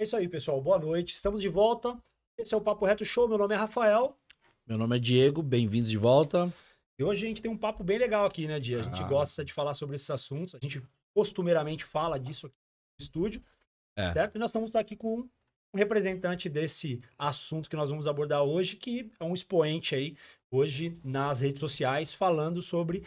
É isso aí, pessoal. Boa noite. Estamos de volta. Esse é o Papo Reto Show. Meu nome é Rafael. Meu nome é Diego. Bem-vindos de volta. E hoje a gente tem um papo bem legal aqui, né, Dia? A gente ah. gosta de falar sobre esses assuntos. A gente costumeiramente fala disso aqui no estúdio. É. Certo? E nós estamos aqui com um representante desse assunto que nós vamos abordar hoje, que é um expoente aí hoje nas redes sociais falando sobre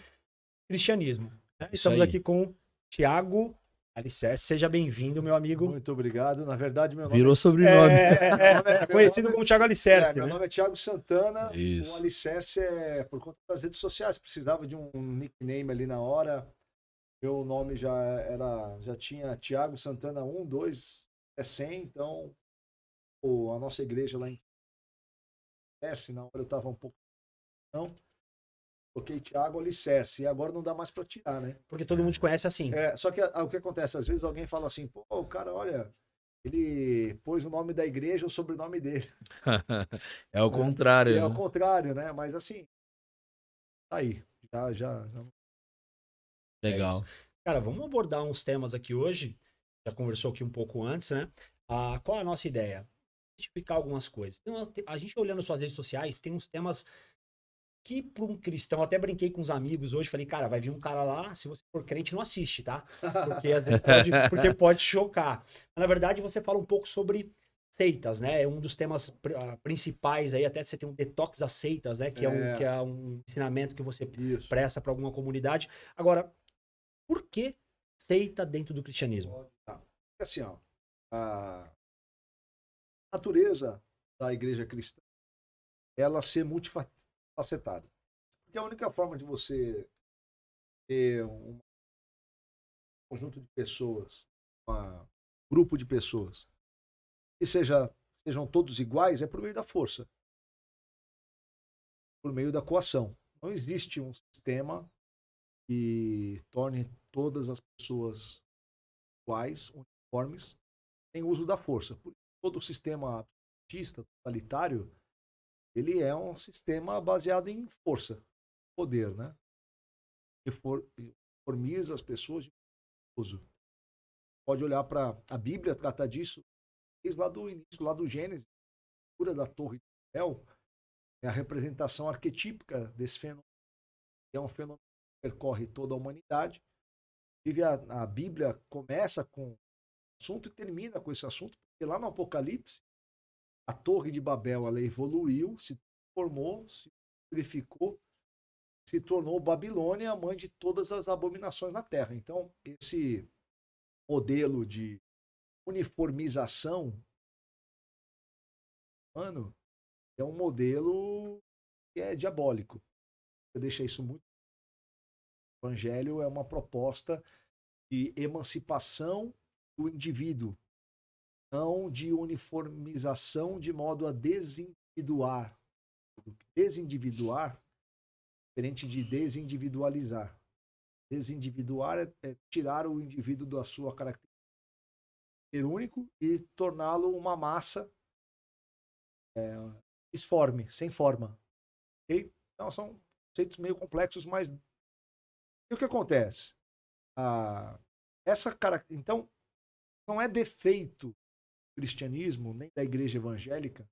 cristianismo. Né? Estamos aí. aqui com Tiago Alicerce, seja bem-vindo, meu amigo. Muito obrigado. Na verdade, meu nome Virou é sobrenome. É, é, é, é conhecido como Tiago Alicerce. É, meu né? nome é Tiago Santana. Isso. O Alicerce é por conta das redes sociais. Precisava de um nickname ali na hora. Meu nome já era, já tinha Tiago Santana 1, 2, é 100. Então, pô, a nossa igreja lá em Alicerce, na hora eu estava um pouco. Não coloquei Thiago Alicerce, e agora não dá mais para tirar, né? Porque todo mundo te conhece assim. É, só que a, ah, o que acontece, às vezes alguém fala assim, pô, o cara, olha, ele pôs o nome da igreja ou o sobrenome dele. é o contrário. É, é o né? contrário, né? Mas assim, tá aí, já, já. já... É Legal. É cara, vamos abordar uns temas aqui hoje, já conversou aqui um pouco antes, né? Ah, qual é a nossa ideia? Explicar algumas coisas. Então, a gente olhando suas redes sociais, tem uns temas que para um cristão, até brinquei com os amigos hoje, falei, cara, vai vir um cara lá, se você for crente, não assiste, tá? Porque pode, porque pode chocar. Mas, na verdade, você fala um pouco sobre seitas, né? É um dos temas ah, principais aí, até você tem um detox das seitas, né? Que é, é um, que é um ensinamento que você Isso. presta para alguma comunidade. Agora, por que seita dentro do cristianismo? Tá. Assim, ó, a natureza da igreja cristã, ela ser multifacetada facetada. Porque a única forma de você ter um conjunto de pessoas, um grupo de pessoas, que seja, sejam todos iguais, é por meio da força, por meio da coação. Não existe um sistema que torne todas as pessoas iguais, uniformes, sem uso da força. todo o sistema totalitário, ele é um sistema baseado em força, poder, né? Que for, formiza as pessoas de uso. Pode olhar para a Bíblia, trata disso desde lá do início, lá do Gênesis, a figura da Torre de Babel é a representação arquetípica desse fenômeno. É um fenômeno que percorre toda a humanidade. Vive a, a Bíblia começa com assunto e termina com esse assunto, porque lá no Apocalipse a Torre de Babel ela evoluiu, se formou, se purificou, se tornou Babilônia a mãe de todas as abominações na terra. Então, esse modelo de uniformização humano é um modelo que é diabólico. Eu deixei isso muito. O evangelho é uma proposta de emancipação do indivíduo, de uniformização de modo a desindividuar. Desindividuar, diferente de desindividualizar. Desindividuar é, é tirar o indivíduo da sua característica ser único e torná-lo uma massa é, disforme, sem forma. Okay? Então são conceitos meio complexos, mas e o que acontece? Ah, essa cara... Então, não é defeito cristianismo, nem da igreja evangélica,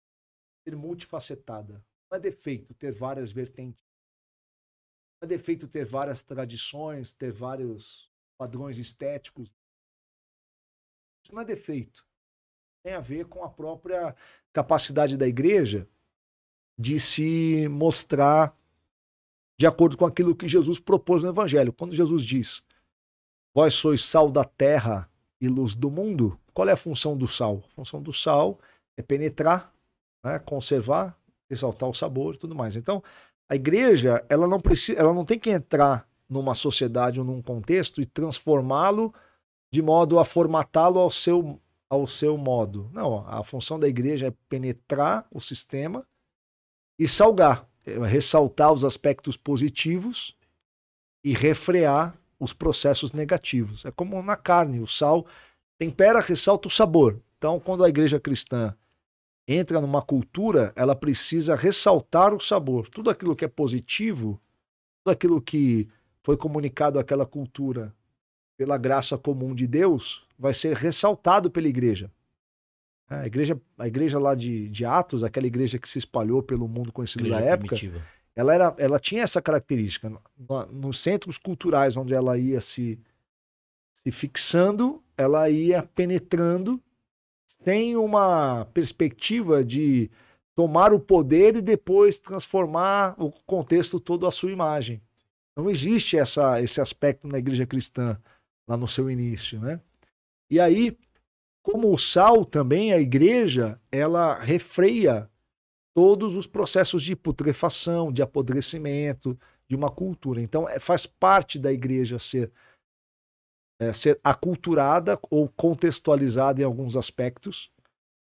ser multifacetada. Não é defeito ter várias vertentes. Não é defeito ter várias tradições, ter vários padrões estéticos. Isso não é defeito. Tem a ver com a própria capacidade da igreja de se mostrar de acordo com aquilo que Jesus propôs no Evangelho. Quando Jesus diz: Vós sois sal da terra e luz do mundo, qual é a função do sal? A função do sal é penetrar, né, conservar, ressaltar o sabor e tudo mais. Então, a igreja, ela não precisa, ela não tem que entrar numa sociedade ou num contexto e transformá-lo de modo a formatá-lo ao seu ao seu modo. Não, a função da igreja é penetrar o sistema e salgar, é, ressaltar os aspectos positivos e refrear os processos negativos. É como na carne, o sal tempera, ressalta o sabor. Então, quando a igreja cristã entra numa cultura, ela precisa ressaltar o sabor. Tudo aquilo que é positivo, tudo aquilo que foi comunicado àquela cultura pela graça comum de Deus, vai ser ressaltado pela igreja. A igreja, a igreja lá de, de Atos, aquela igreja que se espalhou pelo mundo conhecido da época, primitiva ela, era, ela tinha essa característica. No, nos centros culturais onde ela ia se, se fixando, ela ia penetrando sem uma perspectiva de tomar o poder e depois transformar o contexto todo à sua imagem. Não existe essa, esse aspecto na igreja cristã lá no seu início, né? E aí, como o sal também, a igreja, ela refreia todos os processos de putrefação, de apodrecimento de uma cultura. Então, é, faz parte da igreja ser é, ser aculturada ou contextualizada em alguns aspectos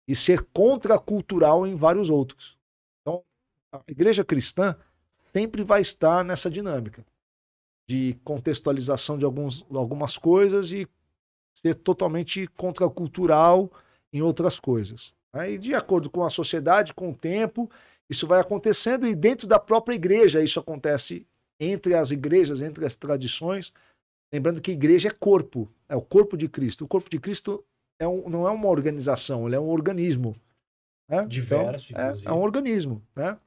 e ser contracultural em vários outros. Então, a igreja cristã sempre vai estar nessa dinâmica de contextualização de alguns, algumas coisas e ser totalmente contracultural em outras coisas. Né? e de acordo com a sociedade, com o tempo, isso vai acontecendo e dentro da própria igreja isso acontece entre as igrejas, entre as tradições. Lembrando que igreja é corpo, é o corpo de Cristo. O corpo de Cristo é um, não é uma organização, ele é um organismo. Né? Então, Diverso, então, é, é, um organismo. Né?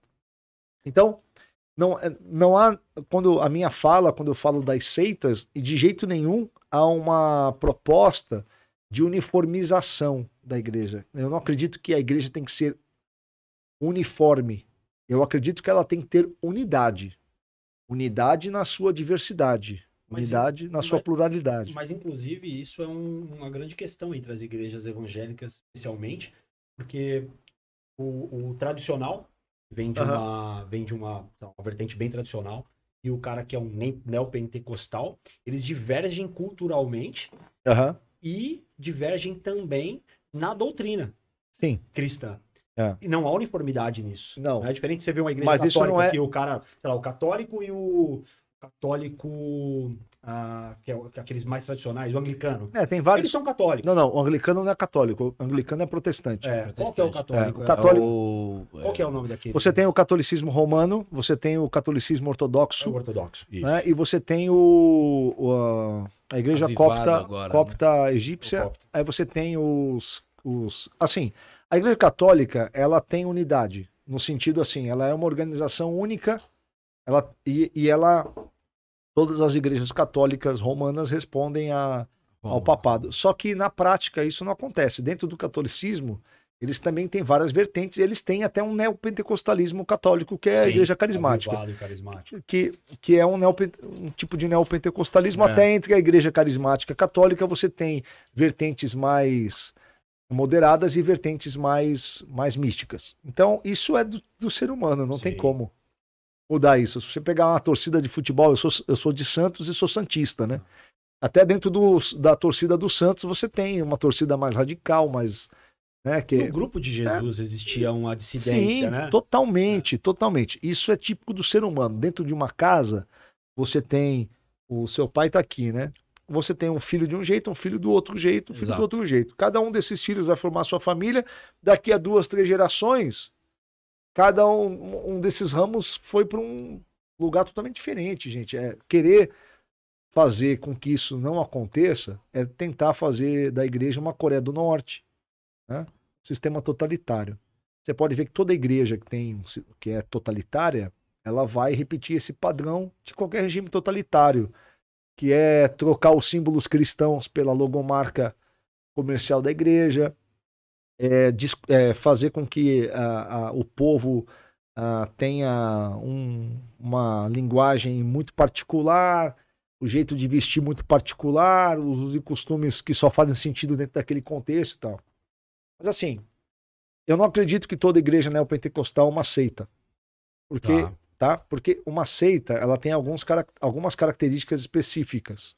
Então, não, é, não há. Quando a minha fala, quando eu falo das seitas, de jeito nenhum há uma proposta de uniformização da igreja. Eu não acredito que a igreja tem que ser uniforme. Eu acredito que ela tem que ter unidade. Unidade na sua diversidade. Unidade mas, na sua mas, pluralidade. Mas, inclusive, isso é um, uma grande questão entre as igrejas evangélicas, especialmente, porque o, o tradicional vem de, uhum. uma, vem de uma, tá, uma vertente bem tradicional, e o cara que é um neopentecostal, eles divergem culturalmente uhum. e divergem também na doutrina Sim. cristã. É. E não há uniformidade nisso. Não. É diferente você ver uma igreja Mas católica é... que o cara, sei lá, o católico e o católico que, é, que é aqueles mais tradicionais, o anglicano. É, tem vários. Eles são católicos. Não, não, o anglicano não é católico, o anglicano é protestante. É, protestante. qual que é o católico? É, o católico... É o... Qual que é o nome é. daquele? Você tem o catolicismo romano, você tem o catolicismo ortodoxo. ortodoxo, né? E você tem o, o a igreja Avivado copta, agora, copta né? egípcia, copta. aí você tem os, os... Assim, a igreja católica, ela tem unidade, no sentido assim, ela é uma organização única ela, e, e ela Todas as igrejas católicas romanas respondem a, ao papado. Só que na prática isso não acontece. Dentro do catolicismo, eles também têm várias vertentes, eles têm até um neopentecostalismo católico, que é Sim, a igreja é carismática. que, que é um, um tipo de neopentecostalismo, é. até entre a igreja carismática católica, você tem vertentes mais moderadas e vertentes mais, mais místicas. Então, isso é do, do ser humano, não Sim. tem como mudar isso. Se você pegar uma torcida de futebol, eu sou, eu sou de Santos e sou Santista, né? Até dentro do, da torcida do Santos você tem uma torcida mais radical, mais. Né, que... No grupo de Jesus é, existia uma dissidência, sim, né? Totalmente, é. totalmente. Isso é típico do ser humano. Dentro de uma casa, você tem. O seu pai está aqui, né? Você tem um filho de um jeito, um filho do outro jeito, um filho Exato. do outro jeito. Cada um desses filhos vai formar sua família. Daqui a duas, três gerações, cada um, um desses ramos foi para um lugar totalmente diferente, gente. É querer fazer com que isso não aconteça é tentar fazer da igreja uma Coreia do Norte, né? sistema totalitário. Você pode ver que toda igreja que tem que é totalitária, ela vai repetir esse padrão de qualquer regime totalitário, que é trocar os símbolos cristãos pela logomarca comercial da igreja, é, é, fazer com que a, a, o povo a, ah, tenha um, uma linguagem muito particular, o jeito de vestir muito particular, os, os costumes que só fazem sentido dentro daquele contexto e tal. Mas assim, eu não acredito que toda igreja neopentecostal é uma seita. Porque, ah. tá. Porque uma seita, ela tem alguns, algumas características específicas.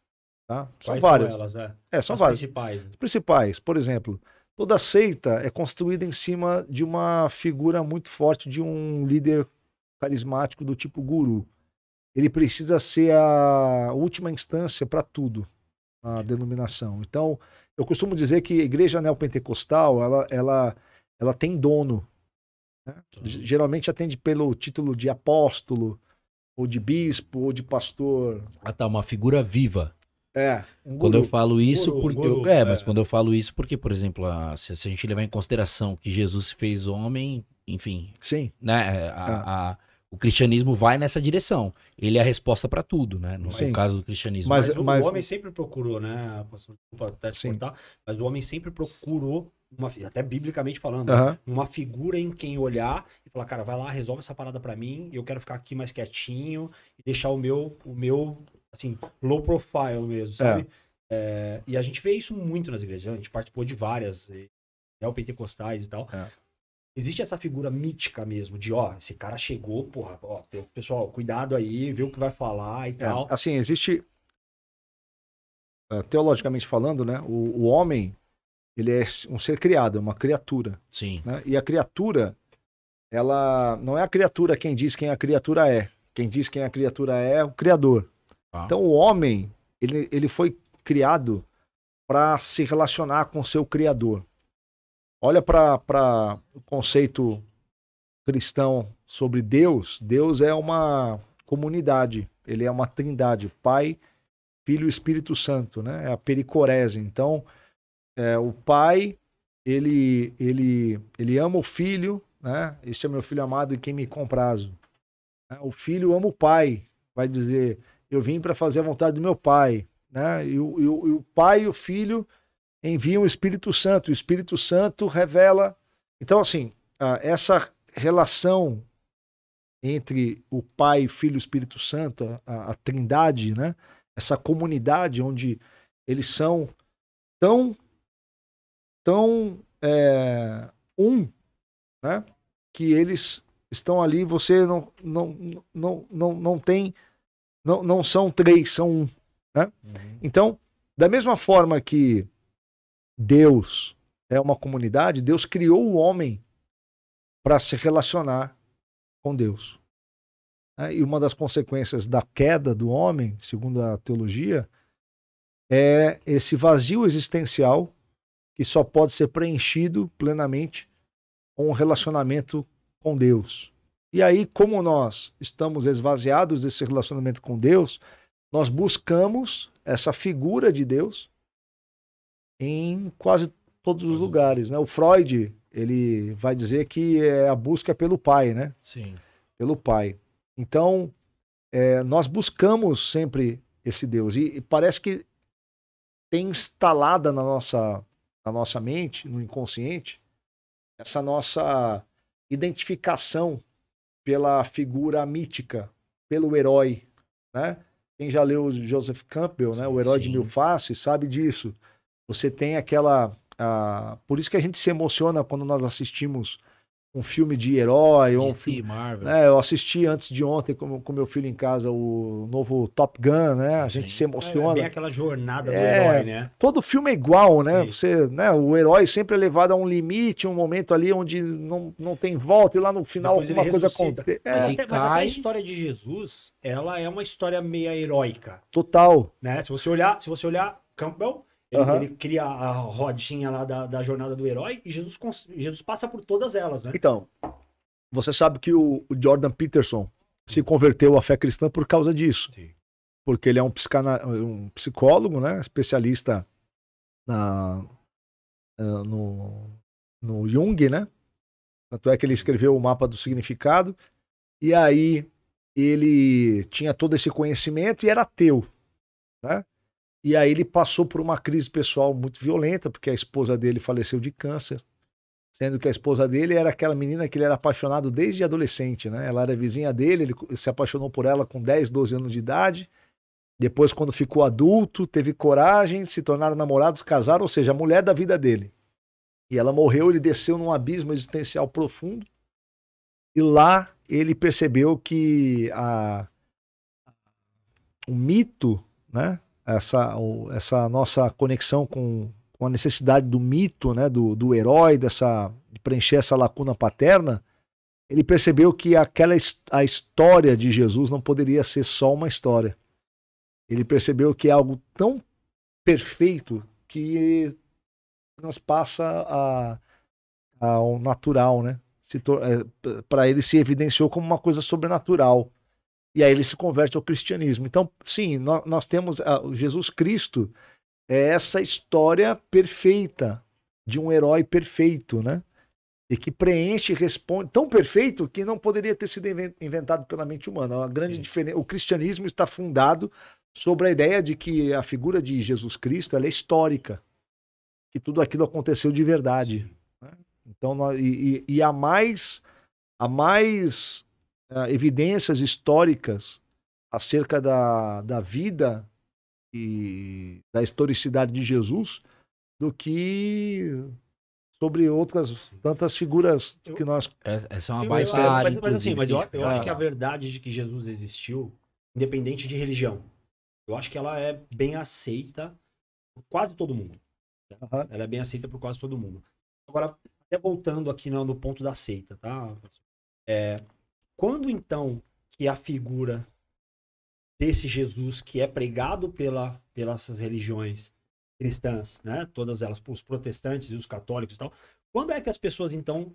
Tá? São várias. São elas, é? é, são As várias. Principais. As principais, por exemplo, Toda seita é construída em cima de uma figura muito forte, de um líder carismático do tipo guru. Ele precisa ser a última instância para tudo, a denominação. Então, eu costumo dizer que a igreja neopentecostal, ela, ela, ela tem dono. Né? Geralmente atende pelo título de apóstolo, ou de bispo, ou de pastor. Ah, tá, uma figura viva. É, um quando eu falo isso, um guru, porque um guru, eu, é, é, mas quando eu falo isso, porque, por exemplo, a, se, se, a gente levar em consideração que Jesus se fez homem, enfim, sim, né, é, a, ah. a, o cristianismo vai nessa direção. Ele é a resposta para tudo, né? No é sim. caso do cristianismo. Mas, mas, mas, o homem sempre procurou, né? Desculpa até se cortar, mas o homem sempre procurou uma, até biblicamente falando, uhum. uma figura em quem olhar e falar, cara, vai lá, resolve essa parada para mim, eu quero ficar aqui mais quietinho e deixar o meu, o meu assim, low profile mesmo, sabe? É. É, e a gente vê isso muito nas igrejas, a gente participou de várias, o pentecostais e tal. É. Existe essa figura mítica mesmo, de ó, esse cara chegou, porra, ó, pessoal, cuidado aí, vê o que vai falar e é, tal. Assim, existe. É, teologicamente falando, né? O, o homem, ele é um ser criado, é uma criatura. Sim. Né? E a criatura, ela. Não é a criatura quem diz quem a criatura é. Quem diz quem a criatura é, é o Criador. Tá. Então o homem, ele, ele foi criado para se relacionar com seu Criador. Olha para o conceito cristão sobre Deus. Deus é uma comunidade, ele é uma trindade, Pai, Filho e Espírito Santo, né? É a pericorese. Então, é, o Pai, ele, ele, ele ama o Filho, né? Este é meu Filho amado e quem me comprazo. O Filho ama o Pai, vai dizer eu vim para fazer a vontade do meu pai. Né? E, o, e o, e o pai e o filho enviam o Espírito Santo. O Espírito Santo revela. Então, assim, essa relação entre o Pai, Filho e Espírito Santo, a, a, Trindade, né? Essa comunidade onde eles são tão tão é, um, né? Que eles estão ali, você não não não não, não tem não, não são três, são um. Né? Uhum. Então, da mesma forma que Deus é uma comunidade, Deus criou o homem para se relacionar com Deus. Né? E uma das consequências da queda do homem, segundo a teologia, é esse vazio existencial que só pode ser preenchido plenamente com um relacionamento com Deus. E aí, como nós estamos esvaziados desse relacionamento com Deus, nós buscamos essa figura de Deus em quase todos os uhum. lugares, né? O Freud, ele vai dizer que é a busca pelo pai, né? Sim. Pelo pai. Então, é, nós buscamos sempre esse Deus e, e parece que tem instalada na nossa na nossa mente, no inconsciente, essa nossa identificação pela figura mítica, pelo herói, né? Quem já leu Joseph Campbell, né, o herói Sim. de mil faces, sabe disso. Você tem aquela, a... por isso que a gente se emociona quando nós assistimos um filme de herói. DC, um filme, Marvel. Né, eu assisti antes de ontem com, com meu filho em casa o novo Top Gun, né? A gente Sim. se emociona. É, é aquela jornada do é, herói, né? Todo filme é igual, né? Sim. Você, né? O herói sempre é levado a um limite, um momento ali onde não, não tem volta e lá no final Depois alguma coisa acontece. É. Mas, até, mas até a história de Jesus, ela é uma história meia heróica. Total. Né? Se você olhar, se você olhar Campbell é ele, uhum. ele, cria a rodinha lá da, da jornada do herói e Jesus, Jesus passa por todas elas, né? Então, você sabe que o, o Jordan Peterson se converteu à fé cristã por causa disso. Sim. Porque ele é um, psicana, um psicólogo, né? Especialista na, eh, no, no Jung, né? Tanto é que ele escreveu o mapa do significado. E aí ele tinha todo esse conhecimento e era ateu, né? E aí ele passou por uma crise pessoal muito violenta, porque a esposa dele faleceu de câncer. Sendo que a esposa dele era aquela menina que ele era apaixonado desde adolescente, né? Ela era vizinha dele, ele se apaixonou por ela com 10, 12 anos de idade. Depois, quando ficou adulto, teve coragem, se tornaram namorados, casaram, ou seja, a mulher da vida dele. E ela morreu, ele desceu num abismo existencial profundo. E lá ele percebeu que a, o mito, né? essa, essa nossa conexão com, com a necessidade do mito, né, do, do herói, dessa, de preencher essa lacuna paterna, ele percebeu que aquela a história de Jesus não poderia ser só uma história. Ele percebeu que é algo tão perfeito que nos passa a, ao natural, né? É, Para ele se evidenciou como uma coisa sobrenatural e aí ele se converte ao cristianismo. Então, sim, nós, nós temos a, ah, Jesus Cristo é essa história perfeita de um herói perfeito, né? E que preenche e responde tão perfeito que não poderia ter sido inventado pela mente humana. É uma grande diferença. O cristianismo está fundado sobre a ideia de que a figura de Jesus Cristo é histórica, que tudo aquilo aconteceu de verdade. Né? Então, nós, e, e, e a mais a mais uh, evidências históricas acerca da, da vida e da historicidade de Jesus do que sobre outras tantas figuras eu, que nós é, essa é uma baita área, mas, mas, assim mas né, eu, eu acho que a verdade de que Jesus existiu independente de religião eu acho que ela é bem aceita por quase todo mundo uhum. ela é bem aceita por quase todo mundo agora até voltando aqui no, no ponto da seita tá é, quando então que a figura desse Jesus que é pregado pela, pelas religiões cristãs, né? Todas elas, os protestantes e os católicos e tal. Quando é que as pessoas então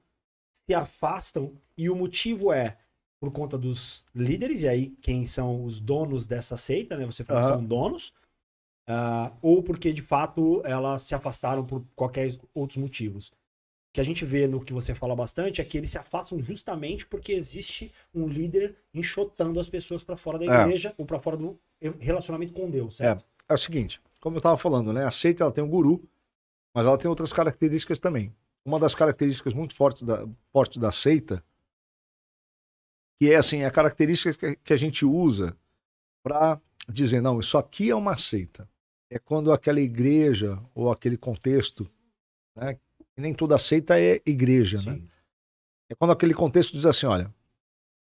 se afastam e o motivo é por conta dos líderes e aí quem são os donos dessa seita, né? Você falou uhum. que são donos. Uh, ou porque de fato elas se afastaram por qualquer outros motivos que a gente vê no que você fala bastante é que eles se afastam justamente porque existe um líder enxotando as pessoas para fora da é. igreja é. ou para fora do relacionamento com Deus, certo? É, é o seguinte, como eu estava falando, né? A seita ela tem um guru, mas ela tem outras características também. Uma das características muito fortes da, forte da seita, que é assim, a característica que a gente usa para dizer, não, isso aqui é uma seita. É quando aquela igreja ou aquele contexto né, e nem toda seita é igreja, né? Sim. né? É quando aquele contexto diz assim, olha,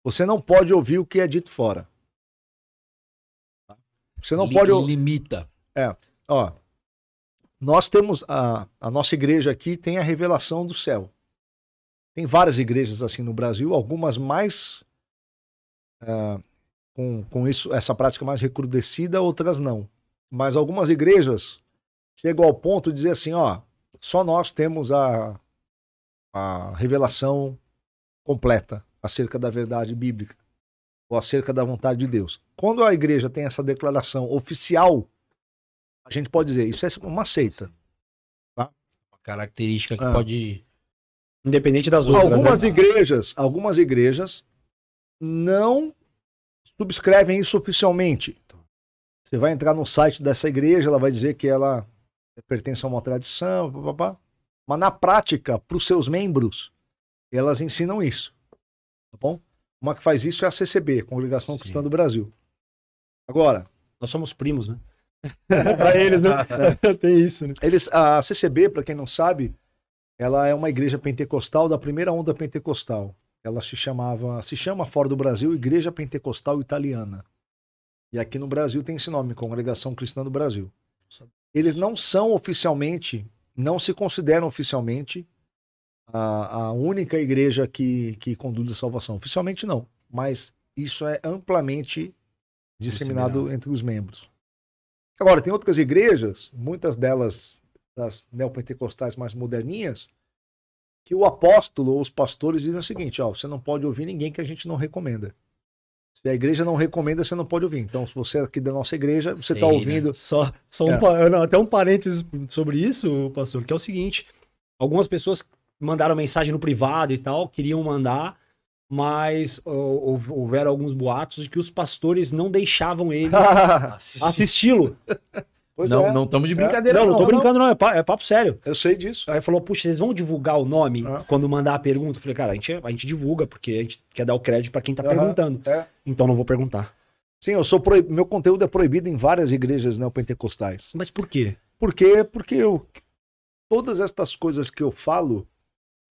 você não pode ouvir o que é dito fora. Tá? Você não L pode... Limita. É, ó, nós temos, a, a nossa igreja aqui tem a revelação do céu. Tem várias igrejas assim no Brasil, algumas mais uh, com, com isso, essa prática mais recrudescida, outras não. Mas algumas igrejas chegam ao ponto de dizer assim, ó, só nós temos a, a revelação completa acerca da verdade bíblica ou acerca da vontade de Deus. Quando a igreja tem essa declaração oficial, a gente pode dizer, isso é uma seita. Tá? Uma característica que ah. pode. Independente das outras. Algumas né? igrejas, algumas igrejas não subscrevem isso oficialmente. Você vai entrar no site dessa igreja, ela vai dizer que ela pertence a uma tradição, papá. Mas na prática, para os seus membros, elas ensinam isso. Tá bom? Uma que faz isso é a CCB, Congregação Sim. Cristã do Brasil. Agora. Nós somos primos, né? É para eles, né? Tem isso, né? Eles, a CCB, para quem não sabe, ela é uma igreja pentecostal da primeira onda pentecostal. Ela se chamava, se chama fora do Brasil Igreja Pentecostal Italiana. E aqui no Brasil tem esse nome, Congregação Cristã do Brasil eles não são oficialmente, não se consideram oficialmente a, a única igreja que, que conduz a salvação. Oficialmente não, mas isso é amplamente disseminado, disseminado. entre os membros. Agora, tem outras igrejas, muitas delas das neopentecostais mais moderninhas, que o apóstolo ou os pastores dizem o seguinte: ó, você não pode ouvir ninguém que a gente não recomenda. Se a igreja não recomenda, você não pode ouvir. Então, se você é aqui da nossa igreja, você está né? ouvindo. Né? Só, só é. um, não, até um parênteses sobre isso, pastor, que é o seguinte: algumas pessoas mandaram mensagem no privado e tal, queriam mandar, mas ou, houveram alguns boatos de que os pastores não deixavam ele assisti-lo. Pois não, é. não estamos de é. brincadeira, é. não. Não, não tô brincando, não. É papo, é papo, sério. Eu sei disso. Aí falou, puxa, vocês vão divulgar o nome é. quando mandar a pergunta? Eu falei, cara, a gente, a gente divulga, porque a gente quer dar o crédito para quem tá perguntando. É. Então não vou perguntar. Sim, eu sou proib... meu conteúdo é proibido em várias igrejas neopentecostais. Mas por quê? Porque, porque eu... todas estas coisas que eu falo,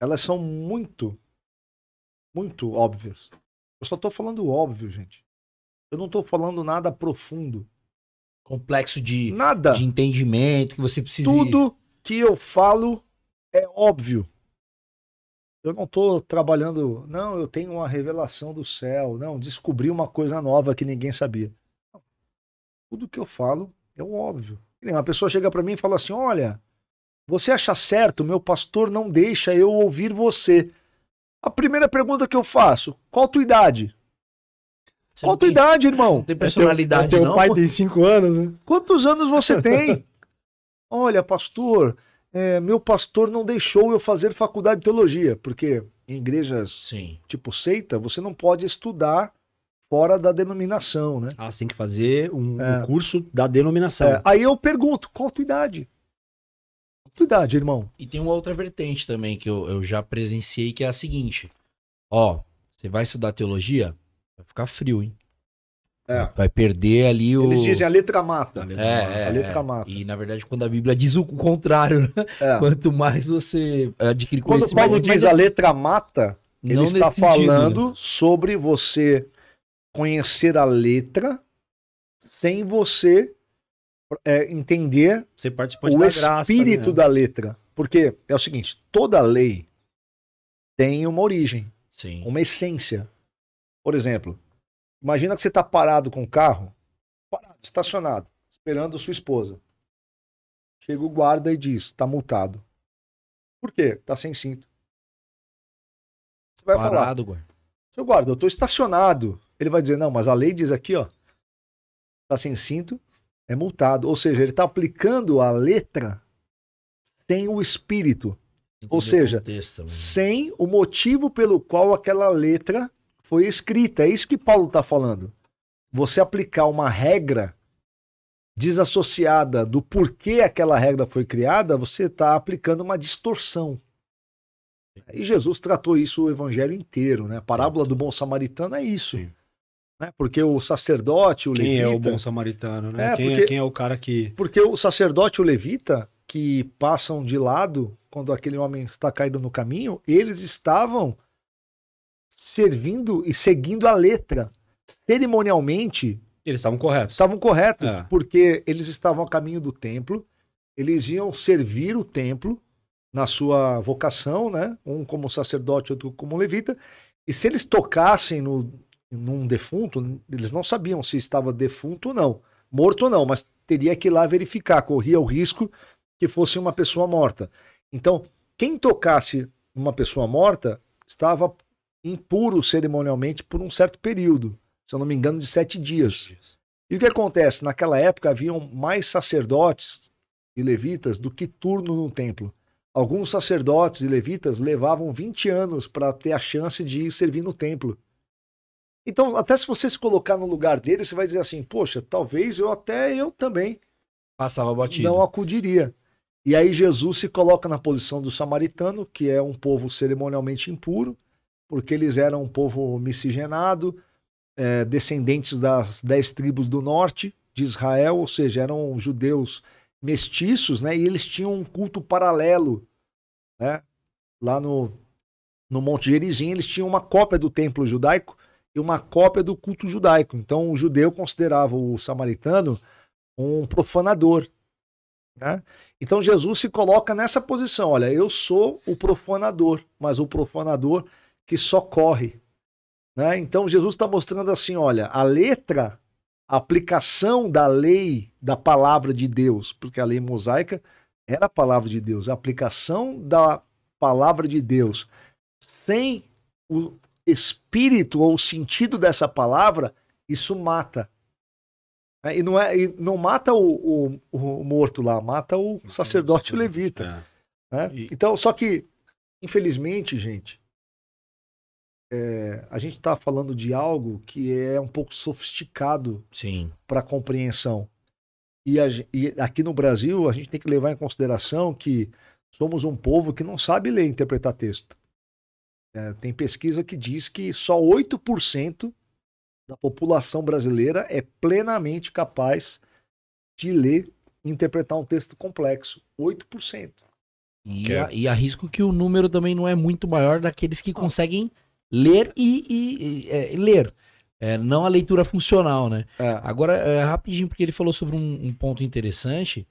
elas são muito, muito óbvias. Eu só tô falando óbvio, gente. Eu não tô falando nada profundo complexo de, Nada. de entendimento que você precisa. Tudo que eu falo é óbvio. Eu não estou trabalhando, não, eu tenho uma revelação do céu, não, descobri uma coisa nova que ninguém sabia. Não. Tudo que eu falo é óbvio. Uma pessoa chega para mim e fala assim: Olha, você acha certo, meu pastor não deixa eu ouvir você. A primeira pergunta que eu faço: Qual a tua idade? Você Qual a tua tem... idade, irmão? Não tem personalidade, é teu, é teu não? pai tem cinco anos, né? Quantos anos você tem? Olha, pastor, é, meu pastor não deixou eu fazer faculdade de teologia, porque em igrejas Sim. tipo seita, você não pode estudar fora da denominação, né? Ah, você tem que fazer um, é. um curso da denominação. É, aí eu pergunto, qual a tua idade? Qual a tua idade, irmão? E tem uma outra vertente também que eu, eu já presenciei, que é a seguinte. Ó, você vai estudar teologia? Vai ficar frio, hein? É. Vai perder ali o. Eles dizem a letra mata. A letra é, mata. É, a letra é. mata. E na verdade, quando a Bíblia diz o contrário, né? É. Quanto mais você adquire quando conhecimento. Quando Paulo diz a letra mata, ele está falando sentido, né? sobre você conhecer a letra sem você é, entender o da espírito graça, né? da letra. Porque é o seguinte: toda lei tem uma origem, Sim. uma essência. Por exemplo, imagina que você está parado com o carro, parado, estacionado, esperando sua esposa. Chega o guarda e diz: está multado. Por quê? Está sem cinto. Você vai parado, falar. Guarda. Seu guarda, eu estou estacionado. Ele vai dizer: não, mas a lei diz aqui, ó. Está sem cinto, é multado. Ou seja, ele está aplicando a letra sem o espírito. Ou seja, contexto, né? sem o motivo pelo qual aquela letra foi escrita. É isso que Paulo está falando. Você aplicar uma regra desassociada do porquê aquela regra foi criada, você está aplicando uma distorção. E Jesus tratou isso o evangelho inteiro, né? A parábola do bom samaritano é isso. Sim. Né? Porque o sacerdote, o quem levita... Quem é o bom samaritano, né? É, quem, é porque, é, quem é o cara que... Porque o sacerdote e o levita, que passam de lado quando aquele homem está caído no caminho, eles estavam servindo e seguindo a letra. Cerimonialmente. Eles estavam corretos. Estavam corretos, é. porque eles estavam a caminho do templo, eles iam servir o templo na sua vocação, né? Um como sacerdote, outro como levita. E se eles tocassem no, num defunto, eles não sabiam se estava defunto ou não, morto ou não, mas teria que ir lá verificar, corria o risco que fosse uma pessoa morta. Então, quem tocasse uma pessoa morta estava impuro cerimonialmente por um certo período, se eu não me engano, de sete dias. E o que acontece? Naquela época haviam mais sacerdotes e levitas do que turno no templo. Alguns sacerdotes e levitas levavam 20 anos para ter a chance de ir servir no templo. Então, até se você se colocar no lugar dele, você vai dizer assim: poxa, talvez eu até eu também passava batido. Não acudiria. E aí Jesus se coloca na posição do samaritano, que é um povo cerimonialmente impuro, porque eles eram um povo miscigenado, é, descendentes das dez tribos do norte de Israel, ou seja, eram judeus mestiços, né? E eles tinham um culto paralelo, né? Lá no, no Monte Gerizim, eles tinham uma cópia do templo judaico e uma cópia do culto judaico. Então, o judeu considerava o samaritano um profanador, né? Então, Jesus se coloca nessa posição, olha, eu sou o profanador, mas o profanador que só corre. Né? Então Jesus está mostrando assim: olha, a letra, a aplicação da lei, da palavra de Deus, porque a lei mosaica era a palavra de Deus, a aplicação da palavra de Deus sem o espírito ou o sentido dessa palavra, isso mata. É, e não, é, e não mata o, o, o morto lá, mata o sacerdote o levita. É. Né? né? Então, só que, infelizmente, gente, é, a gente está falando de algo que é um pouco sofisticado para compreensão. E, a, e, aqui no Brasil, a gente tem que levar em consideração que somos um povo que não sabe ler e interpretar texto. É, tem pesquisa que diz que só 8% da população brasileira é plenamente capaz de ler e interpretar um texto complexo. 8%. E, é. a, e arrisco que o número também não é muito maior daqueles que conseguem ah ler e, e, e é, ler. É, não a leitura funcional, né? É. Agora, é, rapidinho, porque ele falou sobre um, um ponto interessante.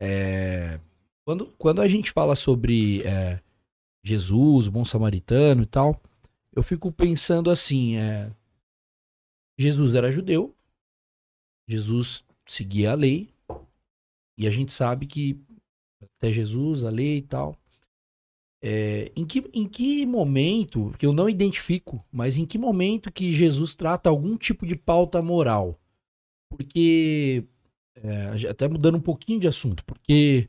É, quando, quando a gente fala sobre é, Jesus, o bom samaritano e tal, eu fico pensando assim: Jesus era judeu, Jesus seguia a lei, e a gente sabe que até Jesus, a lei e tal, é, em, que, em que momento, que eu não identifico, mas em que momento que Jesus trata algum tipo de pauta moral? Porque, é, até mudando um pouquinho de assunto, porque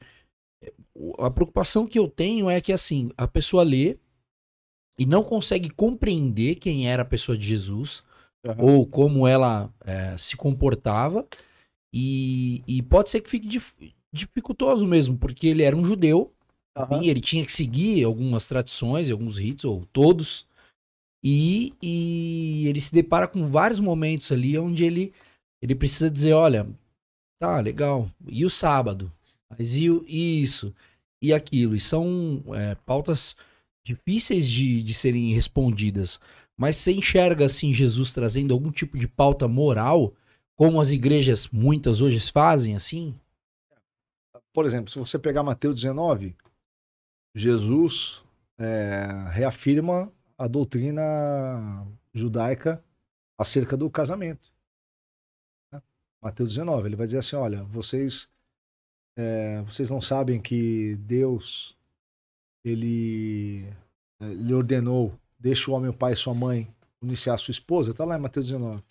é, a preocupação que eu tenho é que, assim, a pessoa lê e não consegue compreender quem era a pessoa de Jesus uhum. ou como ela é, se comportava, e, e pode ser que fique dif dificultoso mesmo, porque ele era um judeu Uhum. Ele tinha que seguir algumas tradições, alguns ritos, ou todos. E, e ele se depara com vários momentos ali onde ele, ele precisa dizer: olha, tá legal, e o sábado? Mas e, o, e isso? E aquilo? E são é, pautas difíceis de, de serem respondidas. Mas você enxerga assim Jesus trazendo algum tipo de pauta moral, como as igrejas muitas hoje fazem assim? Por exemplo, se você pegar Mateus 19, Jesus é, reafirma a doutrina judaica acerca do casamento. Né? Mateus 19, ele vai dizer assim: olha, vocês, é, vocês não sabem que Deus ele, é, ordenou, deixa o homem, o pai e sua mãe iniciar sua esposa, está lá em Mateus 19.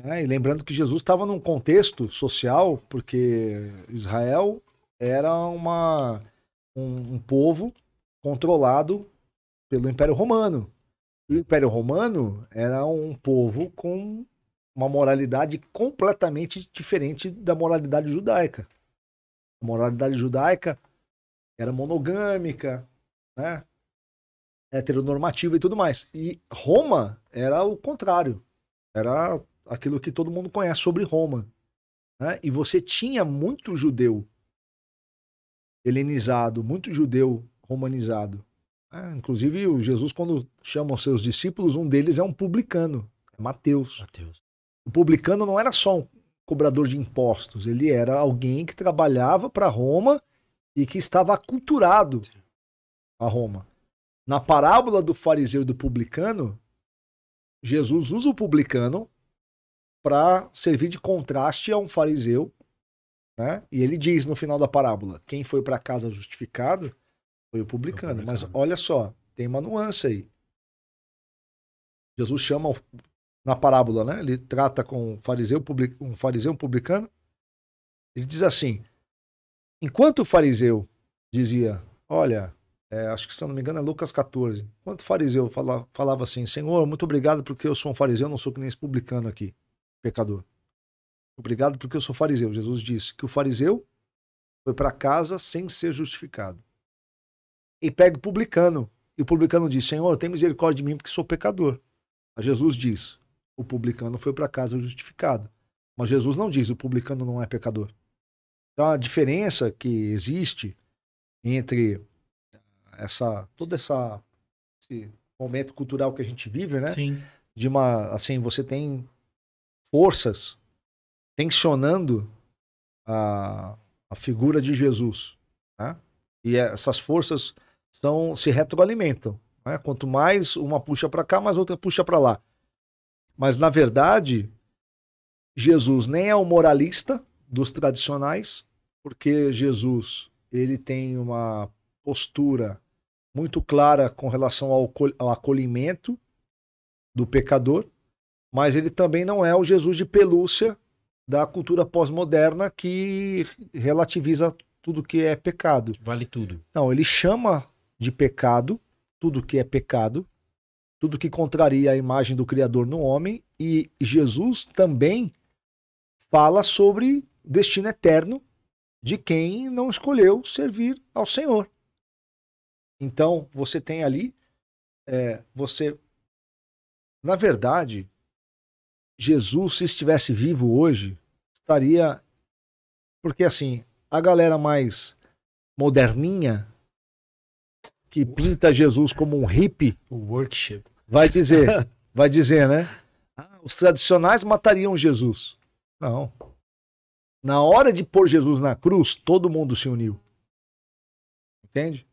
É, né? e lembrando que Jesus estava num contexto social, porque Israel era uma um, um povo controlado pelo Império Romano. E o Império Romano era um povo com uma moralidade completamente diferente da moralidade judaica. A moralidade judaica era monogâmica, né? heteronormativa e tudo mais. E Roma era o contrário. Era aquilo que todo mundo conhece sobre Roma. Né? E você tinha muito judeu helenizado, muito judeu romanizado. É, inclusive, o Jesus, quando chama os seus discípulos, um deles é um publicano, é Mateus. Mateus. O publicano não era só um cobrador de impostos, ele era alguém que trabalhava para Roma e que estava aculturado a Roma. Na parábola do fariseu e do publicano, Jesus usa o publicano para servir de contraste a um fariseu né? E ele diz no final da parábola: quem foi para casa justificado foi o publicano. Mas olha só, tem uma nuance aí. Jesus chama na parábola, né? Ele trata com um fariseu, um fariseu, publicano. Ele diz assim: enquanto o fariseu dizia, olha, é, acho que se não me engano é Lucas 14. Enquanto o fariseu falava, falava assim, Senhor, muito obrigado porque eu sou um fariseu, não sou que nem esse publicano aqui, pecador. Obrigado porque eu sou fariseu. Jesus disse que o fariseu foi para casa sem ser justificado. E pega o publicano. E o publicano diz: Senhor, tem misericórdia de mim porque sou pecador. Mas Jesus diz: O publicano foi para casa justificado. Mas Jesus não diz: O publicano não é pecador. Então a diferença que existe entre essa toda essa esse momento cultural que a gente vive, né? Sim. De uma assim, você tem forças tensionando a, a figura de Jesus. Né? E essas forças são, se retroalimentam. Né? Quanto mais uma puxa para cá, mais outra puxa para lá. Mas, na verdade, Jesus nem é o moralista dos tradicionais, porque Jesus ele tem uma postura muito clara com relação ao acolhimento do pecador, mas ele também não é o Jesus de pelúcia da cultura pós-moderna que relativiza tudo que é pecado. Vale tudo. Não, ele chama de pecado tudo que é pecado, tudo que contraria a imagem do Criador no homem, e Jesus também fala sobre destino eterno de quem não escolheu servir ao Senhor. Então, você tem ali, é, você. Na verdade, Jesus, se estivesse vivo hoje, estaria. Porque assim, a galera mais moderninha, que pinta Jesus como um hippie. O Vai dizer, vai dizer, né? Ah, os tradicionais matariam Jesus. Não. Na hora de pôr Jesus na cruz, todo mundo se uniu. Entende?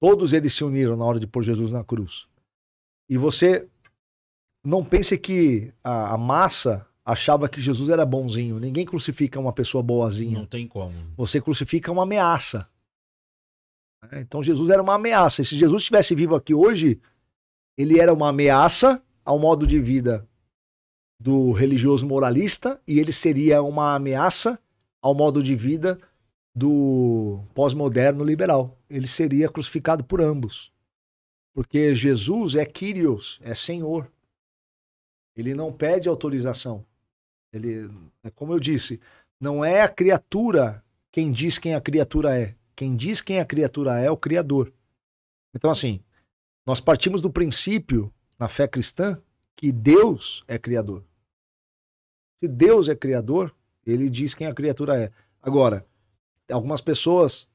Todos eles se uniram na hora de pôr Jesus na cruz. E você não pense que a, a massa achava que Jesus era bonzinho. Ninguém crucifica uma pessoa boazinha. Não tem como. Você crucifica uma ameaça. É, então Jesus era uma ameaça. E se Jesus estivesse vivo aqui hoje, ele era uma ameaça ao modo de vida do religioso moralista e ele seria uma ameaça ao modo de vida do pós-moderno liberal. Ele seria crucificado por ambos. Porque Jesus é Kyrios, é Senhor. Ele não pede autorização. Ele, é como eu disse, não é a criatura quem diz quem a criatura é. Quem diz quem a criatura é é o Criador. Então, assim, nós partimos do princípio, na fé cristã, que Deus é Criador. Se Deus é Criador, ele diz quem a criatura é. Agora, algumas pessoas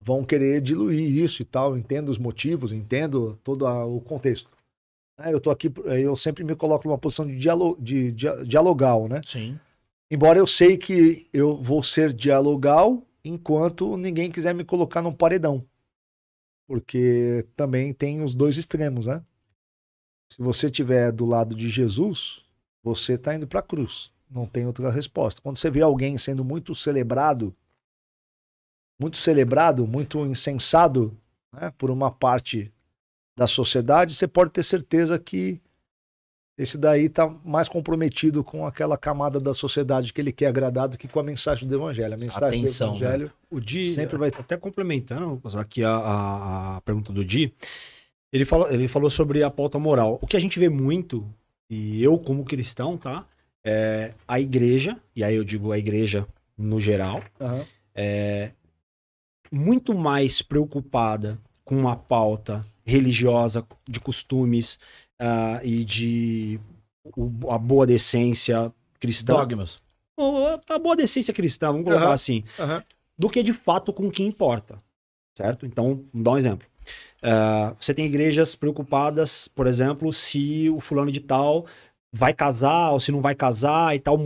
vão querer diluir isso e tal, entendo os motivos, entendo todo o contexto. Né? Eu tô aqui, eh, eu sempre me coloco numa posição de, dialo, de, de dialogal, né? Sim. Embora eu sei que eu vou ser dialogal enquanto ninguém quiser me colocar num paredão. Porque também tem os dois extremos, né? Se você tiver do lado de Jesus, você está indo para a cruz. Não tem outra resposta. Quando você vê alguém sendo muito celebrado, muito celebrado, muito incensado né, por uma parte da sociedade, você pode ter certeza que esse daí está mais comprometido com aquela camada da sociedade que ele quer agradar do que com a mensagem do evangelho. A mensagem Atenção, do né? evangelho né? o Di, sempre vai até complementando aqui a, a pergunta do Di. Ele falou, ele falou sobre a pauta moral. O que a gente vê muito e eu como cristão, tá? É, a igreja, e aí eu digo a igreja no geral, uhum. é muito mais preocupada com uma pauta religiosa, de costumes uh, e de o, a boa decência cristã. Dogmas. A boa decência cristã, vamos colocar uhum. assim. Uhum. Do que de fato com o que importa. Certo? Então, vou dar um exemplo. Uh, você tem igrejas preocupadas, por exemplo, se o fulano de tal vai casar ou se não vai casar e tal,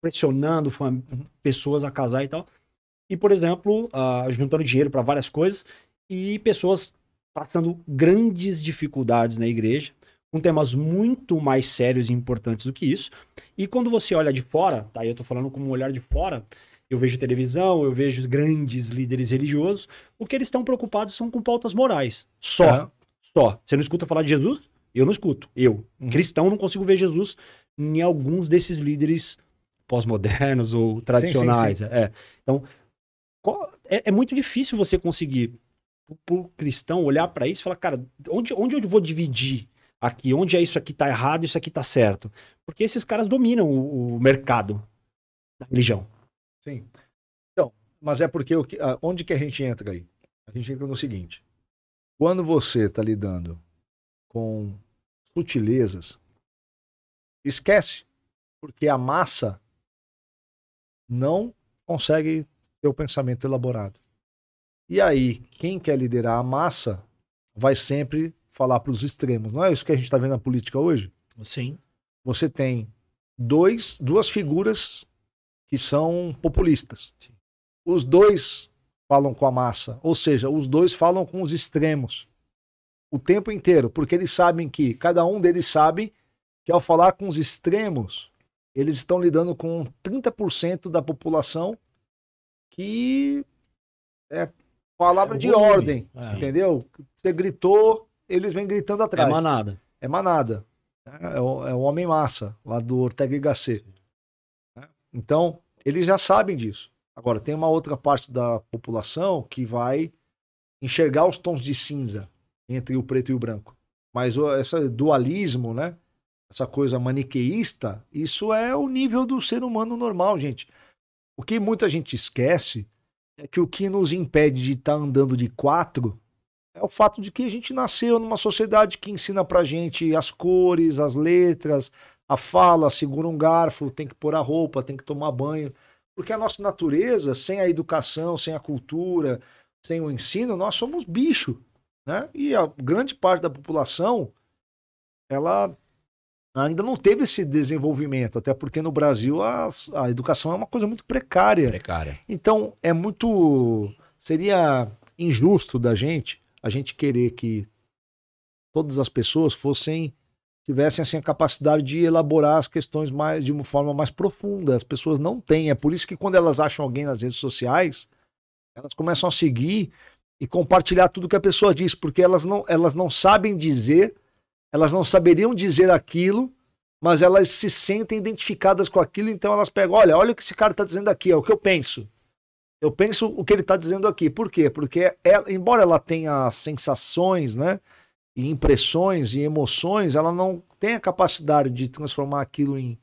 pressionando uhum. pessoas a casar e tal. E, por exemplo, uh, juntando dinheiro para várias coisas e pessoas passando grandes dificuldades na igreja, com temas muito mais sérios e importantes do que isso. E quando você olha de fora, tá? Eu estou falando com um olhar de fora, eu vejo televisão, eu vejo grandes líderes religiosos, o que eles estão preocupados são com pautas morais. Só. É. Só. Você não escuta falar de Jesus? Eu não escuto. Eu, um uhum. cristão, não consigo ver Jesus em alguns desses líderes pós-modernos ou tradicionais. Sim, sim, sim. É. Então, é, é muito difícil você conseguir pro cristão olhar para isso e falar, cara, onde, onde eu vou dividir aqui? Onde é isso aqui tá errado, isso aqui tá certo? Porque esses caras dominam o, o mercado da religião. Sim. Então, mas é porque o, onde que a gente entra aí? A gente entra no seguinte: quando você está lidando com sutilezas, esquece, porque a massa não consegue ter o pensamento elaborado. E aí, quem quer liderar a massa vai sempre falar para os extremos. Não é isso que a gente está vendo na política hoje? Sim. Você tem dois, duas figuras que são populistas. Sim. Os dois falam com a massa, ou seja, os dois falam com os extremos o tempo inteiro, porque eles sabem que cada um deles sabe que ao falar com os extremos, eles estão lidando com 30% da população que é palavra é de ordem, é. entendeu? Você gritou, eles vêm gritando é atrás. É manada. É manada. É o, é o homem massa, lá do Ortega e Gasset. Né? Então, eles já sabem disso. Agora, tem uma outra parte da população que vai enxergar os tons de cinza entre o preto e o branco. Mas esse dualismo, né? Essa coisa maniqueísta, isso é o nível do ser humano normal, gente. O que muita gente esquece é que o que nos impede de estar tá andando de quatro é o fato de que a gente nasceu numa sociedade que ensina pra gente as cores, as letras, a fala, segura um garfo, tem que pôr a roupa, tem que tomar banho. Porque a nossa natureza, sem a educação, sem a cultura, sem o ensino, nós somos bicho, né? E a grande parte da população, ela ainda não teve esse desenvolvimento, até porque no Brasil a, a educação é uma coisa muito precária. precária. Então é muito. Seria injusto da gente a gente querer que todas as pessoas fossem tivessem assim a capacidade de elaborar as questões mais de uma forma mais profunda. As pessoas não têm. É por isso que quando elas acham alguém nas redes sociais, elas começam a seguir e compartilhar tudo que a pessoa diz, porque elas não elas não sabem dizer elas não saberiam dizer aquilo, mas elas se sentem identificadas com aquilo, então elas pegam, olha, olha o que esse cara está dizendo aqui, é o que eu penso. Eu penso o que ele está dizendo aqui. Por quê? Porque, ela, é, embora ela tenha sensações, né? E impressões e emoções, ela não tem a capacidade de transformar aquilo em,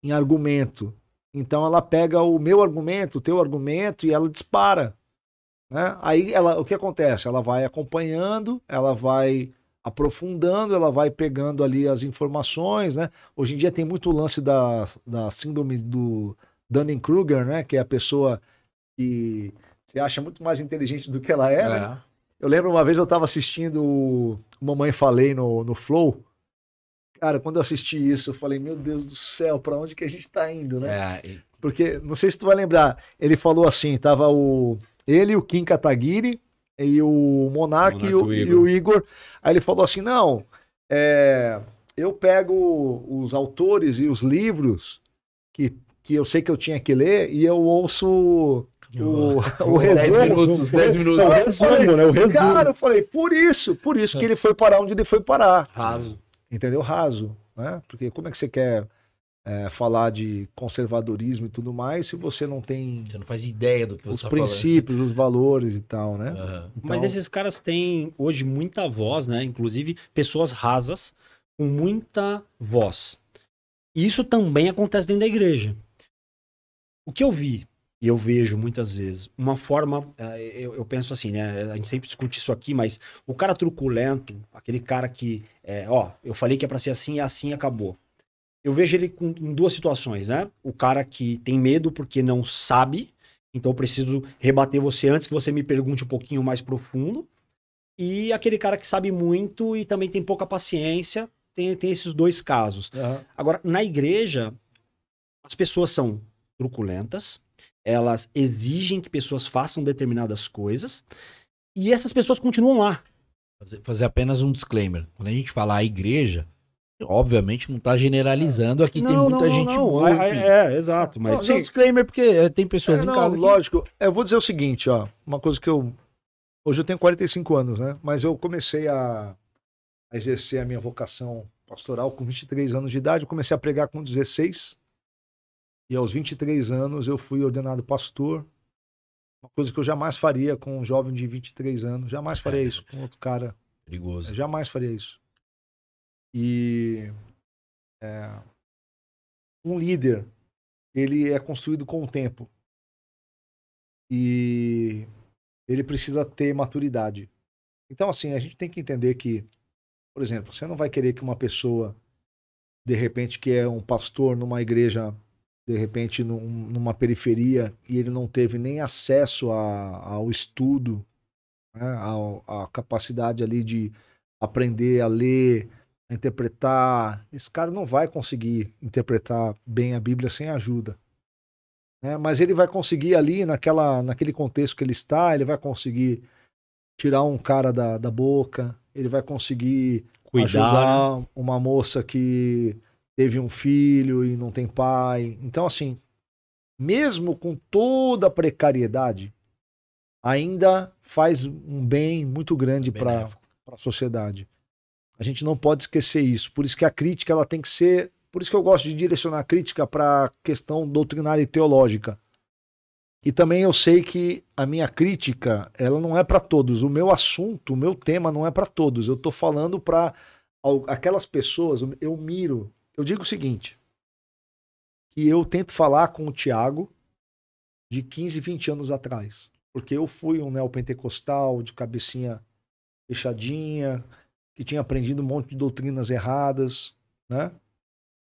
em argumento. Então ela pega o meu argumento, o teu argumento e ela dispara. Né? Aí ela, o que acontece? Ela vai acompanhando, ela vai aprofundando, ela vai pegando ali as informações, né? Hoje em dia tem muito lance da, da síndrome do Dunning-Kruger, né? Que é a pessoa que se acha muito mais inteligente do que ela é, é. Eu lembro uma vez eu estava assistindo Mamãe Falei no, no Flow. Cara, quando eu assisti isso, eu falei, meu Deus do céu, para onde que a gente está indo, né? É. Porque, não sei se tu vai lembrar, ele falou assim, tava o... Ele, o Kim Kataguiri, e o Monark, e, o, e, o, Igor. Aí ele falou assim: não, é, eu pego os autores e os livros que, que eu sei que eu tinha que ler e eu ouço o, o, o resumo. 10 minutos, 10 minutos. o resumo, né? O resumo. Cara, eu falei, por isso, por isso que é. ele foi parar onde ele foi parar. Raso. Entendeu? Raso. Né? Porque como é que você quer é, falar de conservadorismo e tudo mais, se você não tem. Você não faz ideia do que você Os tá princípios, falando. os valores e tal, né? Uhum. Então... Mas esses caras têm hoje muita voz, né? Inclusive pessoas rasas com muita voz. E isso também acontece dentro da igreja. O que eu vi, e eu vejo muitas vezes, uma forma. É, eu, penso assim, né? A gente sempre discute isso aqui, mas o cara truculento, aquele cara que. É, ó, eu falei que é pra ser assim, é assim e assim, acabou eu vejo ele com, em duas situações, né? O cara que tem medo porque não sabe, então eu preciso rebater você antes que você me pergunte um pouquinho mais profundo. E aquele cara que sabe muito e também tem pouca paciência, tem, tem esses dois casos. Uhum. Agora, na igreja, as pessoas são truculentas, elas exigem que pessoas façam determinadas coisas e essas pessoas continuam lá. Fazer, fazer apenas um disclaimer. Quando a gente falar a igreja, Obviamente não está generalizando, aqui não, tem muita não, gente não. boa. É, é, é, exato. Mas não, sim. um disclaimer, porque é, tem pessoas é, em casa. Lógico, eu vou dizer o seguinte, ó. Uma coisa que eu. Hoje eu tenho 45 anos, né? Mas eu comecei a, a exercer a minha vocação pastoral com 23 anos de idade. Eu comecei a pregar com 16. E aos 23 anos eu fui ordenado pastor. Uma coisa que eu jamais faria com um jovem de 23 anos. Jamais faria é. isso com outro cara. Perigoso. Eu jamais faria isso. E é, um líder, ele é construído com o tempo. E ele precisa ter maturidade. Então, assim, a gente tem que entender que, por exemplo, você não vai querer que uma pessoa, de repente, que é um pastor numa igreja, de repente, num, numa periferia, e ele não teve nem acesso a, ao estudo, né, a, a capacidade ali de aprender a ler, a interpretar. Esse cara não vai conseguir interpretar bem a Bíblia sem ajuda. Né? Mas ele vai conseguir ali, naquela, naquele contexto que ele está, ele vai conseguir tirar um cara da, da boca, ele vai conseguir Cuidar. ajudar né? uma moça que teve um filho e não tem pai. Então, assim, mesmo com toda a precariedade, ainda faz um bem muito grande para a sociedade. A gente não pode esquecer isso. Por isso que a crítica ela tem que ser. Por isso que eu gosto de direcionar a crítica para a questão doutrinária e teológica. E também eu sei que a minha crítica ela não é para todos. O meu assunto, o meu tema não é para todos. Eu estou falando para aquelas pessoas. Eu miro. Eu digo o seguinte: que eu tento falar com o Tiago de 15, 20 anos atrás. Porque eu fui um neopentecostal de cabecinha fechadinha, que tinha aprendido um monte de doutrinas erradas, né?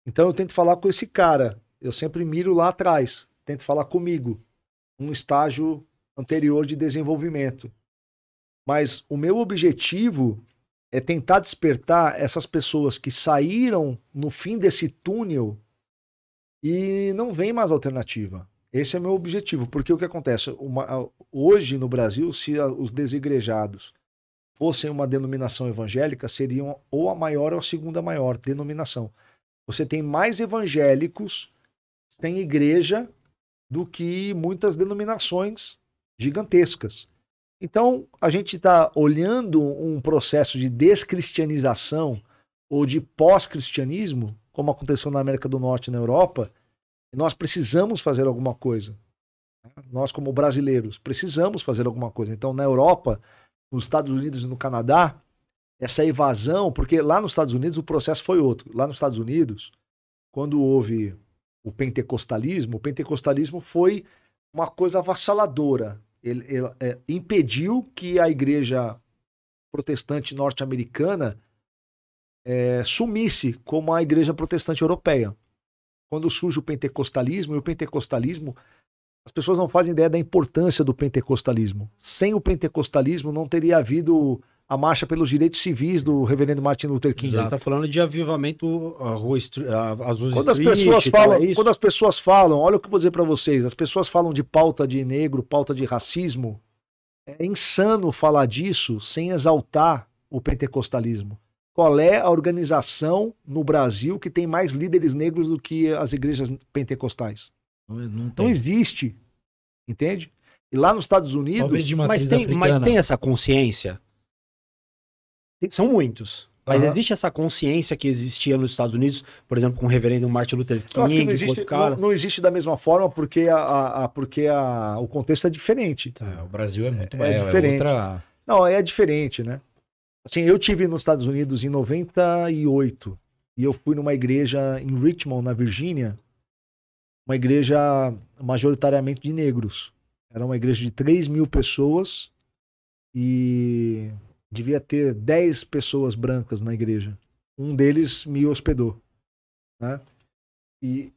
Então eu tento falar com esse cara, eu sempre miro lá atrás, tento falar comigo, um estágio anterior de desenvolvimento. Mas o meu objetivo é tentar despertar essas pessoas que saíram no fim desse túnel e não vem mais alternativa. Esse é meu objetivo, porque o que acontece? Uma, hoje no Brasil, se a, os desigrejados fossem uma denominação evangélica, seriam ou a maior ou a segunda maior denominação. Você tem mais evangélicos sem igreja do que muitas denominações gigantescas. Então, a gente está olhando um processo de descristianização ou de pós-cristianismo, como aconteceu na América do Norte e na Europa, e nós precisamos fazer alguma coisa. Nós, como brasileiros, precisamos fazer alguma coisa. Então, na Europa, nos Estados Unidos e no Canadá, essa evasão, porque lá nos Estados Unidos o processo foi outro. Lá nos Estados Unidos, quando houve o pentecostalismo, o pentecostalismo foi uma coisa avassaladora. Ele, ele é, impediu que a igreja protestante norte-americana é, sumisse como a igreja protestante europeia. Quando surge o pentecostalismo, e o pentecostalismo as pessoas não fazem ideia da importância do pentecostalismo. Sem o pentecostalismo não teria havido a marcha pelos direitos civis do reverendo Martin Luther King. Você está falando de avivamento a rua, a, quando as pessoas falam, é Quando as pessoas falam, olha o que eu vou dizer para vocês, as pessoas falam de pauta de negro, pauta de racismo, é insano falar disso sem exaltar o pentecostalismo. Qual é a organização no Brasil que tem mais líderes negros do que as igrejas pentecostais? Não, não, não existe. Entende? E lá nos Estados Unidos. mas, tem, mas tem essa consciência. Tem, são muitos. Mas uhum. existe essa consciência que existia nos Estados Unidos, por exemplo, com o reverendo Martin Luther King? Não existe, não, não existe, da mesma forma porque, a, a, a porque a, o contexto é diferente. Tá. É, o Brasil é muito mais. É, é diferente. Outra... Não, é diferente, né? Assim, eu tive nos Estados Unidos em 98 e eu fui numa igreja em Richmond, na Virgínia, uma igreja majoritariamente de negros. Era uma igreja de 3 mil pessoas e devia ter 10 pessoas brancas na igreja. Um deles me hospedou. Né? E,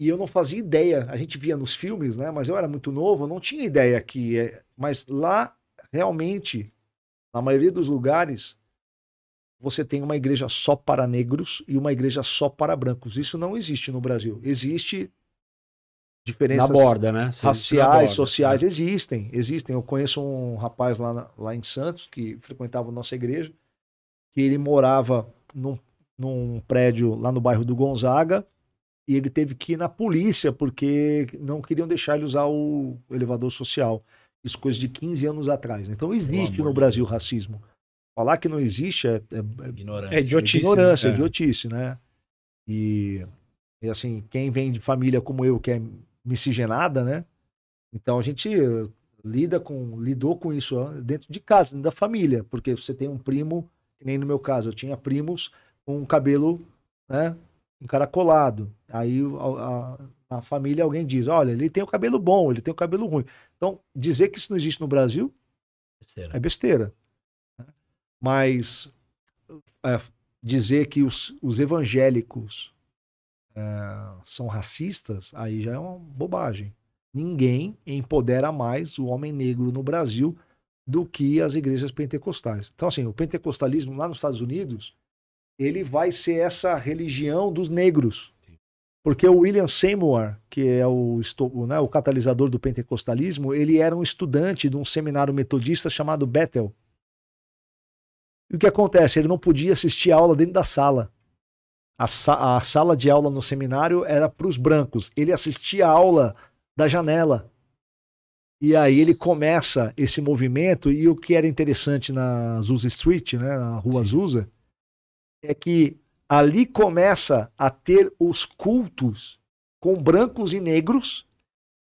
e eu não fazia ideia. A gente via nos filmes, né? mas eu era muito novo, eu não tinha ideia que. É... Mas lá, realmente, na maioria dos lugares, você tem uma igreja só para negros e uma igreja só para brancos. Isso não existe no Brasil. Existe diferenças na borda, né? É raciais, borda, sociais, né? existem, existem. Eu conheço um rapaz lá, lá em Santos que frequentava a nossa igreja, que ele morava num, num prédio lá no bairro do Gonzaga e ele teve que ir na polícia porque não queriam deixar ele usar o elevador social. Isso coisa de 15 anos atrás. Então existe no Brasil Deus. racismo. Falar que não existe é, é, é ignorância. é, é idiotice. É ignorância, né? É idiotice, né? E, e assim, quem vem de família como eu, que é miscigenada, né? Então a gente eh, lida com, lidou com isso dentro de casa, dentro da família, porque você tem um primo, que nem no meu caso, eu tinha primos com cabelo, né, encaracolado. Aí a, a, a família alguém diz, olha, ele tem o cabelo bom, ele tem o cabelo ruim. Então, dizer que isso não existe no Brasil besteira. é besteira. Né? Mas é, dizer que os, os evangélicos é, são racistas, aí já é uma bobagem. Ninguém empodera mais o homem negro no Brasil do que as igrejas pentecostais. Então, assim, o pentecostalismo lá nos Estados Unidos, ele vai ser essa religião dos negros. Porque o William Seymour, que é o, né, o catalisador do pentecostalismo, ele era um estudante de um seminário metodista chamado Bethel. E o que acontece? Ele não podia assistir a aula dentro da sala a, sa a sala de aula no seminário era para os brancos. Ele assistia a aula da janela. E aí ele começa esse movimento, e o que era interessante na Azusa Street, né, na rua Azusa, é que ali começa a ter os cultos com brancos e negros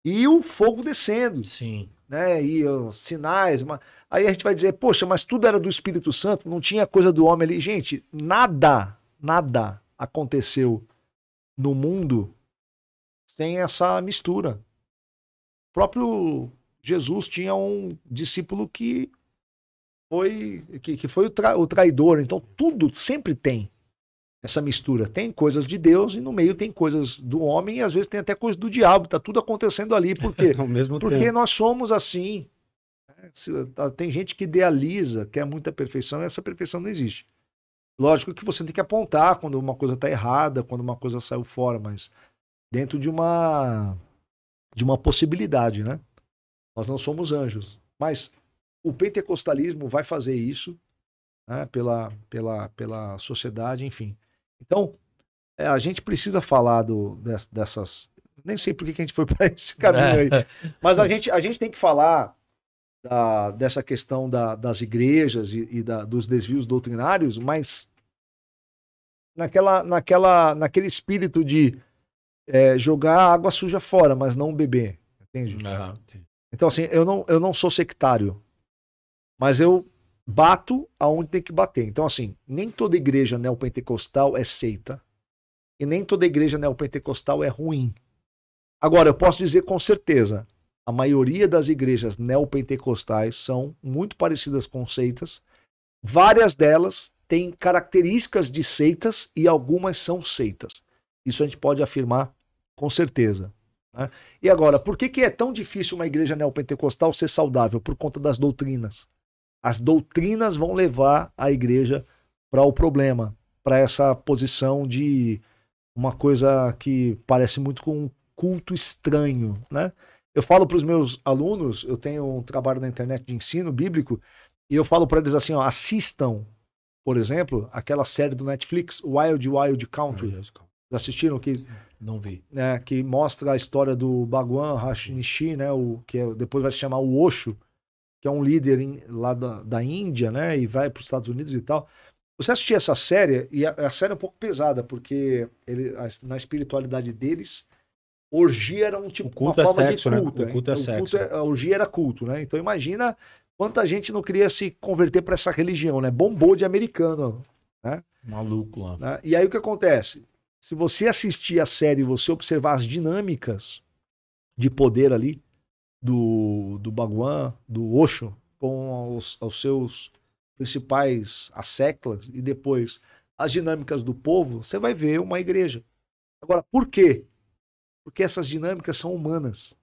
e o fogo descendo. Sim. Né, e os sinais. Mas... Aí a gente vai dizer, poxa, mas tudo era do Espírito Santo, não tinha coisa do homem ali. Gente, nada, nada aconteceu no mundo sem essa mistura. O próprio Jesus tinha um discípulo que foi que, que foi o, tra, o traidor. Então tudo sempre tem essa mistura. Tem coisas de Deus e no meio tem coisas do homem e às vezes tem até coisas do diabo. Tá tudo acontecendo ali porque porque tempo. nós somos assim. É, tá, tem gente que idealiza, quer muita perfeição, e essa perfeição não existe. Lógico que você tem que apontar quando uma coisa está errada, quando uma coisa saiu fora, mas dentro de uma de uma possibilidade, né? Nós não somos anjos, mas o pentecostalismo vai fazer isso né? pela, pela, pela sociedade, enfim. Então, é, a gente precisa falar do, dessas. Nem sei por que a gente foi para esse caminho aí, mas a gente, a gente tem que falar da, dessa questão da, das igrejas e, e da, dos desvios doutrinários, mas naquela, naquela, naquele espírito de é, jogar água suja fora, mas não beber. Entende? Uhum. Então, assim, eu não, eu não sou sectário, mas eu bato aonde tem que bater. Então, assim, nem toda igreja neopentecostal é seita. E nem toda igreja neopentecostal é ruim. Agora, eu posso dizer com certeza, a maioria das igrejas neopentecostais são muito parecidas com seitas. Várias delas têm características de seitas e algumas são seitas. Isso a gente pode afirmar com certeza. Né? E agora, por que, que é tão difícil uma igreja neopentecostal ser saudável? Por conta das doutrinas. As doutrinas vão levar a igreja para o problema, para essa posição de uma coisa que parece muito com um culto estranho, né? Eu falo para os meus alunos, eu tenho um trabalho na internet de ensino bíblico, e eu falo para eles assim, ó, assistam, por exemplo, aquela série do Netflix, Wild Wild Country. Já assistiram que não vi. Né, que mostra a história do Baguan Hashinishi, né, o que é, depois vai se chamar o Osho, que é um líder em, lá da, da Índia, né, e vai para os Estados Unidos e tal. Você assistir essa série, e a, a série é um pouco pesada, porque ele, a, na espiritualidade deles, orgia era um tipo culto uma é forma sexo, de né? culto. Né? O culto é, sexo. Culto é, a orgia era culto, né? Então imagina quanta gente não queria se converter para essa religião, né? Bombou de americano, né? Maluco lá. Né? E aí o que acontece? Se você assistir a série e você observar as dinâmicas de poder ali do, do Baguan, do Osho, com os, os seus principais as e depois as dinâmicas do povo, você vai ver uma igreja. Agora, por quê? porque essas dinâmicas são humanas.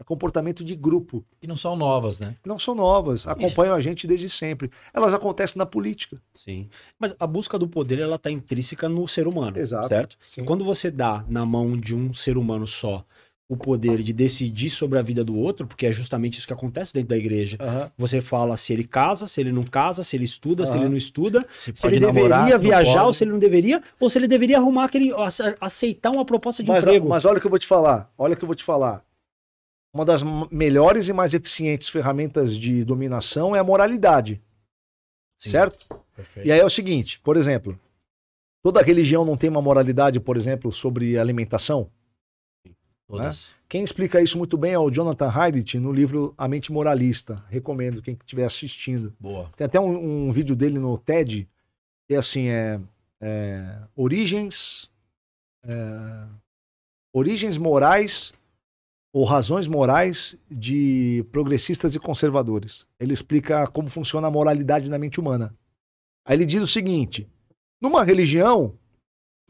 É comportamento de grupo. E não são novas, né? Não são novas, acompanham a gente desde sempre. Elas acontecem na política. Sim. Mas a busca do poder, ela está intrínseca no ser humano, Exato. certo? Sim. E quando você dá na mão de um ser humano só o poder de decidir sobre a vida do outro, porque é justamente isso que acontece dentro da igreja. Uhum. Você fala se ele casa, se ele não casa, se ele estuda, uhum. se ele não estuda, se, se ele namorar, deveria viajar ou se ele não deveria, ou se ele deveria arrumar aquele aceitar uma proposta de mas, emprego. Mas olha o que eu vou te falar, olha o que eu vou te falar. Uma das melhores e mais eficientes ferramentas de dominação é a moralidade. Sim. Certo? Perfeito. E aí é o seguinte, por exemplo, toda religião não tem uma moralidade, por exemplo, sobre alimentação? Né? Quem explica isso muito bem é o Jonathan Haidt no livro A Mente Moralista. Recomendo quem estiver assistindo. Boa. Tem até um, um, vídeo dele no TED, e é assim, é, é origens, é, origens morais ou razões morais de progressistas e conservadores. Ele explica como funciona a moralidade na mente humana. Aí ele diz o seguinte: numa religião,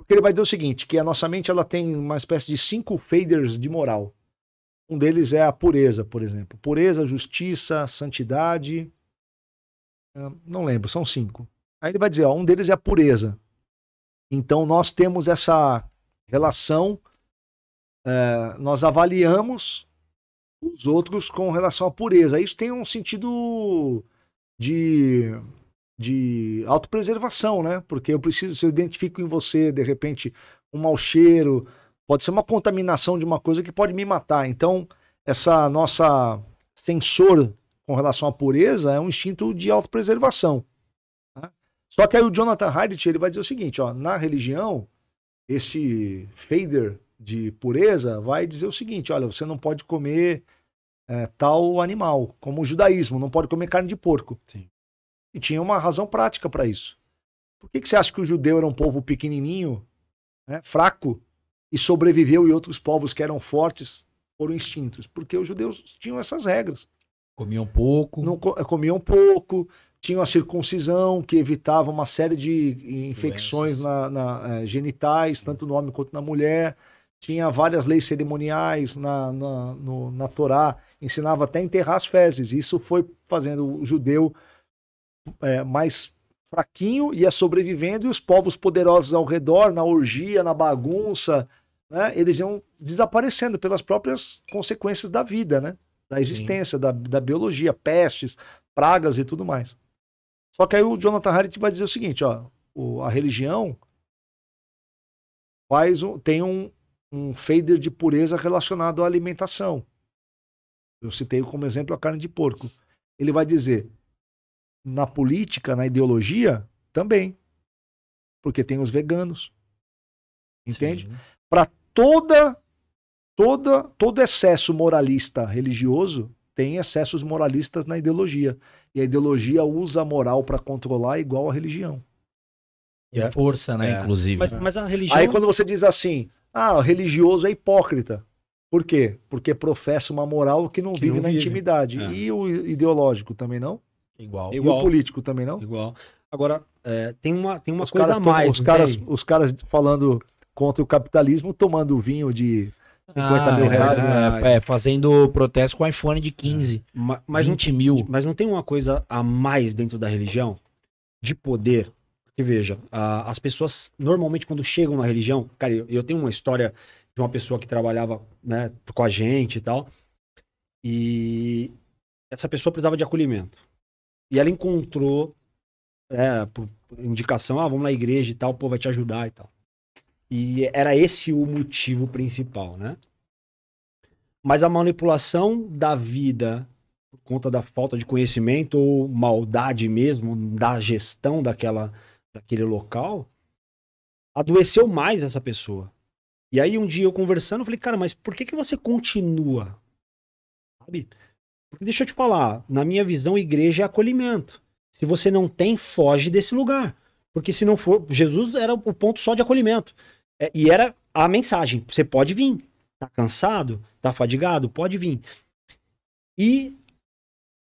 porque ele vai dizer o seguinte, que a nossa mente ela tem uma espécie de cinco faders de moral. Um deles é a pureza, por exemplo. Pureza, justiça, santidade. Ah, não lembro, são cinco. Aí ele vai dizer, ó, um deles é a pureza. Então nós temos essa relação, é, nós avaliamos os outros com relação à pureza. Isso tem um sentido de de autopreservação, né? Porque eu preciso, se eu identifico em você, de repente, um mau cheiro, pode ser uma contaminação de uma coisa que pode me matar. Então, essa nossa sensor com relação à pureza é um instinto de autopreservação. Tá? Só que aí o Jonathan Haidt, ele vai dizer o seguinte, ó, na religião, esse fader de pureza vai dizer o seguinte, olha, você não pode comer é, tal animal, como o judaísmo, não pode comer carne de porco. Sim. E tinha uma razão prática para isso. Por que, que você acha que o judeu era um povo pequenininho, né, fraco, e sobreviveu e outros povos que eram fortes foram extintos? Porque os judeus tinham essas regras. Comiam pouco. Não, eh, comiam pouco, tinham a circuncisão, que evitava uma série de infecções na, na, eh, genitais, tanto no homem quanto na mulher. Tinha várias leis cerimoniais na, na, no, na Torá, ensinava até enterrar as fezes. Isso foi fazendo o judeu é, mais fraquinho ia é sobrevivendo e os povos poderosos ao redor, na orgia, na bagunça, né, eles iam desaparecendo pelas próprias consequências da vida, né? Da existência, da, da, biologia, pestes, pragas e tudo mais. Só que aí o Jonathan Haidt vai dizer o seguinte, ó, o, a religião faz um, tem um, um fader de pureza relacionado à alimentação. Eu citei como exemplo a carne de porco. Ele vai dizer, na política, na ideologia, também. Porque tem os veganos. Entende? Para toda toda todo excesso moralista religioso tem excessos moralistas na ideologia. E a ideologia usa a moral para controlar igual a religião. E a força, né, é. inclusive. Mas, né? mas a religião... Aí quando você diz assim, ah, o religioso é hipócrita. Por quê? Porque professa uma moral que não que vive não na intimidade. É. E o ideológico também não? Igual. E o político também, não? Igual. Agora, é, tem uma, tem uma os coisa a mais. Tomam, os caras, os caras falando contra o capitalismo, tomando vinho de 50 ah, mil é reais. É, é, fazendo protesto com iPhone de 15, mas, mas 20 não, mil. Mas não tem uma coisa a mais dentro da religião? De poder. Porque veja, a, as pessoas normalmente quando chegam na religião... Cara, eu, eu tenho uma história de uma pessoa que trabalhava né, com a gente e tal. E essa pessoa precisava de acolhimento. E ela encontrou, é, por indicação, ah, vamos na igreja e tal, pô, povo vai te ajudar e tal. E era esse o motivo principal, né? Mas a manipulação da vida por conta da falta de conhecimento ou maldade mesmo da gestão daquela daquele local, adoeceu mais essa pessoa. E aí um dia eu conversando, eu falei, cara, mas por que que você continua? Sabe? Porque deixa eu te falar, na minha visão, igreja é acolhimento. Se você não tem, foge desse lugar. Porque se não for, Jesus era o ponto só de acolhimento. É, e era a mensagem: você pode vir. Tá cansado? Tá fadigado? Pode vir. E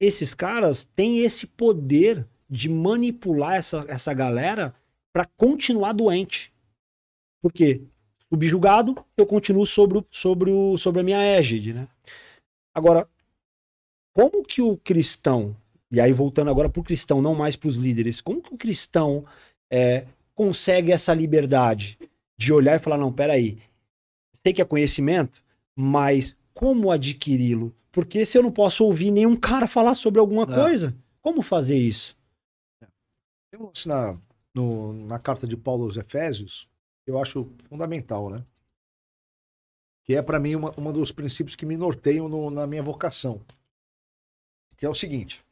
esses caras têm esse poder de manipular essa, essa galera para continuar doente. Porque subjugado, eu continuo sobre, o, sobre, o, sobre a minha égide, né? Agora, como que o cristão, e aí voltando agora para o cristão, não mais para os líderes, como que o cristão é, consegue essa liberdade de olhar e falar, não, peraí, sei que é conhecimento, mas como adquiri-lo? Porque se eu não posso ouvir nenhum cara falar sobre alguma é. coisa, como fazer isso? É. Tem na, no, na carta de Paulo aos Efésios, eu acho fundamental, né? Que é para mim uma, dos princípios que me norteiam no, na minha vocação que é o seguinte.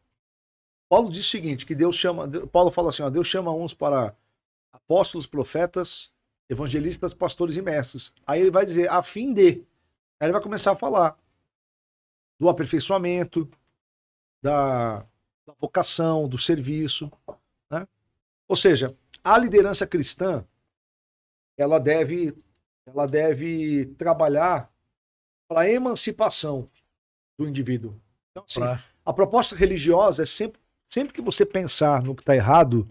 Paulo diz o seguinte, que Deus chama, Paulo fala assim, ó, Deus chama uns para apóstolos, profetas, evangelistas, pastores e mestres. Aí ele vai dizer, a fim de. Aí ele vai começar a falar do aperfeiçoamento, da, da vocação, do serviço. Né? Ou seja, a liderança cristã, ela deve, ela deve trabalhar para a emancipação do indivíduo. Então, assim, pra a proposta religiosa é sempre, sempre que você pensar no que está errado,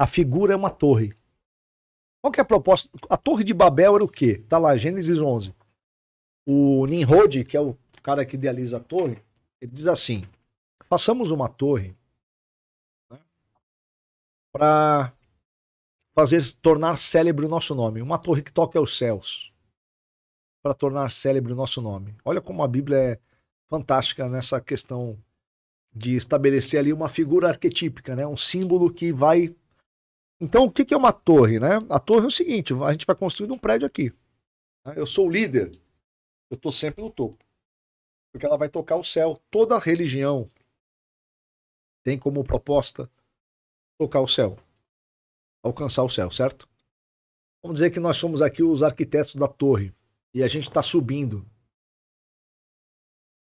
a figura é uma torre. Qual que é a proposta? A Torre de Babel era o quê? Está lá, Gênesis 11. O Nimrod, que é o cara que idealiza a torre, ele diz assim: façamos uma torre né, para fazer tornar célebre o nosso nome, uma torre que toque aos céus, para tornar célebre o nosso nome. Olha como a Bíblia é fantástica nessa questão de estabelecer ali uma figura arquetípica, né? um símbolo que vai. Então, o que é uma torre? Né? A torre é o seguinte: a gente vai construindo um prédio aqui. Né? Eu sou o líder, eu estou sempre no topo. Porque ela vai tocar o céu. Toda religião tem como proposta tocar o céu, alcançar o céu, certo? Vamos dizer que nós somos aqui os arquitetos da torre e a gente está subindo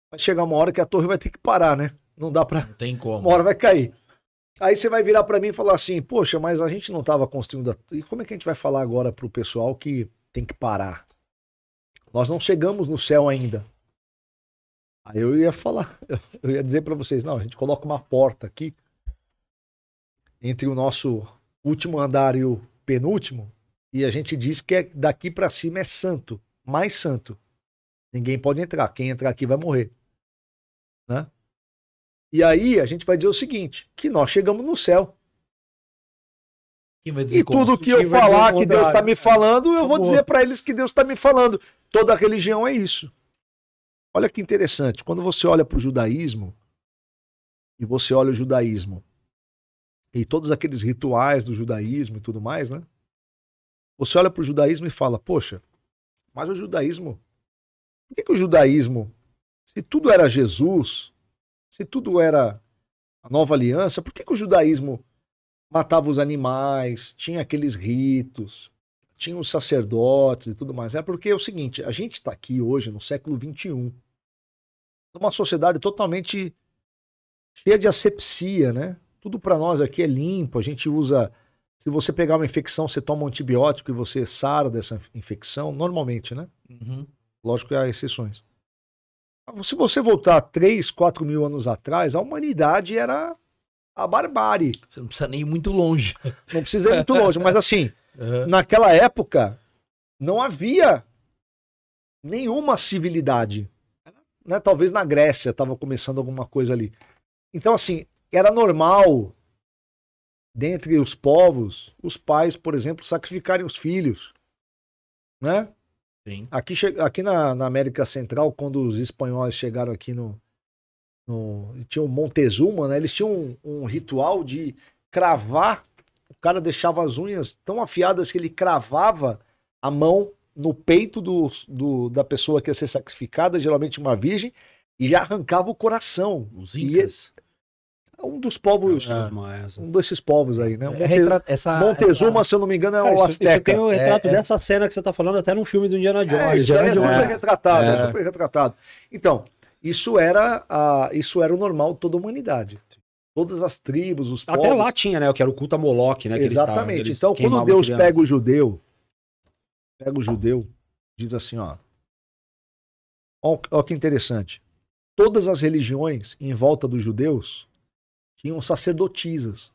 vai chegar uma hora que a torre vai ter que parar, né? Não dá para. Não tem como. Uma hora vai cair. Aí você vai virar para mim e falar assim: "Poxa, mas a gente não estava construindo a... E como é que a gente vai falar agora pro pessoal que tem que parar? Nós não chegamos no céu ainda. Aí eu ia falar, eu ia dizer para vocês, não, a gente coloca uma porta aqui entre o nosso último andar e o penúltimo, e a gente diz que é, daqui para cima é santo, mais santo. Ninguém pode entrar, quem entrar aqui vai morrer. Né? E aí a gente vai dizer o seguinte: que nós chegamos no céu. e como? tudo que Quem eu falar que Deus está me falando, eu vou dizer para eles que Deus está me falando. Toda religião é isso. Olha que interessante. Quando você olha para o judaísmo, e você olha o judaísmo e todos aqueles rituais do judaísmo e tudo mais, né? Você olha para o judaísmo e fala, poxa, mas o judaísmo. Por que, que o judaísmo se tudo era Jesus, se tudo era a nova aliança, por que, que o judaísmo matava os animais, tinha aqueles ritos, tinha os sacerdotes e tudo mais? É porque é o seguinte: a gente está aqui hoje no século XXI, numa sociedade totalmente cheia de asepsia, né? Tudo para nós aqui é limpo, a gente usa. Se você pegar uma infecção, você toma um antibiótico e você sara dessa infecção, normalmente, né? Uhum. Lógico que há exceções. Se você voltar 3, 4 mil anos atrás, a humanidade era a barbárie. Você não precisa nem ir muito longe. Não precisa ir muito longe, mas assim, uhum. naquela época não havia nenhuma civilidade. Né? Talvez na Grécia estava começando alguma coisa ali. Então, assim, era normal, dentre os povos, os pais, por exemplo, sacrificarem os filhos. Né? Sim. Aqui, aqui na, na, América Central, quando os espanhóis chegaram aqui no. no tinha o Montezuma, né? Eles tinham um, um ritual de cravar. O cara deixava as unhas tão afiadas que ele cravava a mão no peito do, do, da pessoa que ia ser sacrificada, geralmente uma virgem, e já arrancava o coração. Os incas. É um dos povos, é, um desses povos aí, né? É monte... Essa, Montezuma, essa... se eu não me engano, é o Azteca. tem o um retrato é, é, dessa cena que você está falando até num filme do Indiana Jones. É, isso Indiana é super retratado, é. super retratado. Então, isso era, a, isso era o normal de toda a humanidade. Todas as tribos, os povos. Até lá tinha, né? O que era o culto a Moloch, né? Exatamente. então, quando Deus pega o judeu, pega o judeu, diz assim, ó. Olha que interessante. Todas as religiões em volta dos judeus tinham sacerdotisas.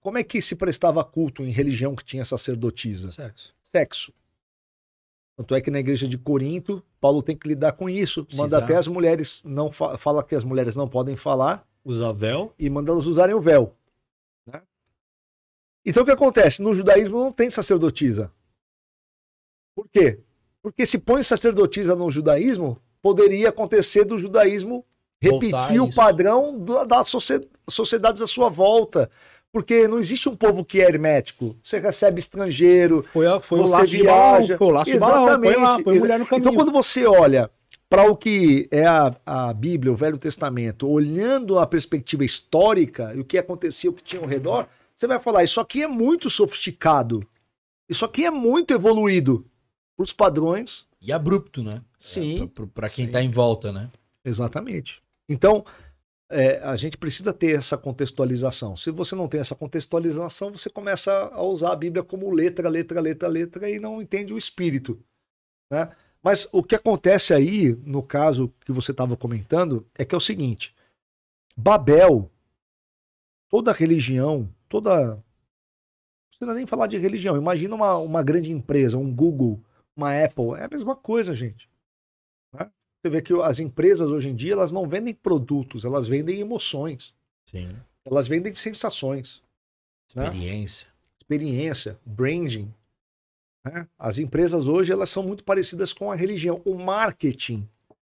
Como é que se prestava culto em religião que tinha sacerdotisa? Sexo. Sexo. Tanto é que na igreja de Corinto, Paulo tem que lidar com isso. Manda até as mulheres não fa fala que as mulheres não podem falar, usar véu e manda elas usarem o véu. Né? Então o que acontece? No judaísmo não tem sacerdotisa. Por quê? Porque se põe sacerdotisa no judaísmo, poderia acontecer do judaísmo repetir o padrão das sociedades à sua volta. Porque não existe um povo que é hermético. Você recebe estrangeiro, foi, foi você o viaja. De foi o Exatamente. De balão, mulher no caminho. Então, quando você olha para o que é a, a Bíblia, o Velho Testamento, olhando a perspectiva histórica e o que acontecia, o que tinha ao redor, você vai falar: isso aqui é muito sofisticado. Isso aqui é muito evoluído para os padrões. E abrupto, né? Sim. É, para quem está em volta, né? Exatamente. Então, é, a gente precisa ter essa contextualização. Se você não tem essa contextualização, você começa a usar a Bíblia como letra, letra, letra, letra e não entende o espírito. Né? Mas o que acontece aí, no caso que você estava comentando, é que é o seguinte: Babel, toda religião, toda. Não precisa nem falar de religião. Imagina uma, uma grande empresa, um Google, uma Apple. É a mesma coisa, gente. Você vê que as empresas hoje em dia, elas não vendem produtos, elas vendem emoções. Sim. Elas vendem sensações. Né? Experiência. Né? Experiência, branding. Né? As empresas hoje, elas são muito parecidas com a religião. O marketing,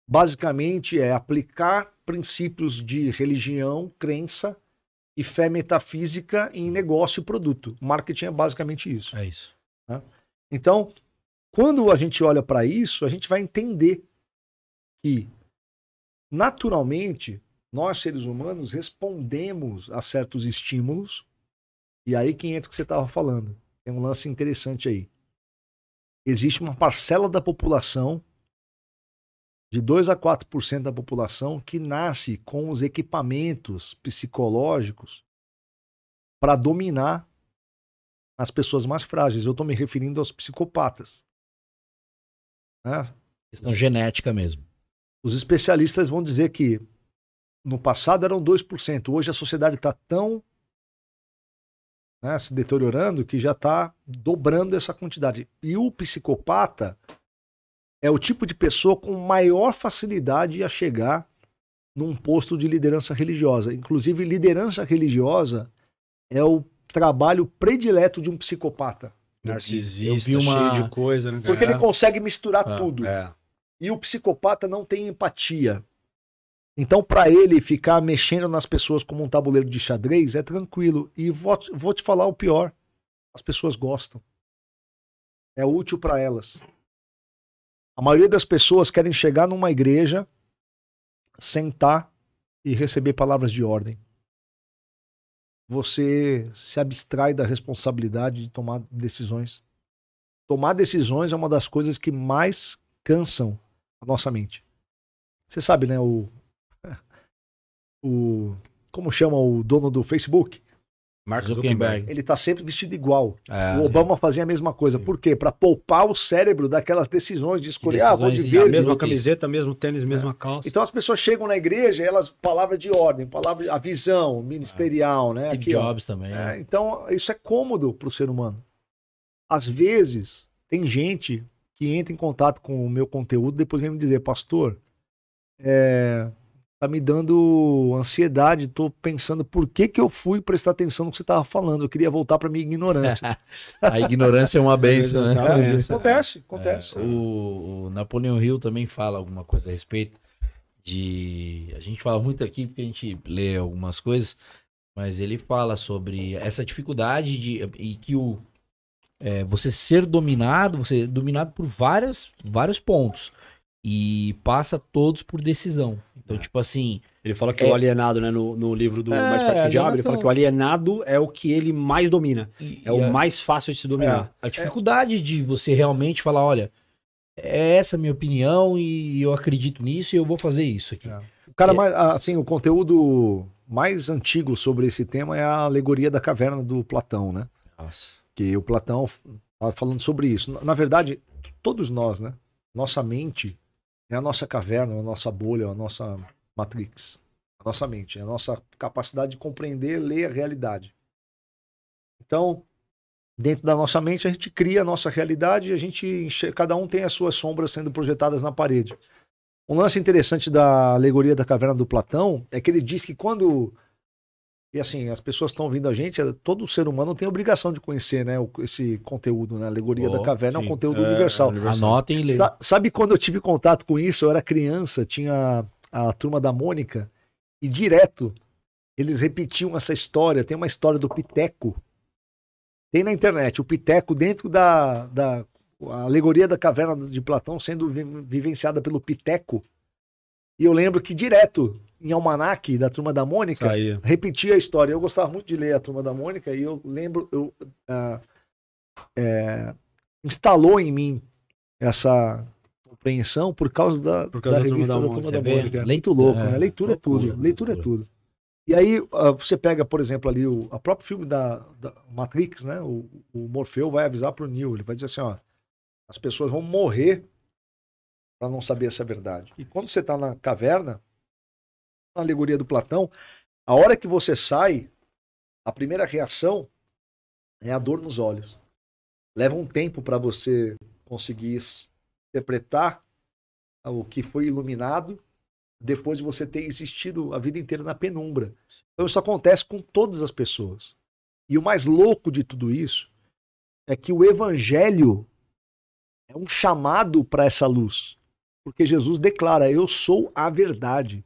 basicamente, é aplicar princípios de religião, crença e fé metafísica em hum. negócio e produto. Marketing é basicamente isso. É isso. Né? Então, quando a gente olha para isso, a gente vai entender que, naturalmente, nós seres humanos respondemos a certos estímulos. E aí que entra o que você estava falando. É um lance interessante aí. Existe uma parcela da população, de 2 a 4% da população, que nasce com os equipamentos psicológicos para dominar as pessoas mais frágeis. Eu estou me referindo aos psicopatas. Né? Questão genética mesmo. Os especialistas vão dizer que no passado eram 2%, hoje a sociedade está tão né, se deteriorando que já está dobrando essa quantidade. E o psicopata é o tipo de pessoa com maior facilidade a chegar num posto de liderança religiosa. Inclusive, liderança religiosa é o trabalho predileto de um psicopata. Narcisista, uma... cheio de coisa. Né, Porque ele consegue misturar ah, tudo. É. E o psicopata não tem empatia. Então, para ele ficar mexendo nas pessoas como um tabuleiro de xadrez é tranquilo. E vou, vou te falar o pior: as pessoas gostam. É útil para elas. A maioria das pessoas querem chegar numa igreja, sentar e receber palavras de ordem. Você se abstrai da responsabilidade de tomar decisões. Tomar decisões é uma das coisas que mais cansam a nossa mente. Você sabe, né? O. O. Como chama o dono do Facebook? Mark Zuckerberg. Ele tá sempre vestido igual. É, o é. Obama é. fazia a mesma coisa. Sim. Por quê? Para poupar o cérebro daquelas decisões de escolher, decisões ah, vou de verde. A mesma camiseta, mesmo tênis, mesma é. calça. Então as pessoas chegam na igreja, elas palavra de ordem, palavra a visão ministerial, né? Steve Aqui, Jobs ó. também. É, então isso é cômodo para o ser humano. Às vezes tem gente que entra em contato com o meu conteúdo depois vem me dizer, pastor, é, tá me dando ansiedade, tô pensando por que que eu fui prestar atenção no que você tava falando, eu queria voltar para minha ignorância. a ignorância é uma benção, né? É, é, acontece, acontece. É, o, o Napoleão Hill também fala alguma coisa a respeito de... A gente fala muito aqui porque a gente lê algumas coisas, mas ele fala sobre essa dificuldade de... e que o é, você ser dominado, você é dominado por várias, vários pontos. E passa todos por decisão. Então, é. tipo assim. Ele fala que é... é o alienado, né? No, no livro do é, Mais Perto do Diabo, ele fala que o alienado é o que ele mais domina. E, é e o a... mais fácil de se dominar. É, a dificuldade de você realmente falar: olha, é essa a minha opinião e eu acredito nisso e eu vou fazer isso aqui. É. O cara, mais, assim, o conteúdo mais antigo sobre esse tema é a alegoria da caverna do Platão, né? Nossa que o Platão está falando sobre isso. Na verdade, todos nós, né? Nossa mente é a nossa caverna, a nossa bolha, a nossa matrix. A nossa mente, é a nossa capacidade de compreender, ler a realidade. Então, dentro da nossa mente, a gente cria a nossa realidade e a gente enxerga, cada um tem as suas sombras sendo projetadas na parede. Um lance interessante da alegoria da caverna do Platão é que ele diz que quando e assim, as pessoas estão vindo a gente, é, todo ser humano tem obrigação de conhecer, né, esse conteúdo, né? A alegoria oh, da caverna sim. é um conteúdo é, universal. universal. Anotem e leiam. Sabe quando eu tive contato com isso? Eu era criança, tinha a, a turma da Mônica, e direto eles repetiam essa história. Tem uma história do Piteco. Tem na internet o Piteco dentro da, da alegoria da caverna de Platão sendo vi, vivenciada pelo Piteco. E eu lembro que direto em Almanac da Turma da Mônica, Saía. repetia a história. Eu gostava muito de ler a Turma da Mônica e eu lembro, eu ah, é, instalou em mim essa compreensão por causa da, por causa da, da revista da Turma da, Turma é da, Mônica. É muito louco, é, né? Leitura é tudo, loucura, né? leitura é tudo. E aí ah, você pega, por exemplo, ali o a próprio filme da, Matrix, né? O, o Morfeu vai avisar pro Neo, ele vai dizer assim, ó, as pessoas vão morrer para não saber essa verdade. E quando você tá na caverna, na alegoria do Platão, a hora que você sai, a primeira reação é a dor nos olhos. Leva um tempo para você conseguir interpretar ah, o que foi iluminado depois de você ter existido a vida inteira na penumbra. Então isso acontece com todas as pessoas. E o mais louco de tudo isso é que o evangelho é um chamado para essa luz. Porque Jesus declara: Eu sou a verdade.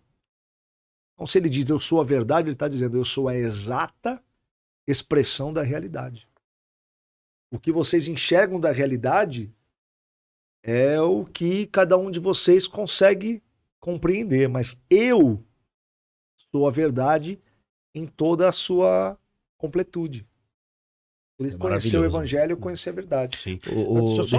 Então, se ele diz eu sou a verdade, ele está dizendo eu sou a exata expressão da realidade. O que vocês enxergam da realidade é o que cada um de vocês consegue compreender, mas eu sou a verdade em toda a sua completude. Por isso, é conhecer o né? evangelho, conhecer a verdade. Sim.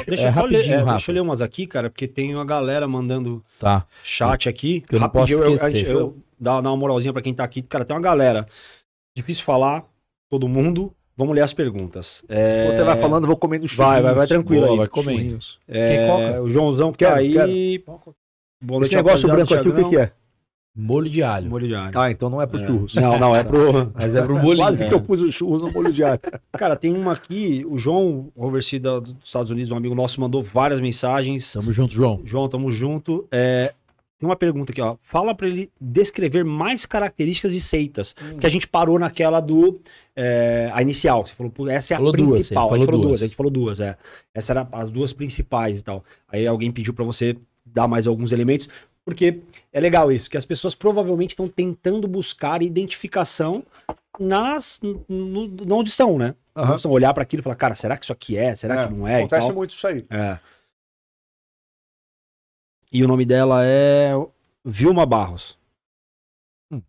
deixa, eu é ler, umas aqui, cara, porque tem uma galera mandando tá. chat aqui. eu não posso eu, eu, dar, dar uma moralzinha para quem tá aqui. Cara, tem uma galera. Difícil falar, todo mundo. Vamos ler as perguntas. É... Você vai falando, eu vou comendo churros. Vai, vai, vai tranquilo Boa, aí. Vai comendo. É... O Joãozão tá quer aí. Quero. Bom, Esse negócio branco aqui, o que, que é? Molho de alho. Molho de alho. Ah, então não é pro é. churros. Não, não, é pro. Mas é pro molho. Quase né? que eu pus os churros no molho de alho. Cara, tem uma aqui, o João, Overseas dos Estados Unidos, um amigo nosso, mandou várias mensagens. Tamo junto, João. João, tamo junto. É, tem uma pergunta aqui, ó. Fala para ele descrever mais características de seitas. Hum. Porque a gente parou naquela do. É, a inicial. Você falou, essa é a falou principal. Duas, a gente falou duas. duas. A gente falou duas, é. Essa era as duas principais e tal. Aí alguém pediu para você dar mais alguns elementos. Porque é legal isso, que as pessoas provavelmente estão tentando buscar identificação nas no, no, onde estão, né? Uhum. Não estão olhar para aquilo e falar, cara, será que isso aqui é? Será é, que não é? Acontece muito isso aí. É. E o nome dela é Vilma Barros. Hum.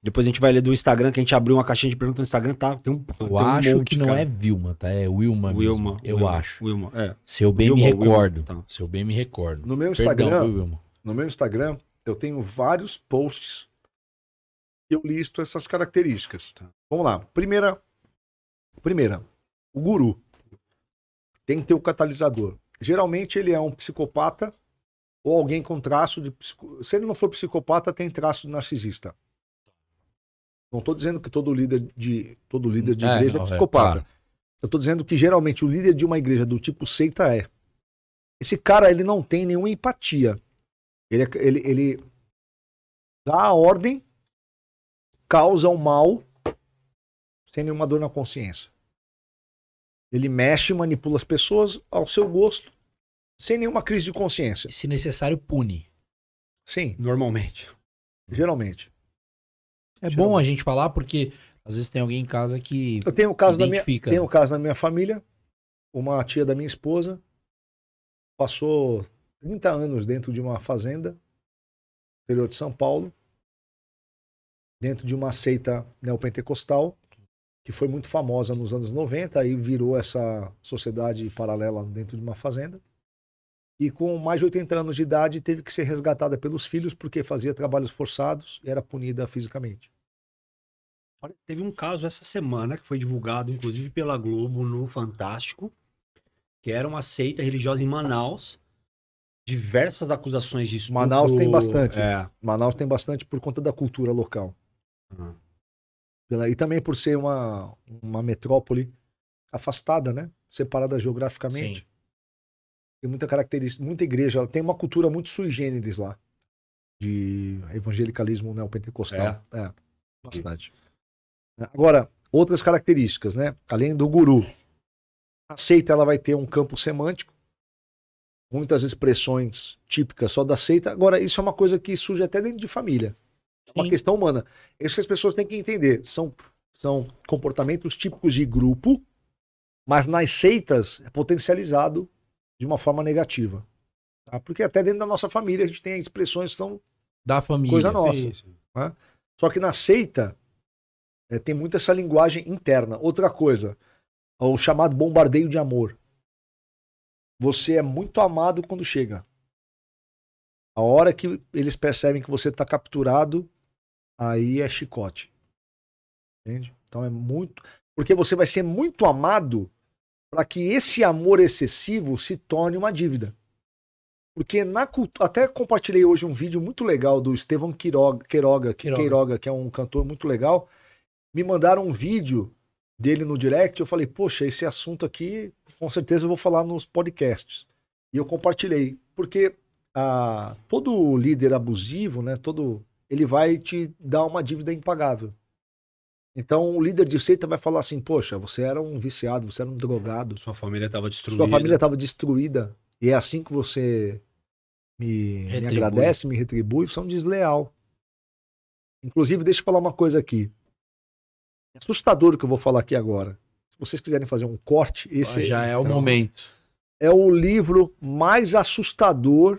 Depois a gente vai ler do Instagram, que a gente abriu uma caixinha de perguntas no Instagram, tá? Tem um, eu tem um acho monte, que não é Vilma, tá? É Wilma. Wilma. eu Wilma, acho. Wilma, é. Se eu bem Wilma, me recordo. Tá. Se eu bem me recordo. No meu Instagram, Perdão, no meu Instagram, eu tenho vários posts eu listo essas características. Tá. Vamos lá. Primeira, primeira, o guru tem que ter o um catalisador geralmente ele é um psicopata ou alguém com traço de se ele não for psicopata tem traço de narcisista não estou dizendo que todo líder de todo líder de é, igreja é, não, é psicopata é, eu estou dizendo que geralmente o líder de uma igreja do tipo seita é esse cara ele não tem nenhuma empatia ele é, ele, ele dá a ordem causa o mal sem nenhuma dor na consciência ele mexe, e manipula as pessoas ao seu gosto, sem nenhuma crise de consciência. E, se necessário, pune. Sim. Normalmente. Geralmente. É Geralmente. bom a gente falar porque às vezes tem alguém em casa que eu tenho caso identifica. da minha, tenho um caso na minha família, uma tia da minha esposa passou 30 anos dentro de uma fazenda interior de São Paulo, dentro de uma seita neopentecostal que foi muito famosa nos anos 90, aí virou essa sociedade paralela dentro de uma fazenda. E com mais de 80 anos de idade, teve que ser resgatada pelos filhos porque fazia trabalhos forçados e era punida fisicamente. teve um caso essa semana que foi divulgado, inclusive, pela Globo no Fantástico, que era uma seita religiosa em Manaus. Diversas acusações disso. Manaus tem bastante. É. Manaus tem bastante por conta da cultura local. Uhum. Pela, e também por ser uma, uma metrópole afastada, né? Separada geograficamente. Sim. Tem muita característica, muita igreja. Ela tem uma cultura muito sui generis lá. De evangelicalismo neopentecostal. É. é bastante. Agora, outras características, né? Além do guru. A seita ela vai ter um campo semântico, muitas expressões típicas só da seita. Agora, isso é uma coisa que surge até dentro de família. É uma questão humana. É isso que as pessoas têm que entender. São, são comportamentos típicos de grupo, mas nas seitas é potencializado de uma forma negativa. Tá? Porque até dentro da nossa família a gente tem expressões que são da família, coisa nossa. Né? Só que na seita é, tem muito essa linguagem interna. Outra coisa, é o chamado bombardeio de amor. Você é muito amado quando chega. A hora que eles percebem que você está capturado, aí é chicote. Entende? Então é muito. Porque você vai ser muito amado para que esse amor excessivo se torne uma dívida. Porque na cultura. Até compartilhei hoje um vídeo muito legal do Estevão Quiroga, Queiroga, Queiroga. Queiroga, que é um cantor muito legal. Me mandaram um vídeo dele no direct. Eu falei, poxa, esse assunto aqui, com certeza eu vou falar nos podcasts. E eu compartilhei. Porque a, todo líder abusivo, né, todo ele vai te dar uma dívida impagável. Então o líder de seita vai falar assim: "Poxa, você era um viciado, você era um drogado, sua família estava destruída. Sua família estava destruída e é assim que você me, me agradece, me retribui, são é desleal. Inclusive, deixa eu falar uma coisa aqui. É assustador o que eu vou falar aqui agora. Se vocês quiserem fazer um corte, esse ah, já é, é o então, momento. É o livro mais assustador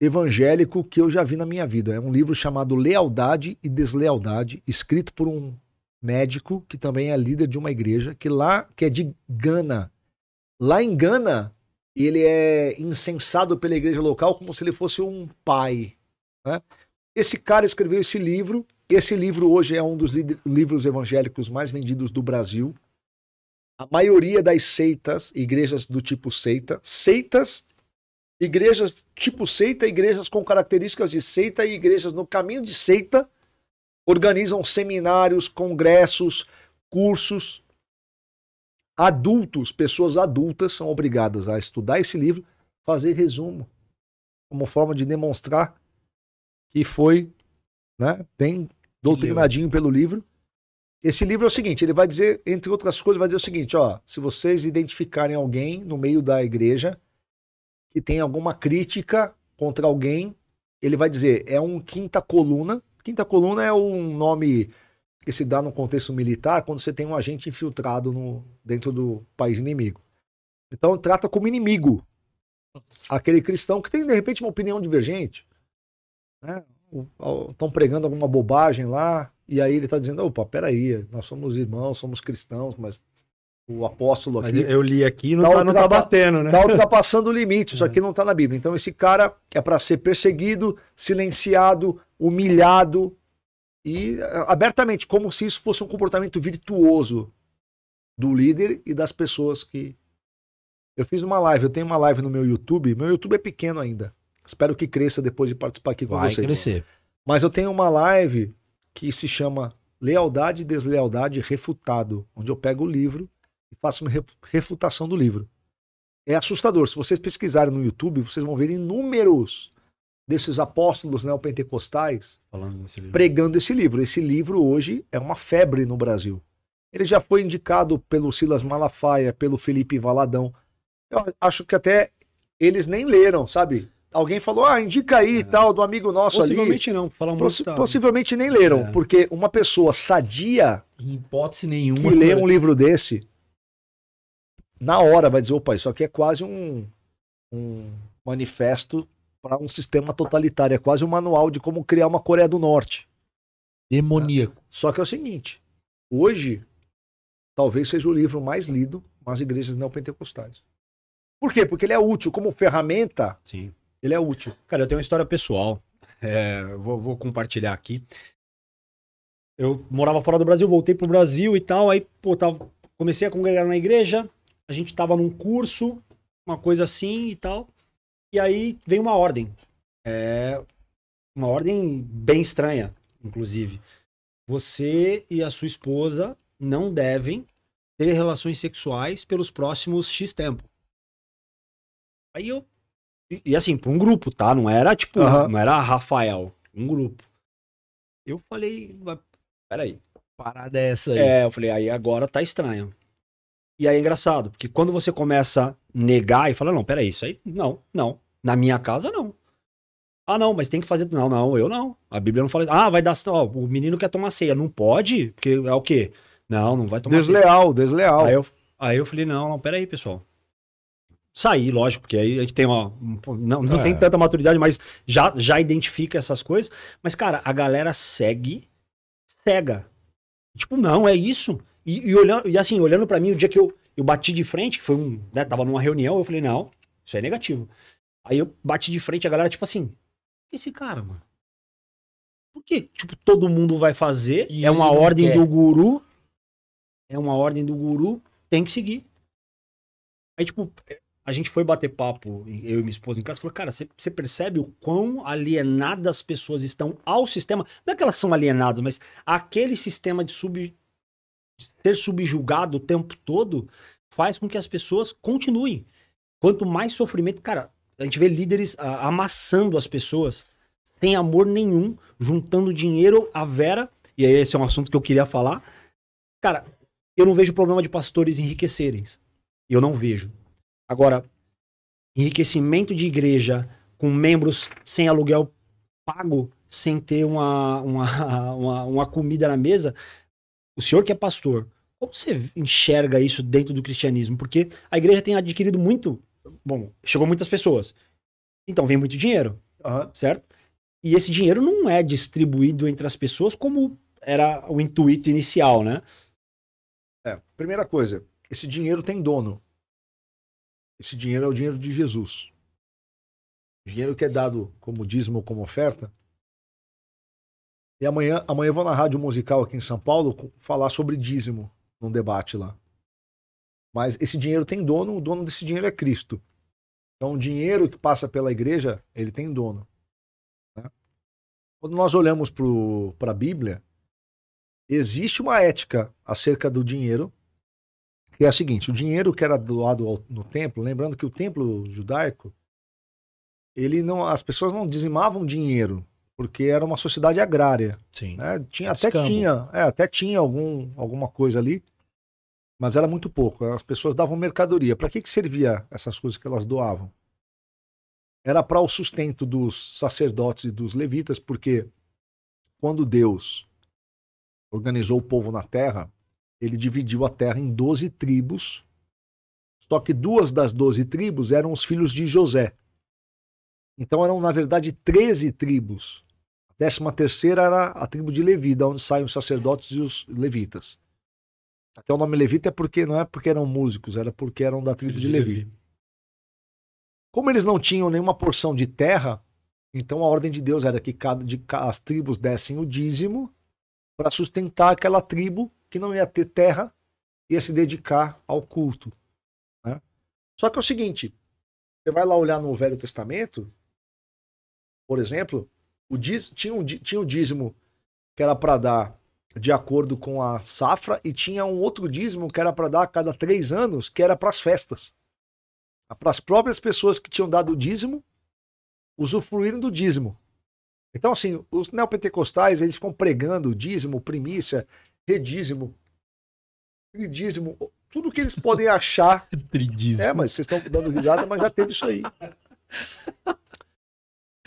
evangélico que eu já vi na minha vida. É um livro chamado Lealdade e Deslealdade, escrito por um médico que também é líder de uma igreja que lá que é de Gana. Lá em Gana, ele é incensado pela igreja local como se ele fosse um pai. Né? Esse cara escreveu esse livro. Esse livro hoje é um dos livros evangélicos mais vendidos do Brasil. A maioria das seitas, igrejas do tipo seita, seitas igrejas tipo seita, igrejas com características de seita e igrejas no caminho de seita organizam seminários, congressos, cursos. Adultos, pessoas adultas são obrigadas a estudar esse livro, fazer resumo, como forma de demonstrar que foi né, bem doutrinadinho pelo livro. Esse livro é o seguinte, ele vai dizer, entre outras coisas, vai dizer o seguinte, ó, se vocês identificarem alguém no meio da igreja que tem alguma crítica contra alguém, ele vai dizer, é um quinta coluna. Quinta coluna é um nome que se dá no contexto militar quando você tem um agente infiltrado no, dentro do país inimigo. Então trata como inimigo aquele cristão que tem de repente uma opinião divergente. Né? Estão pregando alguma bobagem lá, e aí ele está dizendo: opa, peraí, nós somos irmãos, somos cristãos, mas o apóstolo aqui. Mas eu li aqui não está tá, tá, tá batendo, né? Está ultrapassando o limite, isso é. aqui não está na Bíblia. Então esse cara é para ser perseguido, silenciado, humilhado e eh, abertamente, como se isso fosse um comportamento virtuoso do líder e das pessoas que. Eu fiz uma live, eu tenho uma live no meu YouTube, meu YouTube é pequeno ainda. Espero que cresça depois de participar aqui com Vai vocês. crescer. Mas eu tenho uma live que se chama Lealdade e Deslealdade Refutado, onde eu pego o livro e faça uma refutação do livro. É assustador. Se vocês pesquisarem no YouTube, vocês vão ver inúmeros desses apóstolos neopentecostais pregando esse livro. Esse livro hoje é uma febre no Brasil. Ele já foi indicado pelo Silas Malafaia, pelo Felipe Valadão. Eu acho que até eles nem leram, sabe? Alguém falou, ah, indica aí e é. tal, do amigo nosso possivelmente ali. Possivelmente não, falar um Possi Possivelmente nem leram, é. porque uma pessoa sadia. Em hipótese nenhuma. Que lê um livro desse, na hora vai dizer, opa, isso aqui é quase um, um manifesto para um sistema totalitário, é quase um manual de como criar uma Coreia do Norte. Demoníaco. Né? Só que é o seguinte, hoje talvez seja o livro mais lido nas igrejas não pentecostais. Por quê? Porque ele é útil como ferramenta. Sim. Ele é útil. Cara, eu tenho uma história pessoal. É, vou, vou compartilhar aqui. Eu morava fora do Brasil, voltei pro Brasil e tal. Aí, pô, tava, comecei a congregar na igreja a gente tava num curso, uma coisa assim e tal. E aí veio uma ordem. É, uma ordem bem estranha, inclusive. Você e a sua esposa não devem ter relações sexuais pelos próximos X tempo. Aí eu. E, e assim, pra um grupo, tá? Não era tipo. Uhum. Não era Rafael. Um grupo. Eu falei. Peraí. Parada é essa aí. É, eu falei, aí agora tá estranho. E aí é engraçado, porque quando você começa a negar e fala não, peraí, isso aí, não, não. Na minha casa, não. Ah, não, mas tem que fazer. Não, não, eu não. A Bíblia não fala. Ah, vai dar. Ó, o menino quer tomar ceia. Não pode? Porque é o quê? Não, não vai tomar desleal, ceia. Desleal, desleal. Aí eu, aí eu falei, não, não, peraí, pessoal. Saí, lógico, porque aí a gente tem uma. Não, não é. tem tanta maturidade, mas já, já identifica essas coisas. Mas, cara, a galera segue cega. Tipo, não, é isso. E, e olhando, e assim, olhando para mim, o dia que eu, eu bati de frente, que foi um. Né, tava numa reunião, eu falei, não, isso é negativo. Aí eu bati de frente, a galera, tipo assim, esse cara, mano? Por que, tipo, todo mundo vai fazer? E é uma ordem quer. do guru. É uma ordem do guru, tem que seguir. Aí, tipo, a gente foi bater papo, eu e minha esposa em casa, falou, cara, você percebe o quão alienadas as pessoas estão ao sistema? Não é que elas são alienadas, mas aquele sistema de sub, ser subjugado o tempo todo faz com que as pessoas continuem. Quanto mais sofrimento, cara, a gente vê líderes amassando as pessoas sem amor nenhum, juntando dinheiro à vera, e aí esse é um assunto que eu queria falar. Cara, eu não vejo problema de pastores enriquecerem. Eu não vejo. Agora, enriquecimento de igreja com membros sem aluguel pago, sem ter uma, uma, uma, uma comida na mesa, o senhor que é pastor, como você enxerga isso dentro do cristianismo? Porque a igreja tem adquirido muito. Bom, chegou muitas pessoas. Então vem muito dinheiro, uhum. certo? E esse dinheiro não é distribuído entre as pessoas como era o intuito inicial, né? É, primeira coisa, esse dinheiro tem dono. Esse dinheiro é o dinheiro de Jesus. O dinheiro que é dado como dízimo, ou como oferta, e amanhã, amanhã eu vou na rádio musical aqui em São Paulo falar sobre dízimo num debate lá. Mas esse dinheiro tem dono, o dono desse dinheiro é Cristo. Então, o dinheiro que passa pela igreja, ele tem dono. Né? Quando nós olhamos para a Bíblia, existe uma ética acerca do dinheiro, que é a seguinte: o dinheiro que era doado ao, no templo, lembrando que o templo judaico, ele não, as pessoas não dizimavam dinheiro, porque era uma sociedade agrária. Sim. Né? Tinha, até tinha, é, até tinha algum, alguma coisa ali, mas era muito pouco. As pessoas davam mercadoria. Para que, que servia essas coisas que elas doavam? Era para o sustento dos sacerdotes e dos levitas, porque quando Deus organizou o povo na terra, ele dividiu a terra em 12 tribos. Só que duas das 12 tribos eram os filhos de José. Então eram, na verdade, 13 tribos. Décima terceira era a tribo de Levi, da onde saem os sacerdotes e os levitas. Até o nome levita é porque não é porque eram músicos, era porque eram da tribo de, Levi. Como eles não tinham nenhuma porção de terra, então a ordem de Deus era que cada, de, as tribos dessem o dízimo para sustentar aquela tribo que não ia ter terra ia se dedicar ao culto. Né? Só que é o seguinte: você vai lá olhar no Velho Testamento, por exemplo, o tinha, um, tinha o dízimo que era para dar de acordo com a safra e tinha um outro dízimo que era para dar a cada três anos, que era para as festas. Para as próprias pessoas que tinham dado o dízimo, usufruíram do dízimo. Então, assim, os neopentecostais, eles ficam pregando dízimo, primícia, redízimo, tridízimo, tudo que eles podem achar. Tridízimo. É, mas vocês estão dando risada, mas já teve isso aí.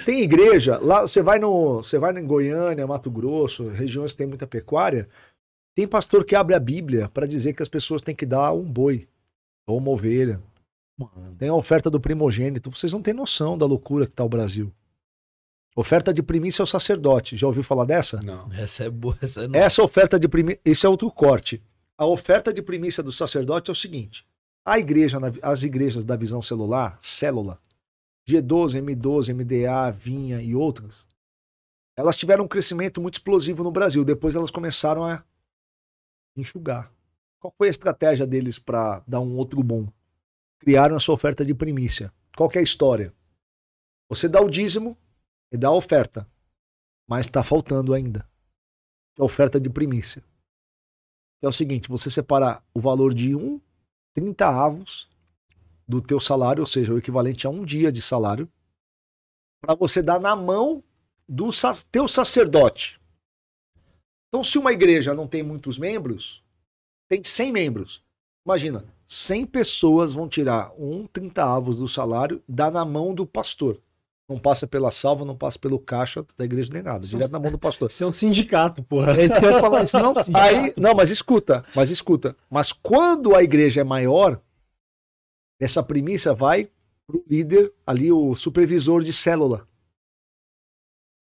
Tem igreja, lá você vai no, você vai em Goiânia, Mato Grosso, regiões que tem muita pecuária, tem pastor que abre a Bíblia para dizer que as pessoas têm que dar um boi ou uma ovelha. Mano. Tem a oferta do primogênito. Vocês não têm noção da loucura que está o Brasil. Oferta de primícia ao é sacerdote. Já ouviu falar dessa? Não. Essa é boa. Essa, é não... essa oferta de primícia. Esse é outro corte. A oferta de primícia do sacerdote é o seguinte: a igreja, as igrejas da visão celular, célula, G12, M12, MDA, Vinha e outras, elas tiveram um crescimento muito explosivo no Brasil. Depois elas começaram a enxugar. Qual foi a estratégia deles para dar um outro bom? Criaram a sua oferta de primícia. Qual é a história? Você dá o dízimo e dá a oferta, mas está faltando ainda. É a oferta de primícia. É o seguinte, você separa o valor de um 30 avos do teu salário, ou seja, o equivalente a um dia de salário, para você dar na mão do sa teu sacerdote. Então, se uma igreja não tem muitos membros, tem 100 membros. Imagina, 100 pessoas vão tirar um trintaavos do salário, dar na mão do pastor. Não passa pela salva, não passa pelo caixa da igreja nem nada. É direto na mão do pastor. Isso é um sindicato, porra. É isso que eu falar, isso não é um Aí, não, mas escuta, mas escuta. Mas quando a igreja é maior, essa premissa vai pro líder, ali o supervisor de célula.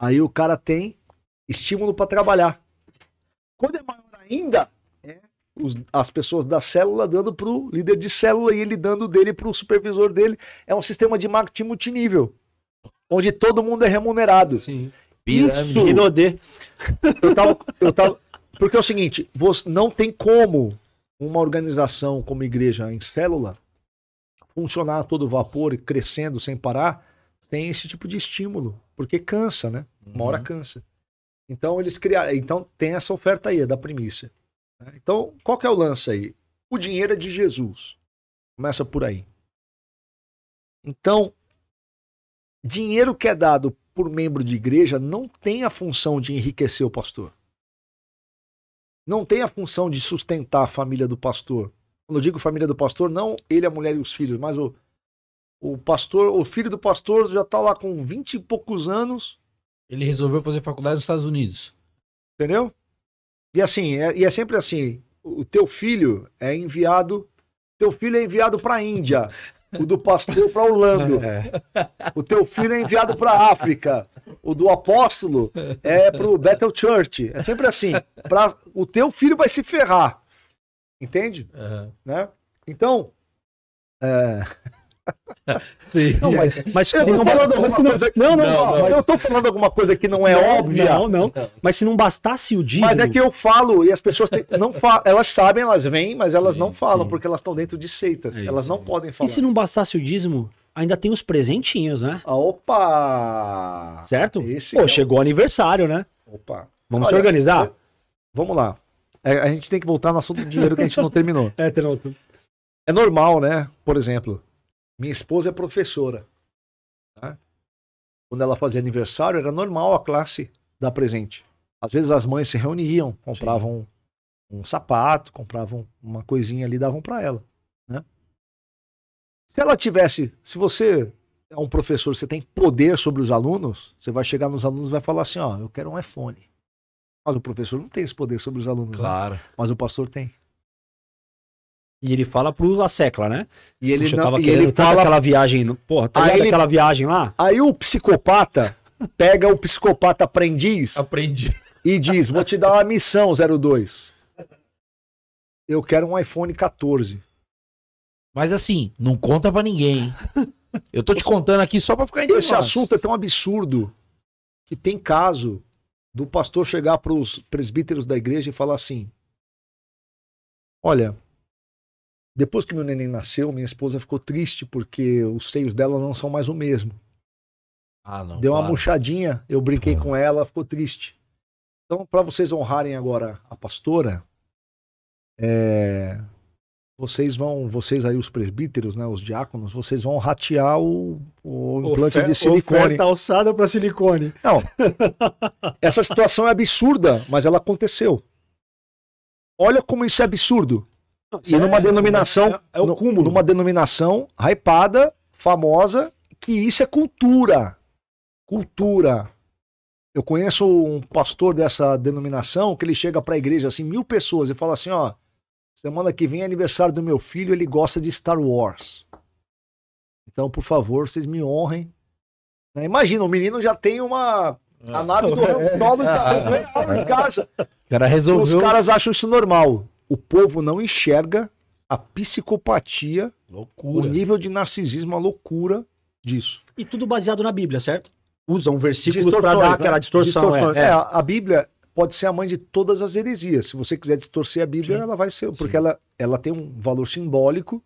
Aí o cara tem estímulo para trabalhar. Quando é maior ainda, é os, as pessoas da célula dando pro líder de célula e ele dando dele pro supervisor dele. É um sistema de marketing multinível, onde todo mundo é remunerado. Sim. Isso. Inodê. Eu tava, eu tava, porque é o seguinte, você não tem como uma organização como igreja em célula funcionar a todo vapor e crescendo sem parar, tem esse tipo de estímulo, porque cansa, né? Uma uhum. hora cansa. Então eles criaram, então tem essa oferta aí, é da primícia. Né? Então, qual que é o lance aí? O dinheiro é de Jesus. Começa por aí. Então, dinheiro que é dado por membro de igreja não tem a função de enriquecer o pastor. Não tem a função de sustentar a família do pastor. Quando eu digo família do pastor, não ele, a mulher e os filhos, mas o, o pastor, o filho do pastor já tá lá com vinte e poucos anos. Ele resolveu fazer faculdade nos Estados Unidos. Entendeu? E assim, é, e é sempre assim: o teu filho é enviado, teu filho é enviado para a Índia, o do pastor para Holanda, é. o teu filho é enviado para a África, o do apóstolo é para o Bethel Church. É sempre assim: pra, o teu filho vai se ferrar. Entende? Uhum. Né? Então. É... Sim. Não, mas, mas, eu não, falando alguma não, coisa que, não, não, não, não, eu tô falando alguma coisa que não é óbvia. Não, não. Então. Mas se não bastasse o dia. Mas é que eu falo e as pessoas têm, não falam, elas sabem, elas vêm, mas elas sim, não falam sim. porque elas estão dentro de seitas. elas não podem falar. E se não bastasse o dízimo, ainda tem os presentinhos, né? Ah, opa! Certo? Esse Pô, é chegou o... aniversário, né? Opa. Vamos Olha, se organizar? Eu... Vamos lá. É, a gente tem que voltar no assunto do dinheiro que a gente não terminou. é, É normal, né? Por exemplo, minha esposa é professora. Tá? Quando ela fazia aniversário, era normal a classe dar presente. Às vezes as mães se reuniam, compravam um, um sapato, compravam uma coisinha ali, davam para ela. Né? Se ela tivesse, se você é um professor, você tem poder sobre os alunos, você vai chegar nos alunos e vai falar assim, ó, eu quero um iPhone. Mas o professor não tem esse poder sobre os alunos. Né? Claro. Né? Mas o pastor tem. E ele fala pro Assecla, né? E ele Puxa, não, tava e ele fala aquela viagem, porra, tá aí ele... aquela viagem lá? Aí o psicopata pega o psicopata aprendiz. Aprendi. E diz: "Vou te dar uma missão, 02. Eu quero um iPhone 14". Mas assim, não conta para ninguém. Eu tô te contando aqui só para ficar entendendo. Esse assunto é tão absurdo que tem caso do pastor chegar para os presbíteros da igreja e falar assim: Olha, depois que meu neném nasceu, minha esposa ficou triste porque os seios dela não são mais o mesmo. Ah, não, Deu uma claro. murchadinha, eu brinquei ah. com ela, ficou triste. Então, para vocês honrarem agora a pastora, é, vocês vão, vocês aí os presbíteros, né, os diáconos, vocês vão ratear o, o implante de silicone. Oferta alçada para silicone. Não. Essa situação é absurda, mas ela aconteceu. Olha como isso é absurdo. e numa é, denominação, é, é o cúmulo, numa denominação hypada, famosa, que isso é cultura. Cultura. Eu conheço um pastor dessa denominação que ele chega para a igreja assim, mil pessoas e fala assim, ó, Semana que vem é aniversário do meu filho, ele gosta de Star Wars. Então, por favor, vocês me honrem. Né? Imagina, o menino já tem uma. É. A nave do Ronaldo então, ah. em casa. Cara resolveu... Os caras acham isso normal. O povo não enxerga a psicopatia, loucura. o nível de narcisismo, a loucura disso. E tudo baseado na Bíblia, certo? Usam versículos para dar né? aquela distorção. É. É. é, a Bíblia pode ser a mãe de todas as heresias. Se você quiser distorcer a Bíblia, Sim. ela vai ser, porque ela, ela tem um valor simbólico,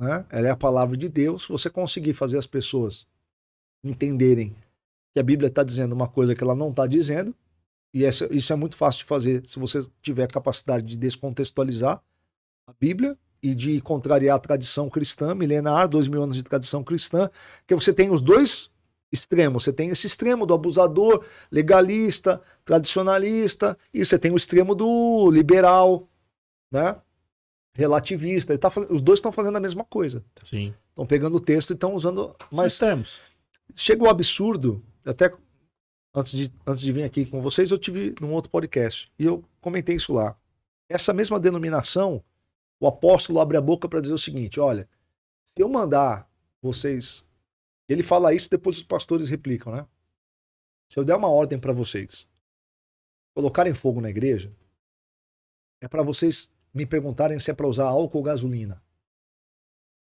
né? ela é a palavra de Deus. Se você conseguir fazer as pessoas entenderem que a Bíblia está dizendo uma coisa que ela não está dizendo, e essa, isso é muito fácil de fazer se você tiver a capacidade de descontextualizar a Bíblia e de contrariar a tradição cristã milenar, dois mil anos de tradição cristã, que você tem os dois extremo. Você tem esse extremo do abusador, legalista, tradicionalista, e você tem o extremo do liberal, né? Relativista. Ele tá, os dois estão fazendo a mesma coisa. Sim. Estão pegando o texto e estão usando mais extremos. Chega o absurdo, até antes de, antes de vir aqui com vocês, eu tive num outro podcast e eu comentei isso lá. Essa mesma denominação, o apóstolo abre a boca para dizer o seguinte: olha, se eu mandar vocês ele fala isso, depois os pastores replicam, né? Se eu der uma ordem para vocês colocarem fogo na igreja, é para vocês me perguntarem se é para usar álcool ou gasolina.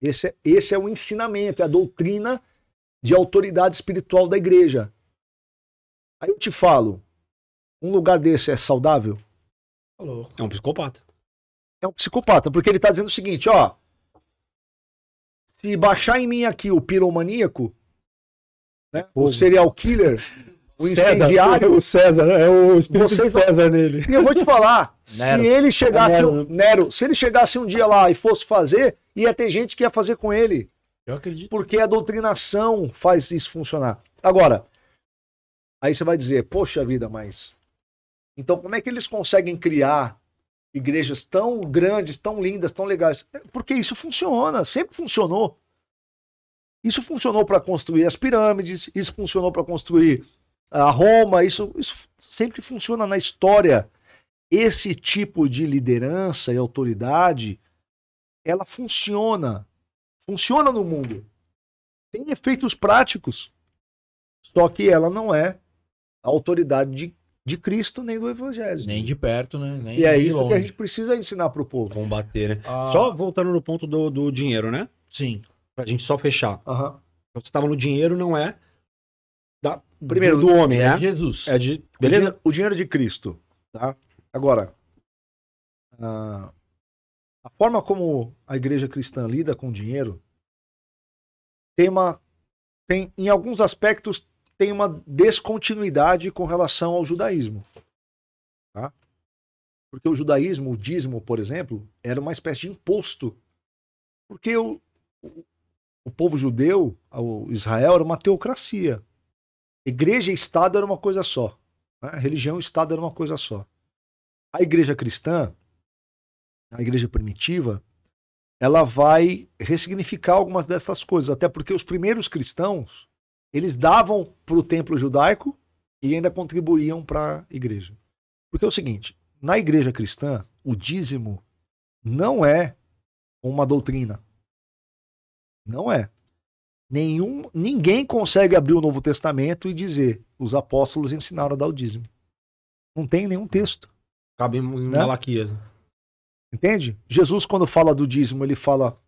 Esse é, esse é o ensinamento, é a doutrina de autoridade espiritual da igreja. Aí eu te falo, um lugar desse é saudável? Tá é um psicopata. É um psicopata, porque ele está dizendo o seguinte, ó, se baixar em mim aqui o piromaníaco, né? É o serial killer, o César, é O César, né? é o espírito você... César nele. E eu vou te falar, Nero. se ele chegasse. Nero, Nero, se ele chegasse um dia lá e fosse fazer, ia ter gente que ia fazer com ele. Eu acredito. Porque a doutrinação faz isso funcionar. Agora, aí você vai dizer, poxa vida, mas. Então, como é que eles conseguem criar igrejas tão grandes, tão lindas, tão legais. É, porque isso funciona, sempre funcionou. Isso funcionou para construir as pirâmides, isso funcionou para construir a Roma, isso, isso sempre funciona na história. Esse tipo de liderança e autoridade, ela funciona. Funciona no mundo. Tem efeitos práticos. Só que ela não é a autoridade de de Cristo nem do Evangelho. Nem de perto, né? Nem, e é isso longe. que a gente precisa ensinar para o povo. Combater, né? Ah. Só voltando no ponto do, do dinheiro, né? Sim. Para a gente só fechar. Uhum. Você estava no dinheiro, não é? Da, primeiro, do, do homem, é né? Jesus. É de, beleza? O dinheiro, de Cristo. Tá? Agora, a, a forma como a igreja cristã lida com o dinheiro tem, uma, tem em alguns aspectos, tem uma descontinuidade com relação ao judaísmo. Tá? Porque o judaísmo, o dízimo, por exemplo, era uma espécie de imposto. Porque o, o povo judeu, o Israel, era uma teocracia. Igreja e Estado era uma coisa só. Né? Religião e Estado era uma coisa só. A igreja cristã, a igreja primitiva, ela vai ressignificar algumas dessas coisas. Até porque os primeiros cristãos eles davam para o templo judaico e ainda contribuíam para a igreja. Porque é o seguinte: na igreja cristã, o dízimo não é uma doutrina. Não é. Nenhum, ninguém consegue abrir o Novo Testamento e dizer os apóstolos ensinaram a dar o dízimo. Não tem nenhum texto. Cabe em né? Malaquias. Né? Entende? Jesus, quando fala do dízimo, ele fala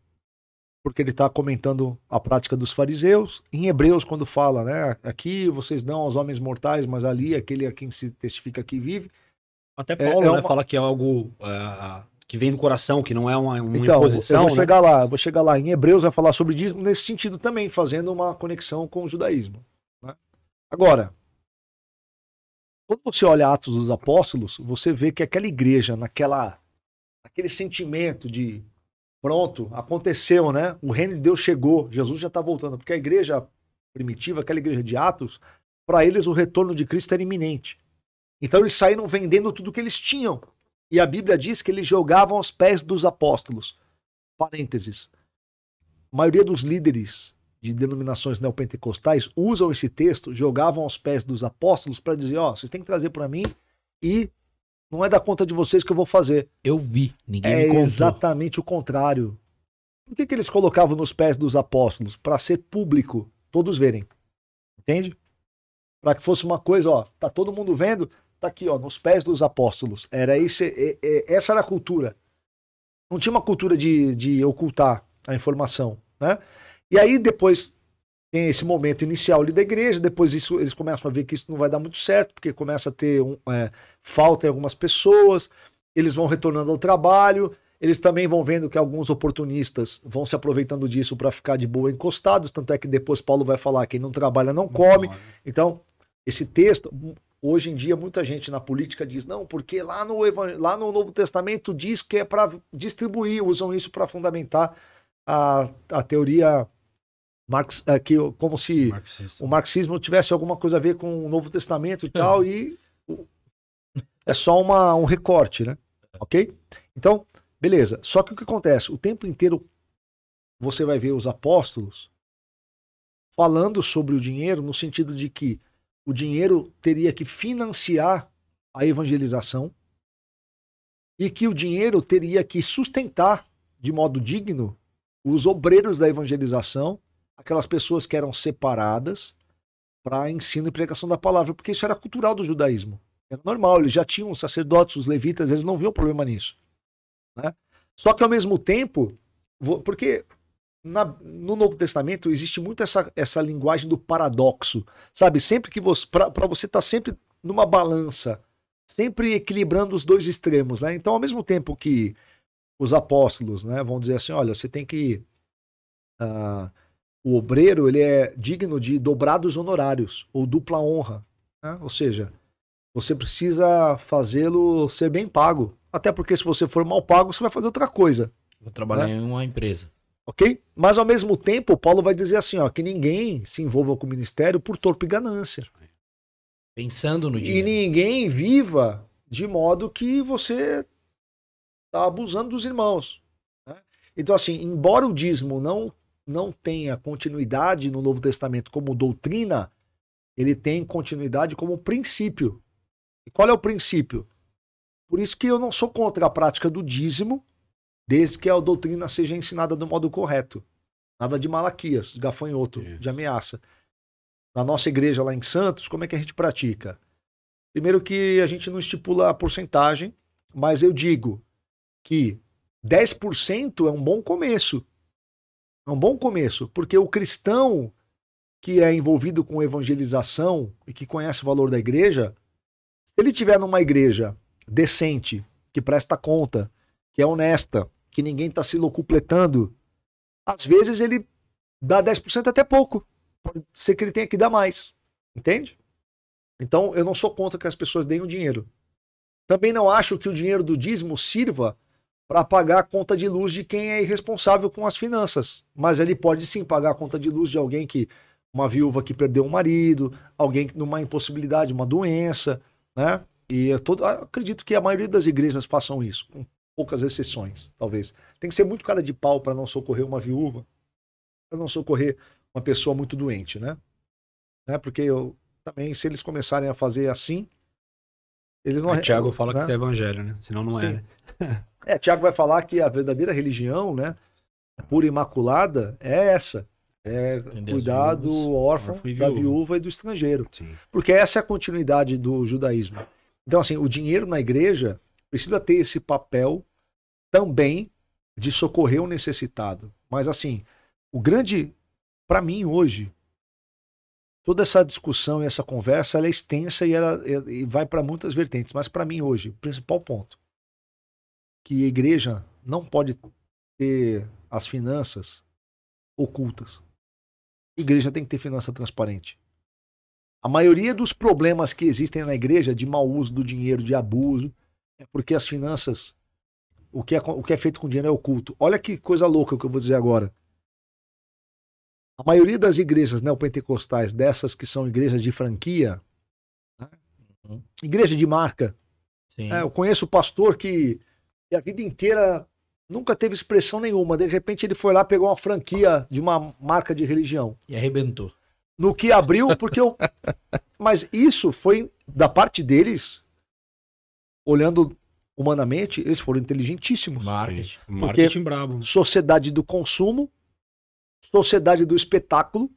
porque ele está comentando a prática dos fariseus. Em Hebreus, quando fala, né? Aqui vocês dão aos homens mortais, mas ali aquele a quem se testifica que vive. Até é, Paulo é, é né, uma... fala que é algo é, que vem do coração, que não é uma, uma então, imposição. Eu vou né? chegar lá, vou chegar lá. Em Hebreus vai falar sobre dízimo nesse sentido também, fazendo uma conexão com o judaísmo. Né? Agora, quando você olha Atos dos Apóstolos, você vê que aquela igreja, naquela, aquele sentimento de Pronto, aconteceu, né? O reino de Deus chegou, Jesus já está voltando, porque a igreja primitiva, aquela igreja de Atos, para eles o retorno de Cristo era iminente. Então eles saíram vendendo tudo que eles tinham. E a Bíblia diz que eles jogavam aos pés dos apóstolos. Parênteses. A maioria dos líderes de denominações neopentecostais usam esse texto, jogavam aos pés dos apóstolos para dizer, ó, oh, vocês têm que trazer para mim e não é da conta de vocês que eu vou fazer. Eu vi, ninguém é me É exatamente o contrário. Por que, que eles colocavam nos pés dos apóstolos? Para ser público, todos verem. Entende? Para que fosse uma coisa, ó, tá todo mundo vendo, tá aqui, ó, nos pés dos apóstolos. Era isso, é, é, é essa era a cultura. Não tinha uma cultura de, de ocultar a informação, né? E aí depois tem esse momento inicial ali da igreja, depois isso, eles começam a ver que isso não vai dar muito certo, porque começa a ter um, é, falta em algumas pessoas, eles vão retornando ao trabalho, eles também vão vendo que alguns oportunistas vão se aproveitando disso para ficar de boa encostados, tanto é que depois Paulo vai falar: quem não trabalha não come. Então, esse texto, hoje em dia, muita gente na política diz: não, porque lá no, lá no Novo Testamento diz que é para distribuir, usam isso para fundamentar a, a teoria Marx, é, que, como se o marxismo tivesse alguma coisa a ver com o Novo Testamento e tal, é. e é só uma, um recorte, né? É. Ok? Então, beleza. Só que o que acontece? O tempo inteiro você vai ver os apóstolos falando sobre o dinheiro no sentido de que o dinheiro teria que financiar a evangelização e que o dinheiro teria que sustentar de modo digno os obreiros da evangelização aquelas pessoas que eram separadas para tá? ensino e pregação da palavra, porque isso era cultural do judaísmo. Era normal, eles já tinham os sacerdotes, os levitas, eles não viam problema nisso. Né? Só que ao mesmo tempo, porque na, no Novo Testamento existe muito essa, essa linguagem do paradoxo, sabe? Sempre que você, para você estar tá sempre numa balança, sempre equilibrando os dois extremos, né? Então, ao mesmo tempo que os apóstolos, né, vão dizer assim, olha, você tem que uh, o obreiro ele é digno de dobrados honorários ou dupla honra. Né? Ou seja, você precisa fazê-lo ser bem pago. Até porque se você for mal pago, você vai fazer outra coisa. Vou trabalhar né? em uma empresa. Ok? Mas ao mesmo tempo, Paulo vai dizer assim: ó, que ninguém se envolva com o ministério por torpe ganância. Pensando no dinheiro. E ninguém viva de modo que você está abusando dos irmãos. Né? Então, assim, embora o dízimo não não tenha continuidade no Novo Testamento como doutrina, ele tem continuidade como princípio. E qual é o princípio? Por isso que eu não sou contra a prática do dízimo, desde que a doutrina seja ensinada do modo correto. Nada de malaquias, de gafanhoto, isso. de ameaça. Na nossa igreja lá em Santos, como é que a gente pratica? Primeiro que a gente não estipula a porcentagem, mas eu digo que 10% é um bom começo. É um bom começo, porque o cristão que é envolvido com evangelização e que conhece o valor da igreja, se ele tiver numa igreja decente, que presta conta, que é honesta, que ninguém está se locupletando, às vezes ele dá 10% até pouco. Pode ser que ele tenha que dar mais. Entende? Então, eu não sou contra que as pessoas deem o dinheiro. Também não acho que o dinheiro do dízimo sirva para pagar a conta de luz de quem é irresponsável com as finanças. Mas ele pode sim pagar a conta de luz de alguém que. Uma viúva que perdeu um marido, alguém numa impossibilidade, uma doença, né? E eu é todo, eu ah, acredito que a maioria das igrejas façam isso, com poucas exceções, talvez. Tem que ser muito cara de pau para não socorrer uma viúva, para não socorrer uma pessoa muito doente, né? né? Porque eu também, se eles começarem a fazer assim, eles não. O Tiago fala né? que é evangelho, né? Senão não Sim. é. Né? É, Tiago vai falar que a verdadeira religião, né, pura imaculada, é essa. É cuidar do órfão, é da viúva e do estrangeiro. Sim. Porque essa é a continuidade do judaísmo. Então, assim, o dinheiro na igreja precisa ter esse papel também de socorrer o necessitado. Mas, assim, o grande, para mim hoje, toda essa discussão e essa conversa, ela é extensa e, ela, e vai para muitas vertentes. Mas, para mim hoje, o principal ponto que a igreja não pode ter as finanças ocultas. A igreja tem que ter finança transparente. A maioria dos problemas que existem na igreja de mau uso do dinheiro, de abuso, é porque as finanças, o que é, o que é feito com dinheiro é oculto. Olha que coisa louca o que eu vou dizer agora. A maioria das igrejas neopentecostais, dessas que são igrejas de franquia, né? Uhum. igreja de marca. Sim. É, eu conheço pastor que e a vida inteira nunca teve expressão nenhuma. De repente ele foi lá, pegou uma franquia de uma marca de religião. E arrebentou. No que abriu, porque eu. Mas isso foi da parte deles, olhando humanamente, eles foram inteligentíssimos. Marketing. Marketing brabo. Sociedade do consumo, sociedade do espetáculo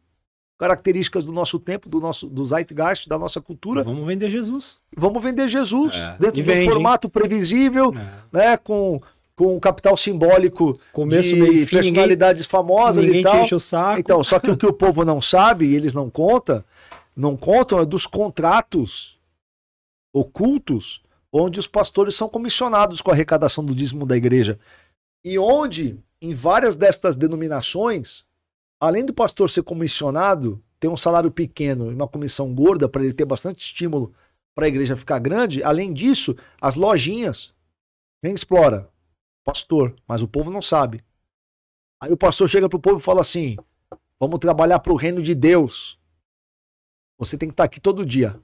características do nosso tempo, do nosso do zeitgeist, da nossa cultura. Vamos vender Jesus. Vamos vender Jesus é, dentro de um formato previsível, é. né, com com o capital simbólico Começo, de meio, personalidades ninguém, famosas ninguém e tal. Enche o saco. Então, só que o que o povo não sabe, e eles não contam, não contam é dos contratos ocultos onde os pastores são comissionados com a arrecadação do dízimo da igreja. E onde, em várias destas denominações, além do pastor ser comissionado, ter um salário pequeno e uma comissão gorda para ele ter bastante estímulo para a igreja ficar grande, além disso, as lojinhas. Quem explora? pastor, mas o povo não sabe. Aí o pastor chega para o povo e fala assim: vamos trabalhar para o reino de Deus. Você tem que estar tá aqui todo dia.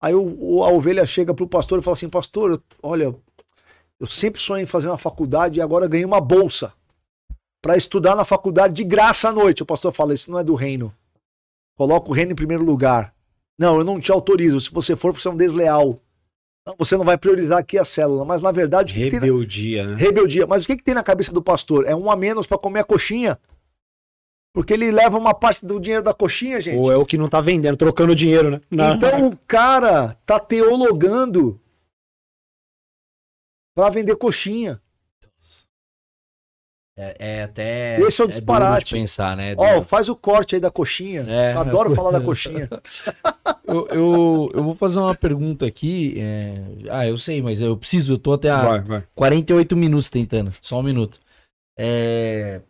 Aí o, a ovelha chega para o pastor e fala assim: Pastor, olha, eu sempre sonhei em fazer uma faculdade e agora ganhei uma bolsa para estudar na faculdade de graça à noite. O pastor fala: Isso não é do reino. Coloca o reino em primeiro lugar. Não, eu não te autorizo. Se você for, você é um desleal. Não, você não vai priorizar aqui a célula. Mas na verdade. Rebeldia, na... né? Rebeldia. Mas o que, que tem na cabeça do pastor? É um a menos para comer a coxinha. Porque ele leva uma parte do dinheiro da coxinha, gente. Ou é o que não tá vendendo, trocando dinheiro, né? Não. Então o cara tá teologando para vender coxinha. É, é, até. Esse é, é um disparate. É pensar, né? É Ó, oh, faz o corte aí da coxinha. É. Adoro falar da coxinha. eu, eu, eu, vou fazer uma pergunta aqui. É... Ah, eu sei, mas eu preciso, eu tô até a vai, vai. 48 minutos tentando. Só um minuto. É,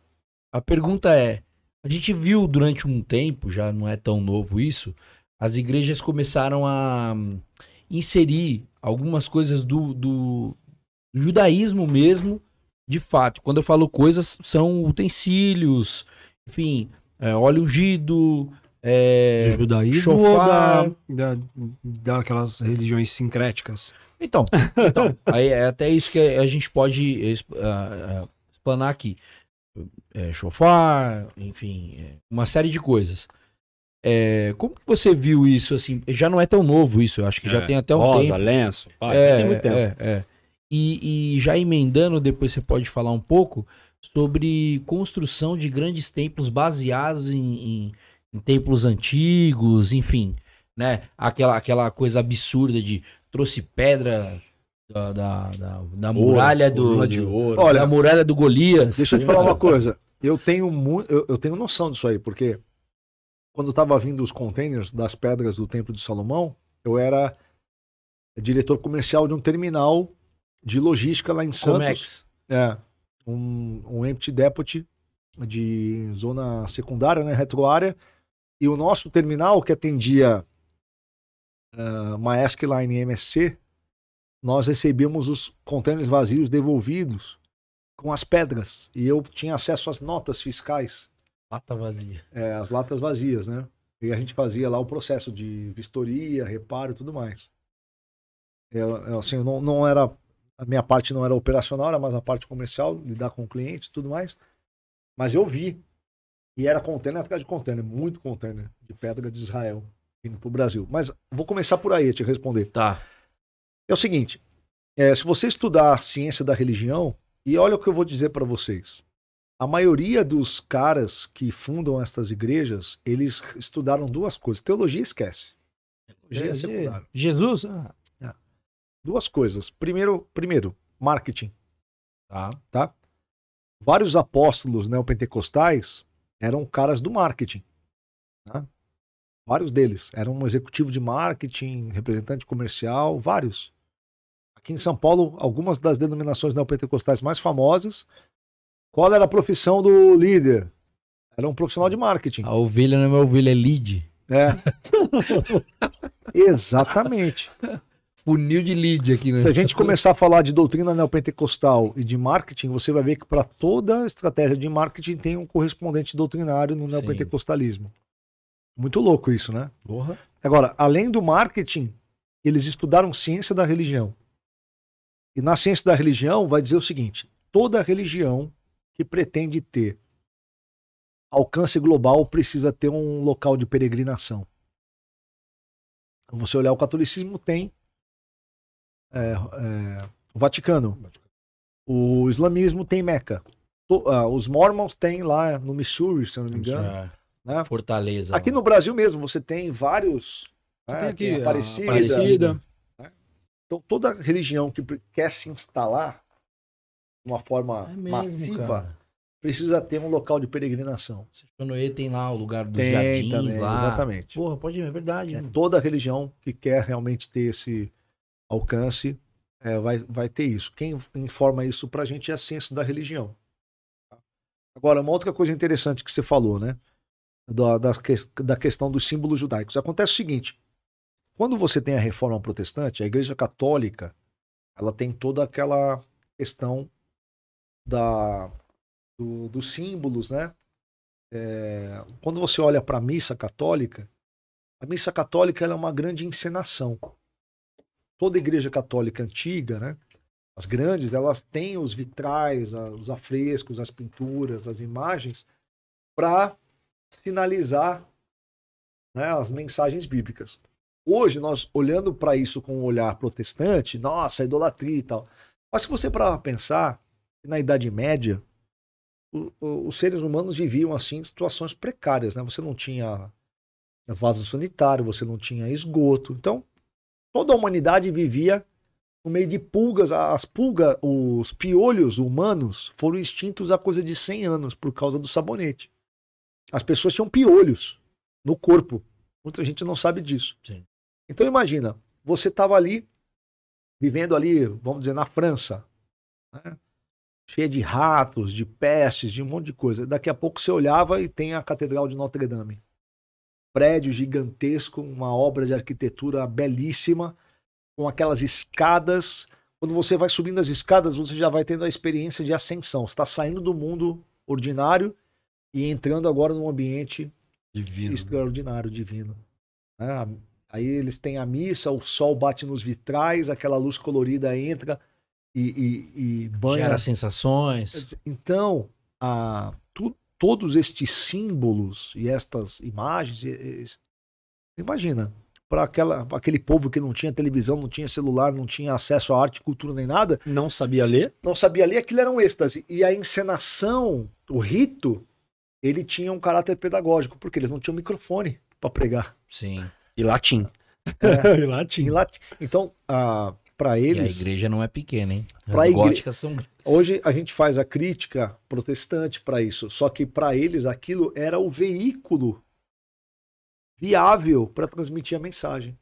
a pergunta é: a gente viu durante um tempo, já não é tão novo isso, as igrejas começaram a inserir algumas coisas do, do, do judaísmo mesmo de fato, quando eu falo coisas, são utensílios, enfim, é, óleo ungido, é, do judaísmo chofar. ou da, da, daquelas religiões sincréticas? Então, então aí é até isso que a gente pode uh, explanar aqui. É, chofar, enfim, é, uma série de coisas. É, como que você viu isso assim? Já não é tão novo isso, eu acho que é. já tem até um Rosa, tempo. lenço, pá, é, tem muito é, tempo. É, é. E, e, já emendando, depois você pode falar um pouco sobre construção de grandes templos baseados em, em, em templos antigos, enfim, né? Aquela, aquela coisa absurda de trouxe pedra da, da, da, da muralha ouro, do, de ouro. Olha, a muralha do Golias. Deixa eu te falar uma coisa. Eu tenho eu, eu tenho noção disso aí, porque quando estava vindo os containers das pedras do Templo de Salomão, eu era diretor comercial de um terminal de logística lá em é Santos. Comex. É? é. Um, um empty depot de zona secundária, né, retroárea. E o nosso terminal, que atendia uh, Maersk Line MSC, nós recebíamos os contêineres vazios devolvidos com as pedras. E eu tinha acesso às notas fiscais. Lata vazia. É, as latas vazias, né? E a gente fazia lá o processo de vistoria, reparo e tudo mais. Eu, eu, assim, não, não era a minha parte não era operacional, era mais a parte comercial, lidar com cliente e tudo mais. Mas eu vi. E era container atrás de container, muito container de pedra de Israel vindo para o Brasil. Mas vou começar por aí a te responder. Tá. É o seguinte: é, se você estudar ciência da religião, e olha o que eu vou dizer para vocês. A maioria dos caras que fundam estas igrejas, eles estudaram duas coisas. Teologia esquece. Teologia é secundária. Jesus? Ah duas coisas. Primeiro, primeiro marketing. Tá. tá? Vários apóstolos neopentecostais eram caras do marketing. Tá? Vários deles. Eram um executivo de marketing, representante comercial, vários. Aqui em São Paulo, algumas das denominações neopentecostais mais famosas. Qual era a profissão do líder? Era um profissional de marketing. A ovelha não é uma ovelha, é lead. É. Exatamente funil de lead aqui, né? Se a gente começar a falar de doutrina neopentecostal e de marketing, você vai ver que para toda estratégia de marketing tem um correspondente doutrinário no Sim. neopentecostalismo. Muito louco isso, né? Agora, além do marketing, eles estudaram ciência da religião. E na ciência da religião vai dizer o seguinte: toda religião que pretende ter alcance global precisa ter um local de peregrinação. Então, você olhar o catolicismo tem é, é, o Vaticano. O islamismo tem Meca. Ah, os mormons têm lá no Missouri, se eu não me engano. É, né? Fortaleza. Aqui né? no Brasil mesmo, você tem vários. Você né? tem aqui, tem Aparecida. Aparecida. Né? Então, toda religião que quer se instalar de uma forma é mesmo, massiva. Cara. Precisa ter um local de peregrinação. O tem lá o lugar dos tem jardins também, lá. Exatamente. Porra, pode ir, é verdade. É toda religião que quer realmente ter esse, alcance, é, vai, vai ter isso. Quem informa isso para a gente é a ciência da religião. Agora, uma outra coisa interessante que você falou, né? Da, da, da questão dos símbolos judaicos. Acontece o seguinte: quando você tem a reforma protestante, a Igreja Católica ela tem toda aquela questão da, do, dos símbolos, né? É, quando você olha para a missa católica, a missa católica é uma grande encenação toda igreja católica antiga, né? As grandes, elas têm os vitrais, os afrescos, as pinturas, as imagens para sinalizar né, as mensagens bíblicas. Hoje, nós olhando para isso com um olhar protestante, nossa, é idolatria e tal. Mas se você parar pensar, na Idade Média, o, o, os seres humanos viviam assim situações precárias, né? Você não tinha vaso sanitário, você não tinha esgoto. Então, Toda a humanidade vivia no meio de pulgas. As pulgas, os piolhos humanos foram extintos há coisa de 100 anos por causa do sabonete. As pessoas tinham piolhos no corpo. Muita gente não sabe disso. Sim. Então imagina, você estava ali, vivendo ali, vamos dizer, na França, né? cheia de ratos, de pestes, de um monte de coisa. Daqui a pouco você olhava e tem a Catedral de Notre Dame prédio gigantesco, uma obra de arquitetura belíssima, com aquelas escadas. Quando você vai subindo as escadas, você já vai tendo a experiência de ascensão. Você está saindo do mundo ordinário e entrando agora num ambiente divino. extraordinário, divino. É, aí eles têm a missa, o sol bate nos vitrais, aquela luz colorida entra e, e, e banha. Gera sensações. Então, a, todos estes símbolos e estas imagens. E, e, imagina, para aquele povo que não tinha televisão, não tinha celular, não tinha acesso à arte, cultura nem nada. Não sabia ler? Não sabia ler, aquilo era um êxtase. E a encenação, o rito, ele tinha um caráter pedagógico, porque eles não tinham microfone para pregar. Sim. E latim. É, e latim. E latim. Então, a. Uh para eles. E a igreja não é pequena, hein? As pra igre... são. Hoje a gente faz a crítica protestante para isso, só que para eles aquilo era o veículo viável para transmitir a mensagem.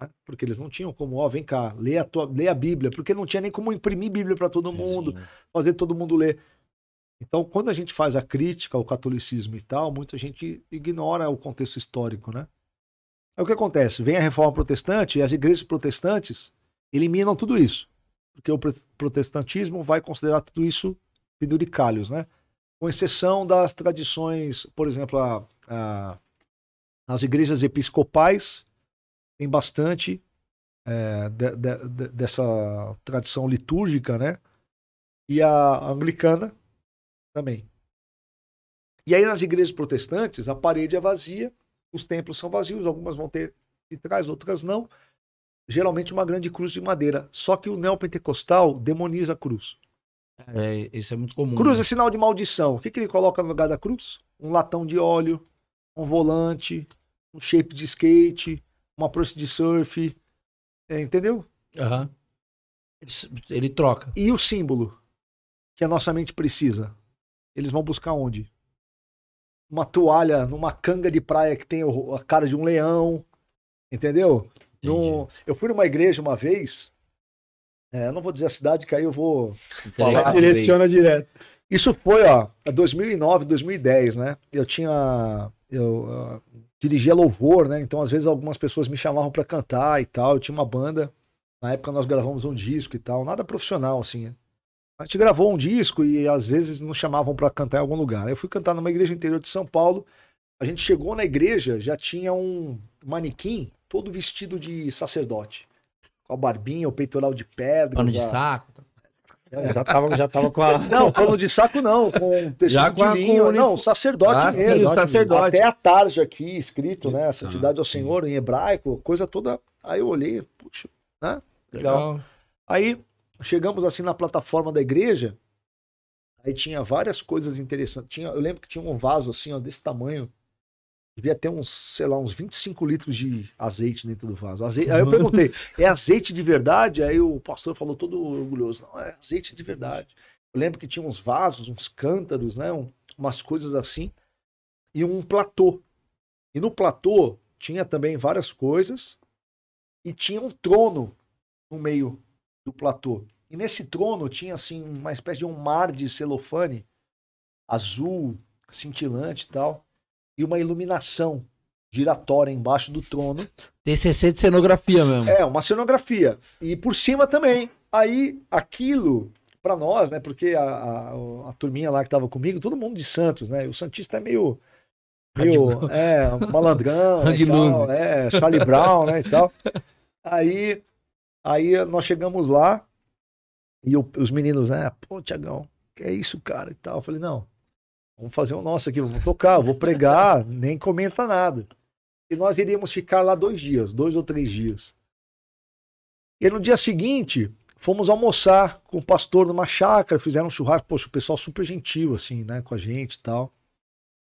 Né? Porque eles não tinham como, ó, vem cá, lê a, tua, lê a Bíblia, porque não tinha nem como imprimir Bíblia para todo mundo, Sim. fazer todo mundo ler. Então, quando a gente faz a crítica ao catolicismo e tal, muita gente ignora o contexto histórico, né? Aí o que acontece? Vem a reforma protestante e as igrejas protestantes eliminam tudo isso. Porque o protestantismo vai considerar tudo isso penduricalhos, né? Com exceção das tradições, por exemplo, a, a, as igrejas episcopais têm bastante é, de, de, de, dessa tradição litúrgica, né? E a anglicana também. E aí nas igrejas protestantes, a parede é vazia, os templos são vazios, algumas vão ter vitrais, outras não geralmente uma grande cruz de madeira. Só que o neopentecostal demoniza a cruz. É, isso é muito comum. Cruz né? é sinal de maldição. O que, que ele coloca no lugar da cruz? Um latão de óleo, um volante, um shape de skate, uma prancha de surf. É, entendeu? Uhum. Ele, ele troca. E o símbolo que a nossa mente precisa? Eles vão buscar onde? Uma toalha numa canga de praia que tem a cara de um leão. Entendeu? No, eu fui numa igreja uma vez, é, não vou dizer a cidade, que aí eu vou falar. Direciona direto. Isso foi, ó, 2009, é 2010, né? Eu tinha. Eu uh, dirigia louvor, né? Então, às vezes, algumas pessoas me chamavam para cantar e tal. Eu tinha uma banda. Na época, nós gravamos um disco e tal. Nada profissional, assim. Né? A gente gravou um disco e, às vezes, nos chamavam para cantar em algum lugar. Eu fui cantar numa igreja interior de São Paulo. A gente chegou na igreja, já tinha um manequim todo vestido de sacerdote. Com a barbinha, o peitoral de pedra. Pano de saco. Eu é, já tava, já tava com a. Não, pano de saco não, com tecido de linho. Com... Não, sacerdote ah, mesmo. Sim, sacerdote. Até a tarja aqui, escrito, né? Santidade ah, ao Senhor em hebraico, coisa toda. Aí eu olhei, puxa, né? Legal. Legal. Aí chegamos assim na plataforma da igreja. Aí tinha várias coisas interessantes. Tinha, eu lembro que tinha um vaso assim, ó, desse tamanho, Devia ter uns, sei lá, uns 25 litros de azeite dentro do vaso. Azeite... Aí eu uhum. perguntei, é azeite de verdade? Aí o pastor falou todo orgulhoso, não, é azeite de verdade. Eu lembro que tinha uns vasos, uns cântaros, né? Um, umas coisas assim. E um platô. E no platô tinha também várias coisas. E tinha um trono no meio do platô. E nesse trono tinha, assim, uma espécie de um mar de celofane azul, cintilante e tal e uma iluminação giratória embaixo do trono. TCC de cenografia mesmo. É, uma cenografia. E por cima também. Aí aquilo para nós, né? Porque a, a, a, turminha lá que tava comigo, todo mundo de Santos, né? O Santista é meio. meio é, malandrão, né, e tal, é, Charlie Brown, né? E tal. Aí, aí nós chegamos lá e o, os meninos, né? Pô, Tiagão, que é isso, cara? E tal. Eu falei, não, Vamos fazer o nosso aqui, vamos tocar, vou pregar, nem comenta nada. E nós iríamos ficar lá dois dias, dois ou três dias. E no dia seguinte, fomos almoçar com o pastor numa chácara, fizeram um churrasco, poxa, o pessoal super gentil, assim, né, com a gente e tal.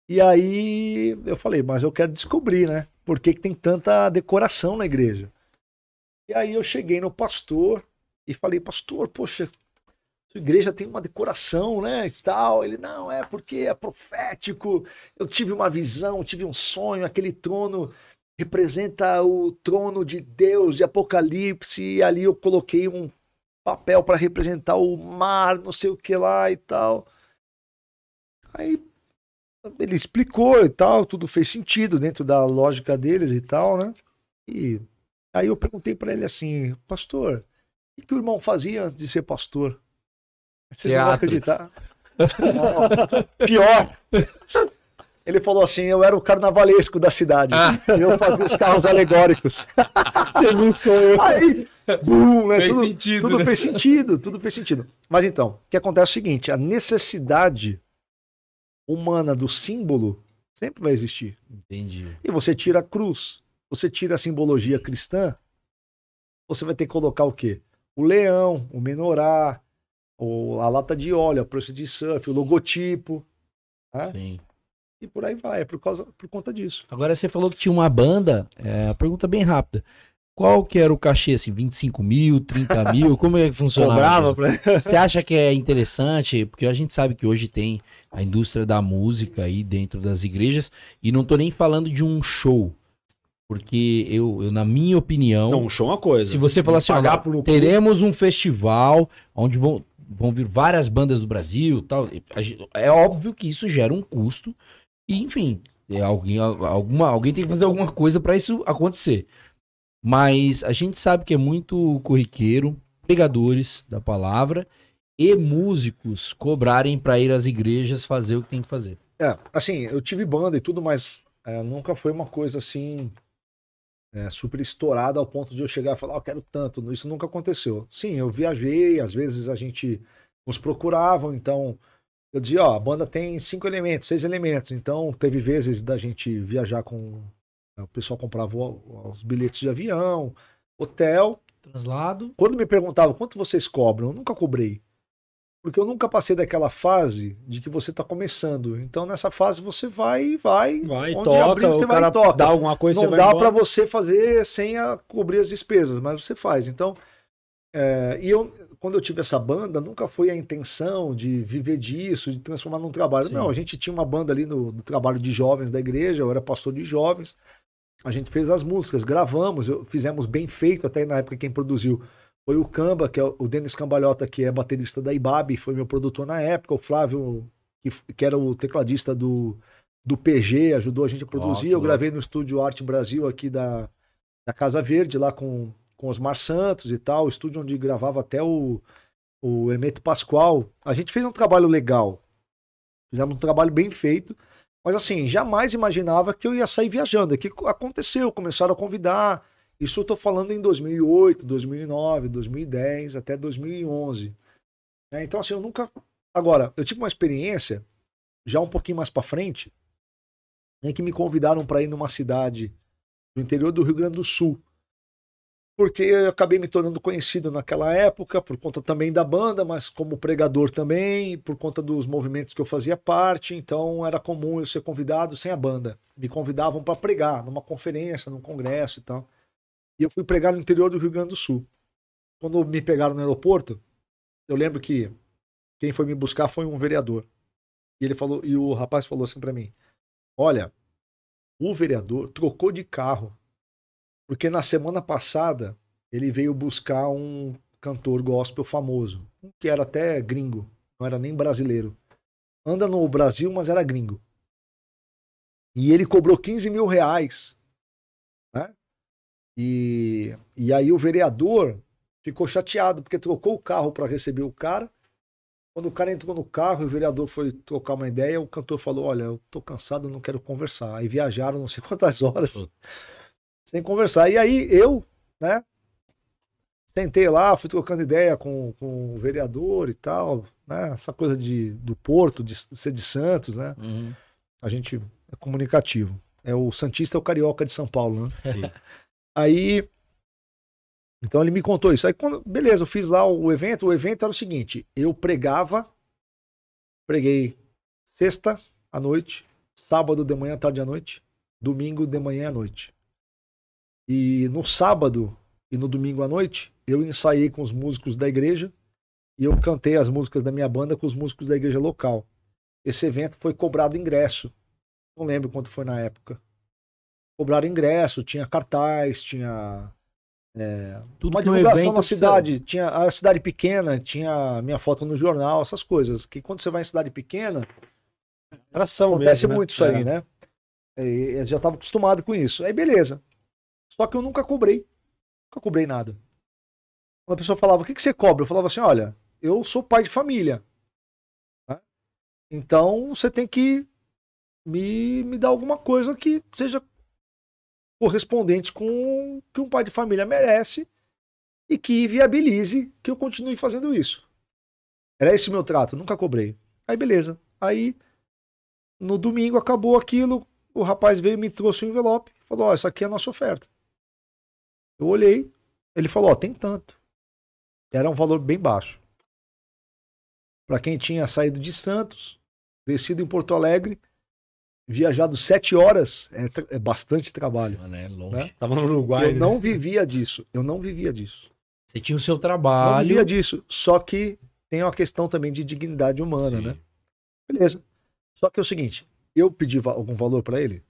E aí eu falei, mas eu quero descobrir, né, por que, que tem tanta decoração na igreja. E aí eu cheguei no pastor e falei, pastor, poxa, sua igreja tem uma decoração, né? E tal. Ele, não, é porque é profético. Eu tive uma visão, tive um sonho, aquele trono representa o trono de Deus de Apocalipse, e ali eu coloquei um papel para representar o mar, não sei o que lá e tal. Aí ele explicou e tal, tudo fez sentido dentro da lógica deles e tal, né? E aí eu perguntei para ele assim, pastor, o que, que o irmão fazia antes de ser pastor? Vocês Teatro. não vão acreditar. Não, pior. Ele falou assim: eu era o carnavalesco da cidade. Ah. Eu fazia os carros alegóricos. Teve um sonho. Aí, boom, né? tudo, sentido, tudo né? fez sentido, tudo fez sentido. Mas então, o que acontece é o seguinte: a necessidade humana do símbolo sempre vai existir. Entendi. E você tira a cruz, você tira a simbologia cristã, você vai ter que colocar o quê? O leão, o menorá, o, a lata de óleo, a prancha de surf, o logotipo. Né? Sim. E por aí vai, é por, causa, por conta disso. Agora você falou que tinha uma banda, é, a pergunta é bem rápida. Qual que era o cachê, assim, 25 mil, 30 mil, como é que funcionava? Cobrava, Pra... você acha que é interessante? Porque a gente sabe que hoje tem a indústria da música aí dentro das igrejas, e não tô nem falando de um show, porque eu, eu, na minha opinião. Não, um show é uma coisa. Se você falar assim, olha, teremos um festival onde vão, vão vir várias bandas do Brasil, tal. É óbvio que isso gera um custo e, enfim, é alguém, alguma, alguém tem que fazer alguma coisa para isso acontecer. Mas a gente sabe que é muito corriqueiro pregadores da palavra e músicos cobrarem para ir às igrejas fazer o que tem que fazer. É, assim, eu tive banda e tudo, mas é, nunca foi uma coisa assim é, super estourada ao ponto de eu chegar e falar, oh, eu quero tanto. Isso nunca aconteceu. Sim, eu viajei, às vezes a gente nos procurava então eu dizia, ó, oh, a banda tem cinco elementos, seis elementos. Então teve vezes da gente viajar com. Né, o pessoal comprava os bilhetes de avião, hotel. Translado. Quando me perguntavam quanto vocês cobram, eu nunca cobrei. Porque eu nunca passei daquela fase de que você está começando. Então, nessa fase, você vai, vai. Vai, toca, abrir, você vai toca. Dá alguma coisa, Não dá para você fazer sem a, cobrir as despesas, mas você faz. Então, é, e eu, quando eu tive essa banda, nunca foi a intenção de viver disso, de transformar num trabalho. Sim. Não, a gente tinha uma banda ali no, no trabalho de jovens da igreja, eu era pastor de jovens. A gente fez as músicas, gravamos, eu, fizemos bem feito, até na época quem produziu foi o Camba, que é o Denis Cambalhota, que é baterista da Ibabe, foi meu produtor na época. O Flávio, que, que era o tecladista do, do PG, ajudou a gente a produzir. Ótimo. Ah, eu gravei no estúdio Arte Brasil aqui da, da Casa Verde, lá com, com Osmar Santos e tal. estúdio onde gravava até o, o Hermeto Pascoal. A gente fez um trabalho legal. Fizemos um trabalho bem feito. Mas assim, jamais imaginava que eu ia sair viajando. O é que aconteceu? Começaram a convidar isso eu estou falando em 2008, 2009, 2010, até 2011. Né? Então, assim, eu nunca. Agora, eu tive uma experiência, já um pouquinho mais para frente, em que me convidaram para ir numa cidade do interior do Rio Grande do Sul. Porque eu acabei me tornando conhecido naquela época, por conta também da banda, mas como pregador também, por conta dos movimentos que eu fazia parte. Então, era comum eu ser convidado sem a banda. Me convidavam para pregar numa conferência, num congresso e tal. E eu fui pregar no interior do Rio Grande do Sul. Quando me pegaram no aeroporto, eu lembro que quem foi me buscar foi um vereador. E ele falou, e o rapaz falou assim para mim: "Olha, o vereador trocou de carro. Porque na semana passada ele veio buscar um cantor gospel famoso, que era até gringo, não era nem brasileiro. Anda no Brasil, mas era gringo. E ele cobrou 15 mil reais e, e aí o vereador ficou chateado, porque trocou o carro para receber o cara. Quando o cara entrou no carro e o vereador foi trocar uma ideia, o cantor falou: Olha, eu tô cansado, não quero conversar. Aí viajaram não sei quantas horas sem conversar. E aí eu, né, sentei lá, fui trocando ideia com, com o vereador e tal, né, essa coisa de, do Porto, de ser de Santos, né. Uhum. A gente é comunicativo. É o Santista é o Carioca de São Paulo, né? Aí. Então ele me contou isso. Aí, quando, beleza, eu fiz lá o evento. O evento era o seguinte: eu pregava, preguei sexta à noite, sábado de manhã, tarde à noite, domingo de manhã à noite. E no sábado e no domingo à noite, eu ensaiei com os músicos da igreja e eu cantei as músicas da minha banda com os músicos da igreja local. Esse evento foi cobrado ingresso. Não lembro quanto foi na época cobraram ingresso, tinha cartaz, tinha é, Tudo uma divulgação evento, na cidade. Tinha a cidade pequena, tinha minha foto no jornal, essas coisas. Que quando você vai em cidade pequena, Atração acontece mesmo, muito né? isso aí, é. né? eu já estava acostumado com isso. Aí beleza. Só que eu nunca cobrei. Nunca cobrei nada. Quando a pessoa falava, o que, que você cobra? Eu falava assim, olha, eu sou pai de família. Né? Então você tem que me, me dar alguma coisa que seja correspondente com o que um pai de família merece e que viabilize que eu continue fazendo isso. Era esse meu trato, nunca cobrei. Aí beleza. Aí no domingo acabou aquilo, o rapaz veio me trouxe um envelope, falou: "Ó, oh, essa aqui é a nossa oferta". Eu olhei, ele falou: "Ó, oh, tem tanto". Era um valor bem baixo. Para quem tinha saído de Santos, descido em Porto Alegre, viajado sete horas é, é bastante trabalho. Mano, é longe. Né? Tava no Uruguai. Eu né? não vivia disso. Eu não vivia disso. Você tinha o seu trabalho. Não vivia disso. Só que tem uma questão também de dignidade humana, Sim. né? Beleza. Só que é o seguinte: eu pedi algum valor para ele?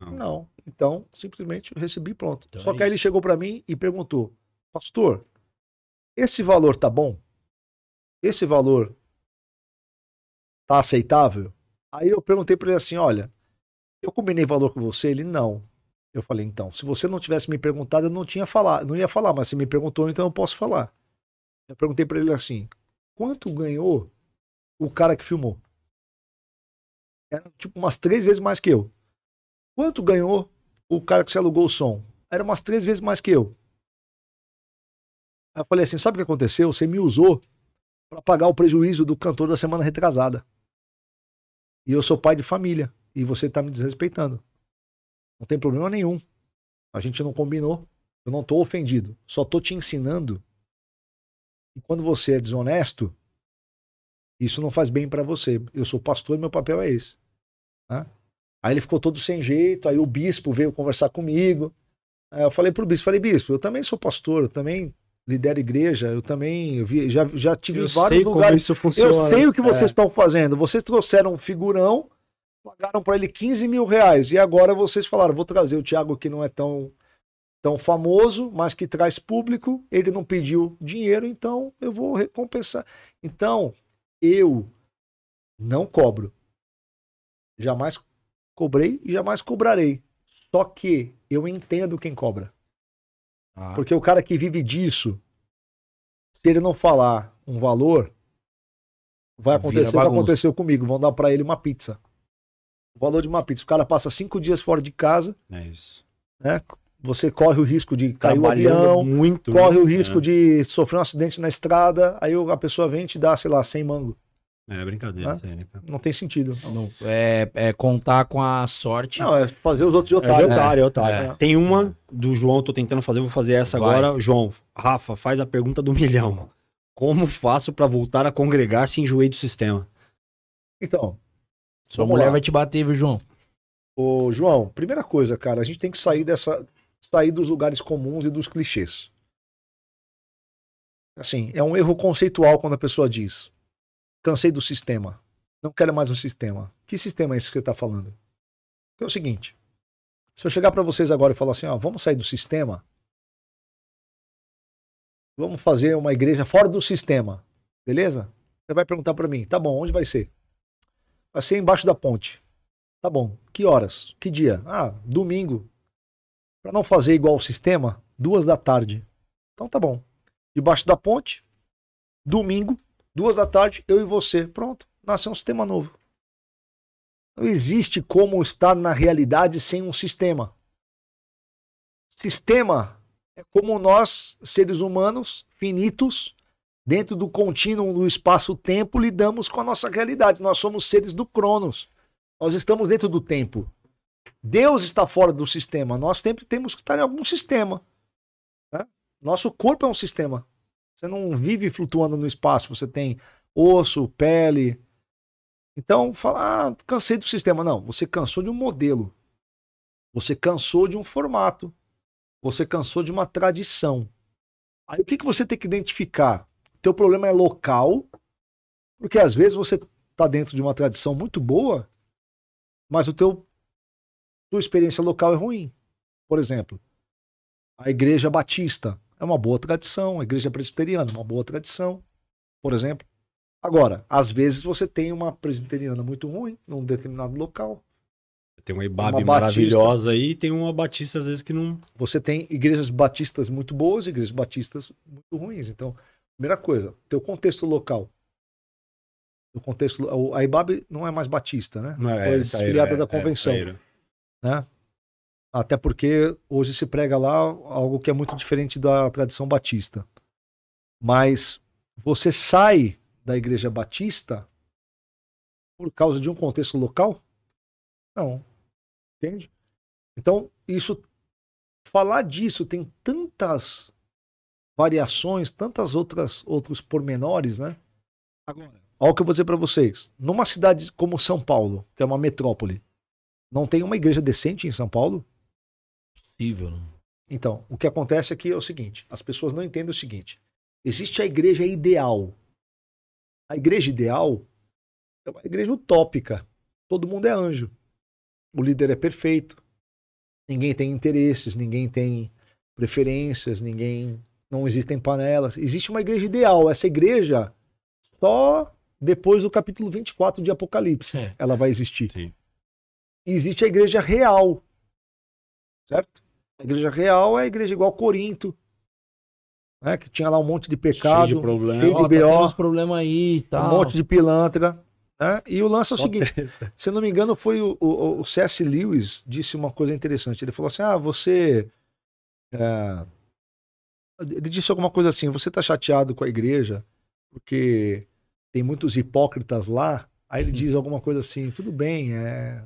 Não. não. Então, simplesmente recebi pronto. Então Só é que aí ele chegou para mim e perguntou: Pastor, esse valor tá bom? Esse valor tá aceitável? Aí eu perguntei para ele assim: olha, eu combinei valor com você? Ele, não. Eu falei, então, se você não tivesse me perguntado, eu não tinha falado, não ia falar, mas você me perguntou, então eu posso falar. Eu perguntei para ele assim, quanto ganhou o cara que filmou? Era tipo umas três vezes mais que eu. Quanto ganhou o cara que se alugou o som? Era umas três vezes mais que eu. Aí eu falei assim, sabe o que aconteceu? Você me usou para pagar o prejuízo do cantor da semana retrasada. E eu sou pai de família e você tá me desrespeitando. Não tem problema nenhum. A gente não combinou. Eu não tô ofendido. Só tô te ensinando. E quando você é desonesto, isso não faz bem para você. Eu sou pastor e meu papel é esse. Né? Aí ele ficou todo sem jeito. Aí o bispo veio conversar comigo. Aí eu falei pro bispo, falei bispo, eu também sou pastor, eu também lidero igreja, eu também eu vi, já já tive eu vários lugares. eu sei o que é. vocês é. estão fazendo. Vocês trouxeram um figurão pagaram para ele 15 mil reais. E agora vocês falaram, vou trazer o Thiago que não é tão, tão famoso, mas que traz público. Ele não pediu dinheiro, então eu vou recompensar. Então, eu não cobro. Jamais cobrei e jamais cobrarei. Só que eu entendo quem cobra. Ah. Porque o cara que vive disso, se ele não falar um valor, vai acontecer o que aconteceu comigo. Vão dar para ele uma pizza o valor de uma pizza. O cara passa cinco dias fora de casa. É isso. Né? Você corre o risco de cair o avião, muito, corre o né? risco é. de sofrer um acidente na estrada, aí a pessoa vem e te dá, sei lá, 100 mango. É brincadeira, né? né não tem sentido. Não, é, é, contar com a sorte. Não, é fazer os outros de é otário. É, otário, é, né? otário. É. Tem uma do João, tô tentando fazer, vou fazer essa Vai. agora. João, Rafa, faz a pergunta do milhão. Como faço para voltar a congregar sem enjoei do sistema? Então, sua Vamos mulher lá. vai te bater, viu, João? Ô, João, primeira coisa, cara, a gente tem que sair dessa. sair dos lugares comuns e dos clichês. Assim, é um erro conceitual quando a pessoa diz: cansei do sistema. Não quero mais um sistema. Que sistema é esse que você está falando? Porque é o seguinte: se eu chegar para vocês agora e falar assim, ó, vamos sair do sistema, vamos fazer uma igreja fora do sistema, beleza? Você vai perguntar para mim, tá bom, onde vai ser? Vai assim, ser embaixo da ponte. Tá bom. Que horas? Que dia? Ah, domingo. Para não fazer igual o sistema, duas da tarde. Então tá bom. Debaixo da ponte, domingo, duas da tarde, eu e você. Pronto. Nasceu um sistema novo. Não existe como estar na realidade sem um sistema. Sistema é como nós, seres humanos, finitos, Dentro do contínuo do espaço-tempo, lidamos com a nossa realidade. Nós somos seres do Cronos. Nós estamos dentro do tempo. Deus está fora do sistema. Nós sempre temos que estar em algum sistema. Né? Nosso corpo é um sistema. Você não vive flutuando no espaço. Você tem osso, pele. Então, falar, ah, cansei do sistema. Não, você cansou de um modelo. Você cansou de um formato. Você cansou de uma tradição. Aí o que, que você tem que identificar? teu problema é local, porque às vezes você está dentro de uma tradição muito boa, mas o teu tua experiência local é ruim. Por exemplo, a igreja batista é uma boa tradição, a igreja presbiteriana é uma boa tradição, por exemplo. Agora, às vezes você tem uma presbiteriana muito ruim num determinado local. Tem uma IBAB maravilhosa aí e tem uma batista às vezes que não. Você tem igrejas batistas muito boas e igrejas batistas muito ruins. Então, Primeira coisa, teu contexto local. O contexto, a IBAB não é mais batista, né? Não é, Foi desfiliada é, da é, convenção. É, né? Até porque hoje se prega lá algo que é muito diferente da tradição batista. Mas você sai da igreja batista por causa de um contexto local? Não. Entende? Então, isso falar disso tem tantas variações, tantas outras outros pormenores, né? Agora, olha o que eu vou dizer para vocês. Numa cidade como São Paulo, que é uma metrópole, não tem uma igreja decente em São Paulo? Possível, não. Né? Então, o que acontece aqui é o seguinte: as pessoas não entendem o seguinte. Existe a igreja ideal. A igreja ideal é uma igreja utópica. Todo mundo é anjo. O líder é perfeito. Ninguém tem interesses, ninguém tem preferências, ninguém não existem panelas. Existe uma igreja ideal. Essa igreja só depois do capítulo 24 de Apocalipse é. ela vai existir. Sim. Existe a igreja real. Certo? A igreja real é a igreja igual Corinto. Né? Que tinha lá um monte de pecado. Cheio de problema. Cheio de oh, BO, tá problema aí tal. Um monte de pilantra. Né? E o lance é o seguinte: se não me engano, foi o, o, o C.S. Lewis disse uma coisa interessante. Ele falou assim: ah, você. É ele disse alguma coisa assim: você está chateado com a igreja porque tem muitos hipócritas lá. Aí ele uhum. diz alguma coisa assim: tudo bem, é,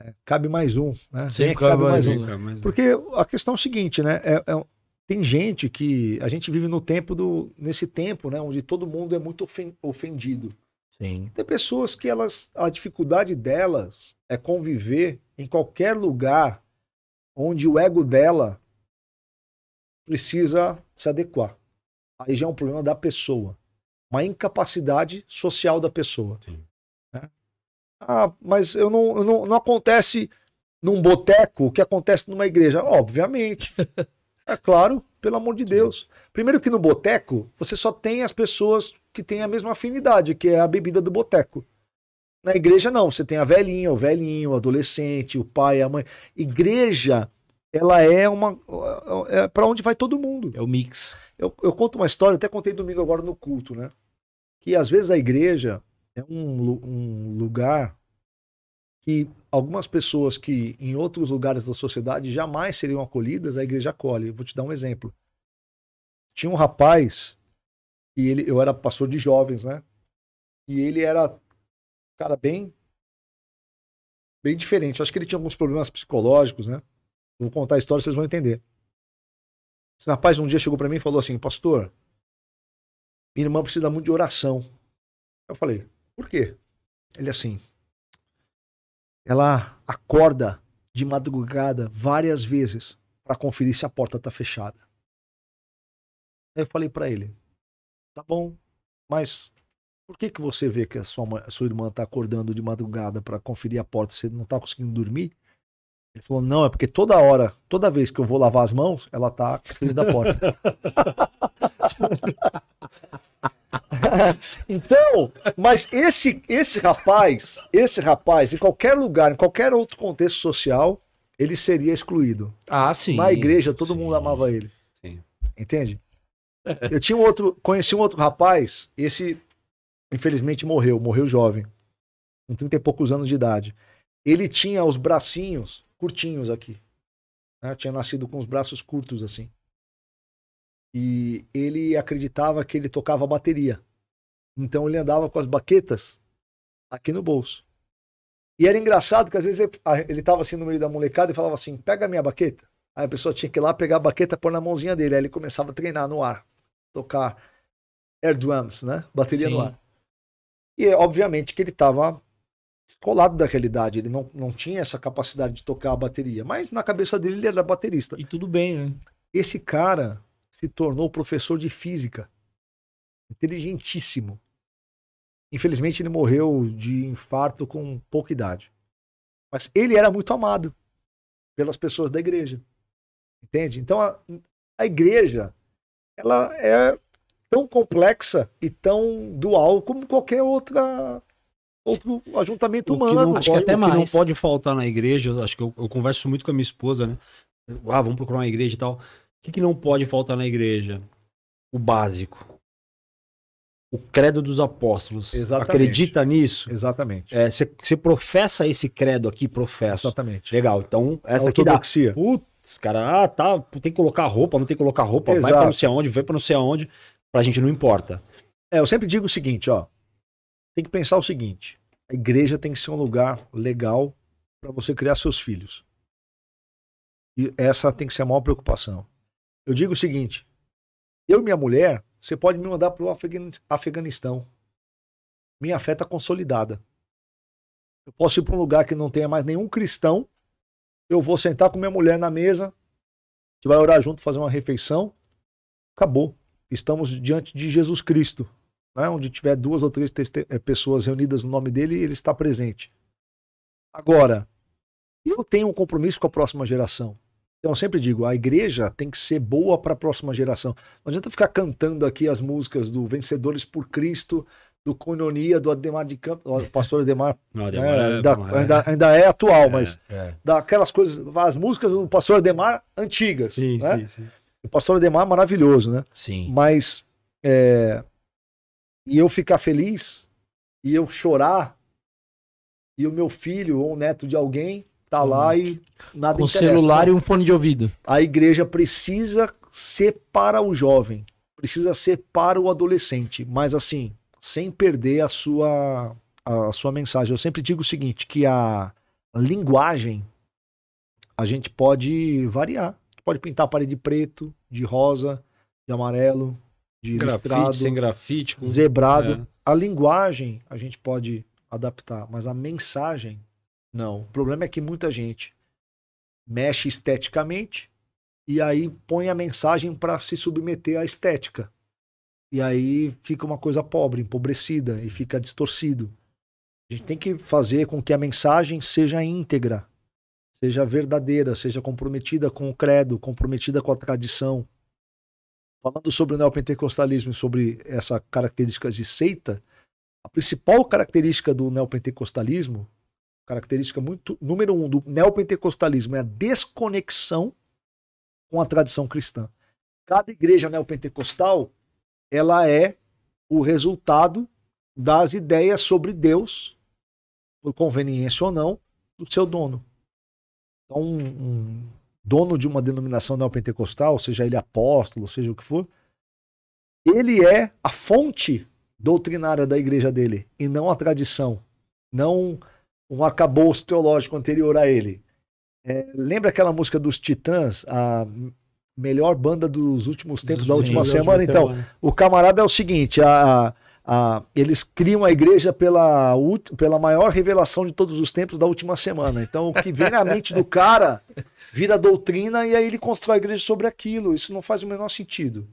é cabe mais um, né? Sim, é cabe, mais, um. Porque a questão é o seguinte, né? É, é tem gente que a gente vive no tempo do nesse tempo, né, onde todo mundo é muito ofendido. Sim. Tem pessoas que elas a dificuldade delas é conviver em qualquer lugar onde o ego dela precisa se adequar. Aí já é um problema da pessoa. Uma incapacidade social da pessoa. Né? Ah, mas eu não, eu não, não acontece num boteco o que acontece numa igreja. Obviamente. é claro, pelo amor de Deus. Primeiro que no boteco, você só tem as pessoas que têm a mesma afinidade, que é a bebida do boteco. Na igreja, não. Você tem a velhinha, o velhinho, o adolescente, o pai, a mãe. Igreja ela é uma. É, é para onde vai todo mundo. É o mix. Eu, eu conto uma história, até contei domingo agora no culto, né? Que às vezes a igreja é um, um lugar que algumas pessoas que em outros lugares da sociedade jamais seriam acolhidas, a igreja acolhe. Eu vou te dar um exemplo. Tinha um rapaz, e ele, eu era pastor de jovens, né? E ele era cara bem bem diferente. Eu acho que ele tinha alguns problemas psicológicos, né? Vou contar a história, vocês vão entender. Esse rapaz um dia chegou para mim e falou assim: Pastor, minha irmã precisa muito de oração. Eu falei: Por quê? Ele assim: Ela acorda de madrugada várias vezes para conferir se a porta tá fechada. Aí eu falei para ele: Tá bom, mas por que que você vê que a sua, a sua irmã tá acordando de madrugada para conferir a porta? Você não tá conseguindo dormir? Ele falou, não, é porque toda hora, toda vez que eu vou lavar as mãos, ela tá frio da porta. então, mas esse, esse rapaz, esse rapaz, em qualquer lugar, em qualquer outro contexto social, ele seria excluído. Ah, sim. Na igreja, todo sim, mundo amava ele. Sim. Entende? É. Eu tinha um outro, conheci um outro rapaz, esse infelizmente morreu, morreu jovem, com 30 e poucos anos de idade. Ele tinha os bracinhos curtinhos aqui. Né? Tinha nascido com os braços curtos assim. E ele acreditava que ele tocava bateria. Então ele andava com as baquetas aqui no bolso. E era engraçado que às vezes ele estava assim no meio da molecada e falava assim: pega a minha baqueta. Aí a pessoa tinha que ir lá pegar a baqueta pôr na mãozinha dele. Aí ele começava a treinar no ar, tocar air drums, né? Bateria Sim. no ar. E obviamente que ele estava colado da realidade. Ele não, não tinha essa capacidade de tocar a bateria. Mas na cabeça dele ele era baterista. E tudo bem, né? Esse cara se tornou professor de física. Inteligentíssimo. Infelizmente ele morreu de infarto com pouca idade. Mas ele era muito amado pelas pessoas da igreja. Entende? Então a, a igreja ela é tão complexa e tão dual como qualquer outra outro ajuntamento humano. acho pode, que até mais. não pode faltar na igreja, acho que eu, eu, converso muito com a minha esposa, né? Ah, vamos procurar uma igreja e tal. O que, que não pode faltar na igreja? O básico. O credo dos apóstolos. Exatamente. Acredita nisso? Exatamente. É, você é, professa esse credo aqui, professa. Exatamente. Legal. Então, essa a aqui dá. Putz, cara, ah, tá, tem que colocar roupa, não tem que colocar roupa, Exato. vai pra não sei aonde, vai pra não sei aonde. Pra gente não importa. É, eu sempre digo o seguinte, ó. Tem que pensar o seguinte: a igreja tem que ser um lugar legal para você criar seus filhos. E essa tem que ser a maior preocupação. Eu digo o seguinte: eu e minha mulher, você pode me mandar para o Afeganistão. Minha fé está consolidada. Eu posso ir para um lugar que não tenha mais nenhum cristão. Eu vou sentar com minha mulher na mesa. A gente vai orar junto, fazer uma refeição. Acabou. Estamos diante de Jesus Cristo né? onde tiver duas ou três eh, pessoas reunidas no nome dele, ele está presente. Agora, eu tenho um compromisso com a próxima geração. Então eu sempre digo, a igreja tem que ser boa para a próxima geração. Não adianta ficar cantando aqui as músicas do Vencedores por Cristo, do Coinonia, do Ademar de Campos, o é. pastor Ademar, Não, né, Ademar é, ainda, é. Ainda, ainda, é atual, é, mas é. daquelas coisas, as músicas do pastor Ademar antigas. Sim, né? sim, sim. O pastor Ademar é maravilhoso, né? Sim. Mas eh, e eu ficar feliz, e eu chorar, e o meu filho ou o neto de alguém tá hum. lá uhum. e nada Com interessa. celular né? e um fone de ouvido. A igreja precisa ser para o jovem, precisa ser para o adolescente, mas assim, sem perder a sua a sua mensagem. Eu sempre digo o seguinte, que a linguagem a gente pode variar. Pode pintar a parede preto, de rosa, de amarelo, de grafite, listrado, sem grafite, com... zebrado. É. A linguagem a gente pode adaptar, mas a mensagem não. O problema é que muita gente mexe esteticamente e aí põe a mensagem para se submeter à estética. E aí fica uma coisa pobre, empobrecida e fica distorcido. A gente tem que fazer com que a mensagem seja íntegra, seja verdadeira, seja comprometida com o credo, comprometida com a tradição, Falando sobre o neopentecostalismo e sobre essa característica de seita, a principal característica do neopentecostalismo, característica muito número um do neopentecostalismo é a desconexão com a tradição cristã. Cada igreja neopentecostal ela é o resultado das ideias sobre Deus, por conveniência ou não, do seu dono. Então, um, dono de uma denominação neopentecostal, seja ele apóstolo, seja o que for, ele é a fonte doutrinária da igreja dele e não a tradição, não um arcabouço teológico anterior a ele. É, lembra aquela música dos Titãs, a melhor banda dos últimos tempos, da última semana? Última então, semana. o camarada é o seguinte: a, a, eles criam a igreja pela, pela maior revelação de todos os tempos da última semana. Então, o que vem na mente do cara vira doutrina e aí ele constrói a igreja sobre aquilo. Isso não faz o menor sentido.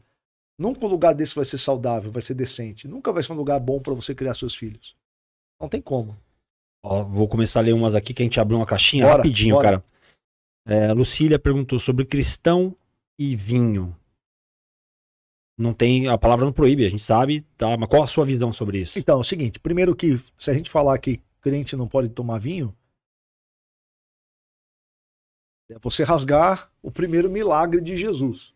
Nunca um lugar desse vai ser saudável, vai ser decente. Nunca vai ser um lugar bom para você criar seus filhos. Não tem como. Ó, vou começar a ler umas aqui que a gente abriu uma caixinha bora, rapidinho, bora. cara. É, Lucília perguntou sobre cristão e vinho. Não tem, a palavra não proíbe, a gente sabe, tá? Mas qual a sua visão sobre isso? Então, é o seguinte, primeiro que se a gente falar que crente não pode tomar vinho, é você rasgar o primeiro milagre de Jesus.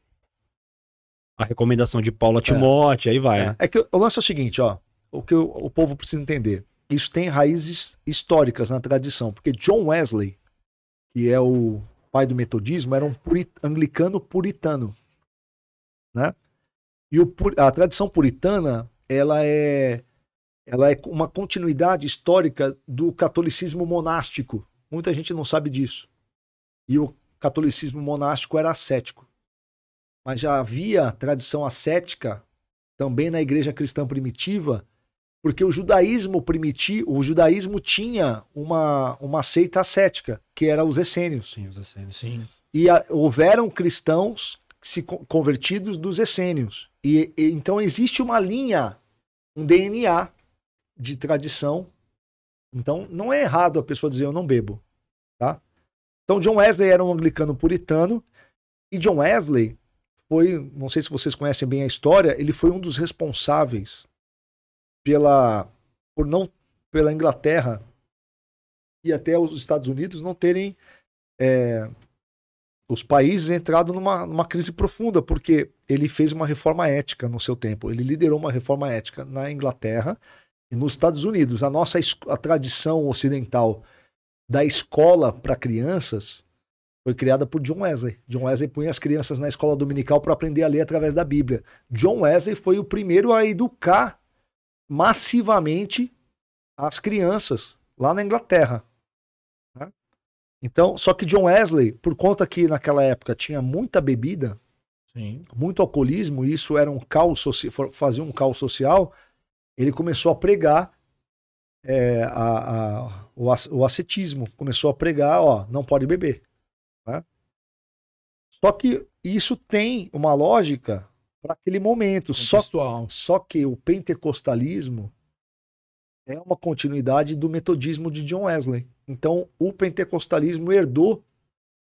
A recomendação de Paulo a é. Timóteo, é. aí vai. É, né? é que o lance é o seguinte, ó. O que o, o povo precisa entender. Isso tem raízes históricas na tradição, porque John Wesley, que é o pai do metodismo, era um purit anglicano puritano, né? E o, a tradição puritana, ela é ela é uma continuidade histórica do catolicismo monástico. Muita gente não sabe disso. E o catolicismo monástico era ascético. Mas já havia tradição ascética também na igreja cristã primitiva, porque o judaísmo primitivo, o judaísmo tinha uma, uma seita ascética, que era os essênios. Sim, os essênios. Sim. E a, houveram cristãos se convertidos dos essênios. E, e, então existe uma linha, um DNA de tradição. Então não é errado a pessoa dizer eu não bebo. Então, John Wesley era um anglicano puritano e John Wesley foi, não sei se vocês conhecem bem a história, ele foi um dos responsáveis pela por não pela Inglaterra e até os Estados Unidos não terem é, os países entrado numa, numa crise profunda, porque ele fez uma reforma ética no seu tempo. Ele liderou uma reforma ética na Inglaterra e nos Estados Unidos. A nossa a tradição ocidental da escola para crianças foi criada por John Wesley. John Wesley punha as crianças na escola dominical para aprender a ler através da Bíblia. John Wesley foi o primeiro a educar massivamente as crianças lá na Inglaterra. Né? Então, só que John Wesley, por conta que naquela época tinha muita bebida, Sim. muito alcoolismo, e isso era um caos fazia um caos social, ele começou a pregar é, a, a, o, o ascetismo, começou a pregar, ó, não pode beber. Né? Só que isso tem uma lógica para aquele momento. Só, só que o pentecostalismo é uma continuidade do metodismo de John Wesley. Então, o pentecostalismo herdou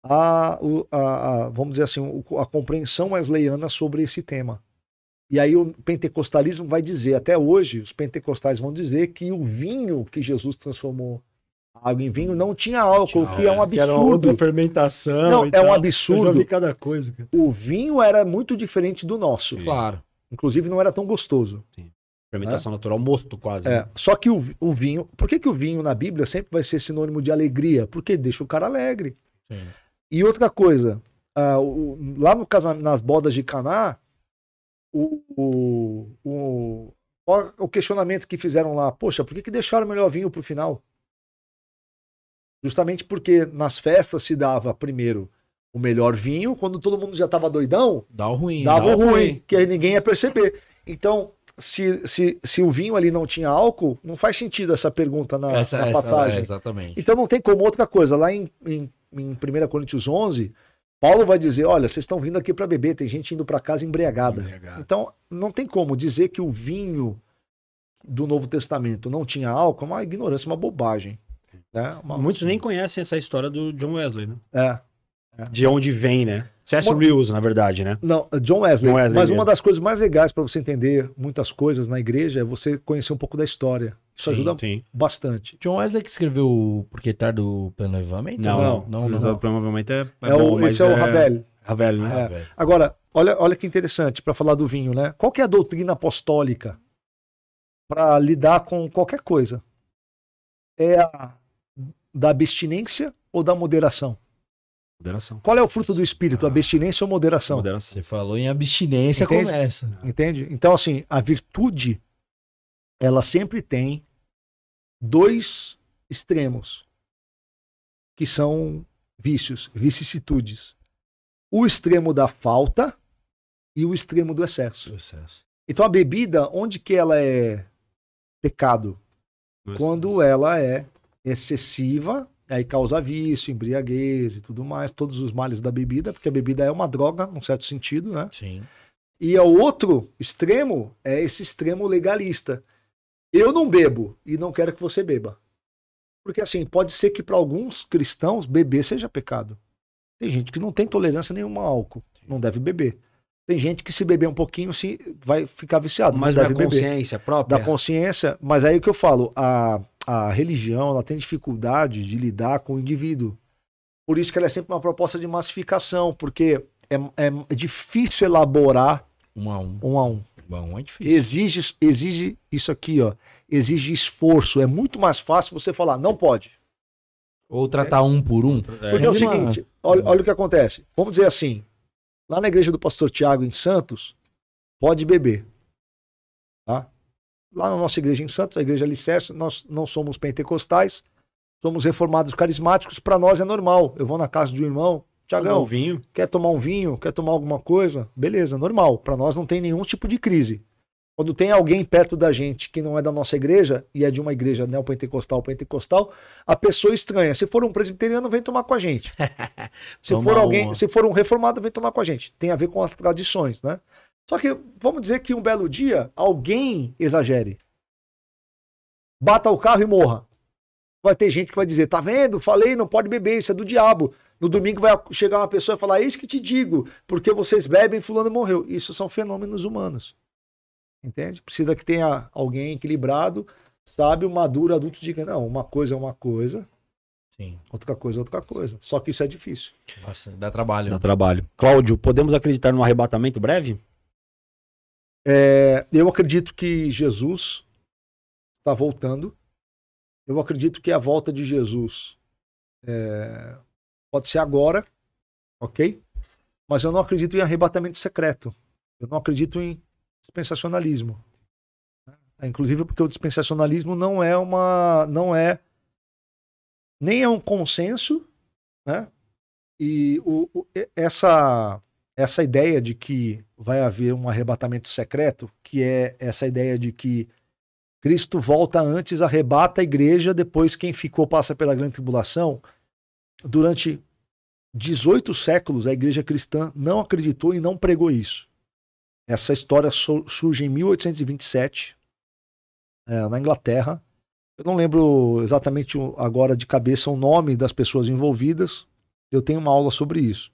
a, a, a vamos dizer assim, a compreensão wesleyana sobre esse tema. E aí o pentecostalismo vai dizer, até hoje, os pentecostais vão dizer que o vinho que Jesus transformou água em vinho não tinha álcool, não, que é um é. absurdo. Era fermentação. Não, é tal. um absurdo. Eu já cada coisa. Cara. O vinho era muito diferente do nosso. Sim. Claro. Inclusive não era tão gostoso. Sim. Fermentação é? natural, mosto quase. Né? É. Né? Só que o, o, vinho. Por que, que o vinho na Bíblia sempre vai ser sinônimo de alegria? Porque deixa o cara alegre. Sim. E outra coisa, ah, o, lá no casamento, nas bodas de Caná, o, o, o, o questionamento que fizeram lá, poxa, por que, que deixaram o melhor vinho para o final? Justamente porque nas festas se dava primeiro o melhor vinho, quando todo mundo já estava doidão, dá o ruim, dava dá o ruim, ruim, que aí ninguém ia perceber. Então, se, se, se o vinho ali não tinha álcool, não faz sentido essa pergunta na, essa, na essa, é, exatamente. Então não tem como outra coisa. Lá em, em, em 1 Coríntios 11, Paulo vai dizer: olha, vocês estão vindo aqui para beber, tem gente indo para casa embriagada. embriagada. Então, não tem como dizer que o vinho do Novo Testamento não tinha álcool, é uma ignorância, uma bobagem. Né? Uma... Muitos assim. nem conhecem essa história do John Wesley, né? É. é. De onde vem, né? C.S. Uma... Lewis, na verdade, né? Não, eh, John Wesley. John Wesley mas uma das coisas mais legais para você entender muitas coisas na igreja é você conhecer um pouco da história. Isso sim, ajuda sim. bastante. John Wesley que escreveu o Porquetar do Plano Avivamento? Não, não, não. não, não. O Plano Avivamento é, é, é bom, o, Esse é, é o Ravel. Ravel, né? É. é. Agora, olha, olha que interessante para falar do vinho, né? Qual que é a doutrina apostólica para lidar com qualquer coisa? É a da abstinência ou da moderação? Moderação. Qual é o fruto do espírito? Ah, abstinência ou moderação? moderação? Você falou em abstinência, Entende? começa. Entende? Então, assim, a virtude, ela sempre tem dois extremos, que são vícios, vicissitudes. O extremo da falta e o extremo do excesso. Do excesso. Então, a bebida, onde que ela é pecado? Quando ela é excessiva aí causa vício, embriaguez e tudo mais, todos os males da bebida, porque a bebida é uma droga, num certo sentido, né? Sim. E o outro extremo é esse extremo legalista. Eu não bebo e não quero que você beba. Porque assim, pode ser que para alguns cristãos beber seja pecado. Tem gente que não tem tolerância nenhuma ao álcool, não deve beber. Tem gente que se beber um pouquinho se vai ficar viciado, mas não é deve da beber. consciência própria. Da consciência, mas aí o que eu falo, a a religião ela tem dificuldade de lidar com o indivíduo. Por isso que ela é sempre uma proposta de massificação, porque é, é difícil elaborar um a um. Um a um. Um a um é difícil. Exige, exige isso aqui, ó. Exige esforço. É muito mais fácil você falar, não pode. Ou tratar é. um por um. É. Porque é o seguinte, olha, olha o que acontece. Vamos dizer assim, lá na igreja do pastor Tiago, em Santos, pode beber. Tá? lá na nossa igreja em Santos, a igreja Alicerce, nós não somos pentecostais, somos reformados carismáticos, para nós é normal. Eu vou na casa de um irmão, Tiagão, um quer tomar um vinho, quer tomar alguma coisa? Beleza, normal. Para nós não tem nenhum tipo de crise. Quando tem alguém perto da gente que não é da nossa igreja e é de uma igreja neopentecostal, pentecostal, a pessoa estranha. Se for um presbiteriano, vem tomar com a gente. se for alguém, se for um reformado, vem tomar com a gente. Tem a ver com as tradições, né? Só que vamos dizer que um belo dia alguém exagere. Bata o carro e morra. Vai ter gente que vai dizer: tá vendo? Falei, não pode beber, isso é do diabo. No domingo vai chegar uma pessoa e falar: Isso que te digo, porque vocês bebem, fulano morreu. Isso são fenômenos humanos. Entende? Precisa que tenha alguém equilibrado, sábio, maduro, adulto, diga: Não, uma coisa é uma coisa, Sim. Outra coisa, é outra coisa. Só que isso é difícil. Nossa, dá trabalho. Dá trabalho. Cláudio, podemos acreditar num arrebatamento breve? É, eu acredito que Jesus está voltando. Eu acredito que a volta de Jesus é, pode ser agora, ok? Mas eu não acredito em arrebatamento secreto. Eu não acredito em dispensacionalismo. É, inclusive porque o dispensacionalismo não é uma, não é nem é um consenso, né? E o, o essa essa ideia de que vai haver um arrebatamento secreto, que é essa ideia de que Cristo volta antes, arrebata a igreja, depois quem ficou passa pela grande tribulação. Durante 18 séculos, a igreja cristã não acreditou e não pregou isso. Essa história surge em 1827, é, na Inglaterra. Eu não lembro exatamente agora de cabeça o nome das pessoas envolvidas. Eu tenho uma aula sobre isso.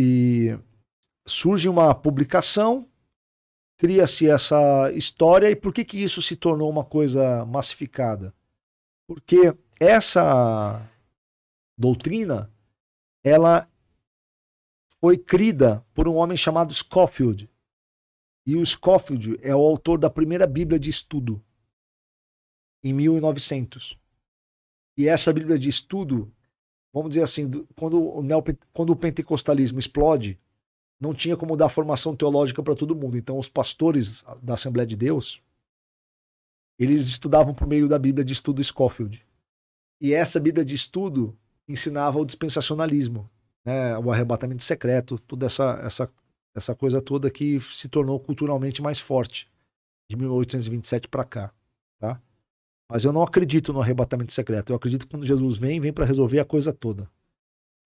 E surge uma publicação, cria-se essa história. E por que, que isso se tornou uma coisa massificada? Porque essa doutrina ela foi crida por um homem chamado Scofield. E o Scofield é o autor da primeira Bíblia de estudo, em 1900. E essa Bíblia de estudo vamos dizer assim, quando, o quando o pentecostalismo explode, não tinha como dar formação teológica para todo mundo. Então, os pastores da Assembleia de Deus, eles estudavam por meio da Bíblia de Estudo Scofield. E essa Bíblia de Estudo ensinava o dispensacionalismo, né, o arrebatamento secreto, toda essa, essa, essa coisa toda que se tornou culturalmente mais forte de 1827 para cá. Tá? Mas eu não acredito no arrebatamento secreto. Eu acredito que quando Jesus vem, vem para resolver a coisa toda.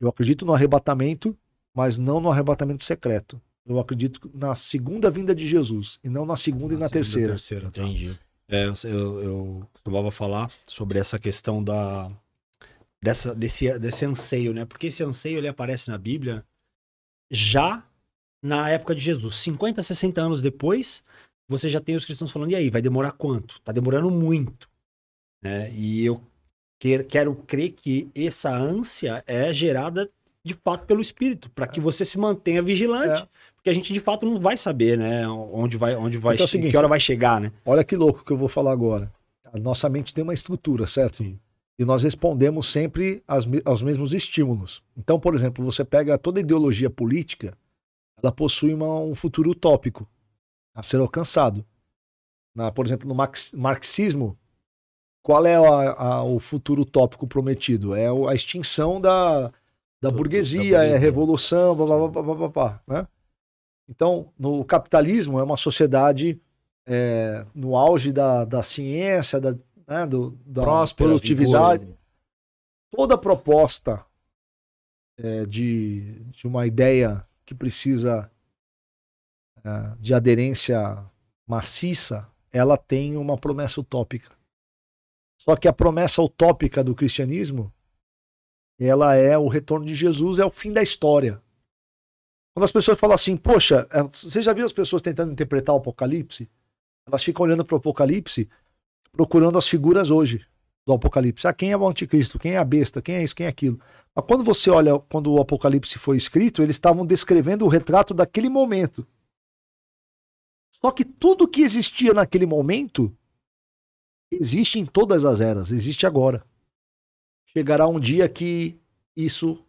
Eu acredito no arrebatamento, mas não no arrebatamento secreto. Eu acredito na segunda vinda de Jesus e não na segunda na e na segunda terceira. terceira tá? Entendi. É, eu, eu costumava falar sobre essa questão da dessa, desse, desse anseio, né? Porque esse anseio ele aparece na Bíblia já na época de Jesus. 50, 60 anos depois, você já tem os cristãos falando: e aí, vai demorar quanto? Tá demorando muito. Né? E eu quero crer que essa ânsia é gerada de fato pelo espírito, para que é. você se mantenha vigilante. É. Porque a gente de fato não vai saber, né? Onde vai, onde vai então, é seguinte, que hora vai chegar, né? Olha que louco que eu vou falar agora. A nossa mente tem uma estrutura, certo? Sim. E nós respondemos sempre as, aos mesmos estímulos. Então, por exemplo, você pega toda ideologia política, ela possui uma, um futuro utópico a ser alcançado. Na, por exemplo, no marxismo, qual é a, a, o futuro tópico prometido? É a extinção da, da, burguesia, da burguesia, é revolução, blá, blá, blá, blá, blá, né? Então, no capitalismo, é uma sociedade é, no auge da, da ciência, da, né, do, da Próspera, produtividade. Toda proposta é, de, de uma ideia que precisa é, de aderência maciça, ela tem uma promessa utópica. Só que a promessa utópica do cristianismo, ela é o retorno de Jesus, é o fim da história. Quando as pessoas falam assim, poxa, é, você já viu as pessoas tentando interpretar o Apocalipse? Elas ficam olhando para o Apocalipse, procurando as figuras hoje do Apocalipse. Ah, quem é o anticristo? Quem é a besta? Quem é isso? Quem é aquilo? Mas quando você olha, quando o Apocalipse foi escrito, eles estavam descrevendo o retrato daquele momento. Só que tudo que existia naquele momento existe em todas as eras, existe agora. Chegará um dia que isso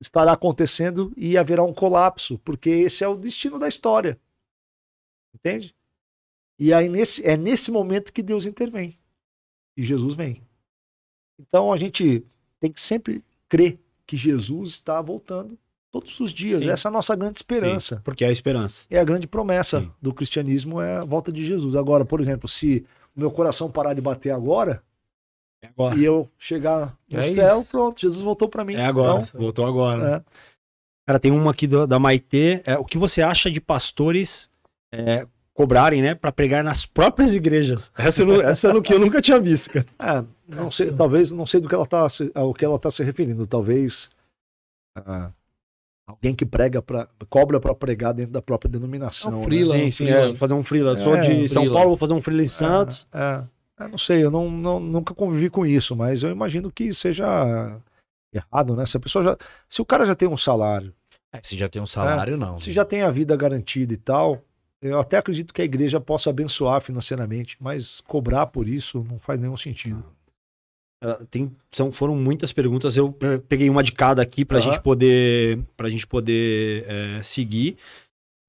estará acontecendo e haverá um colapso, porque esse é o destino da história. Entende? E aí nesse, é nesse momento que Deus intervém. E Jesus vem. Então a gente tem que sempre crer que Jesus está voltando todos os dias. Sim. Essa é a nossa grande esperança. Sim, porque é a esperança. É a grande promessa Sim. do cristianismo é a volta de Jesus. Agora, por exemplo, se meu coração parar de bater agora, é agora. e eu chegar no é céu, pronto, Jesus voltou para mim. É agora, então, voltou agora. É. Cara, tem uma aqui do, da Maitê. É, o que você acha de pastores é, cobrarem, né, para pregar nas próprias igrejas? Essa, não, essa é no que eu nunca tinha visto, cara. Ah, não sei, talvez, não sei do que ela tá, ao que ela tá se referindo. Talvez ah, Alguém que prega para cobra para pregar dentro da própria denominação. É um freela, né? Sim, sim, é, fazer um freelancer É, Sou de São Paulo, vou fazer um freelancer em é, Santos. É, é, não sei, eu não, não, nunca convivi com isso, mas eu imagino que seja errado, né? Se a pessoa já. Se o cara já tem um salário. É, se já tem um salário, né? não. Se né? já tem a vida garantida e tal, eu até acredito que a igreja possa abençoar financeiramente, mas cobrar por isso não faz nenhum sentido. Ah, tem, são, foram muitas perguntas. Eu eh, peguei uma de cada aqui para a uhum. gente poder, pra gente poder é, seguir.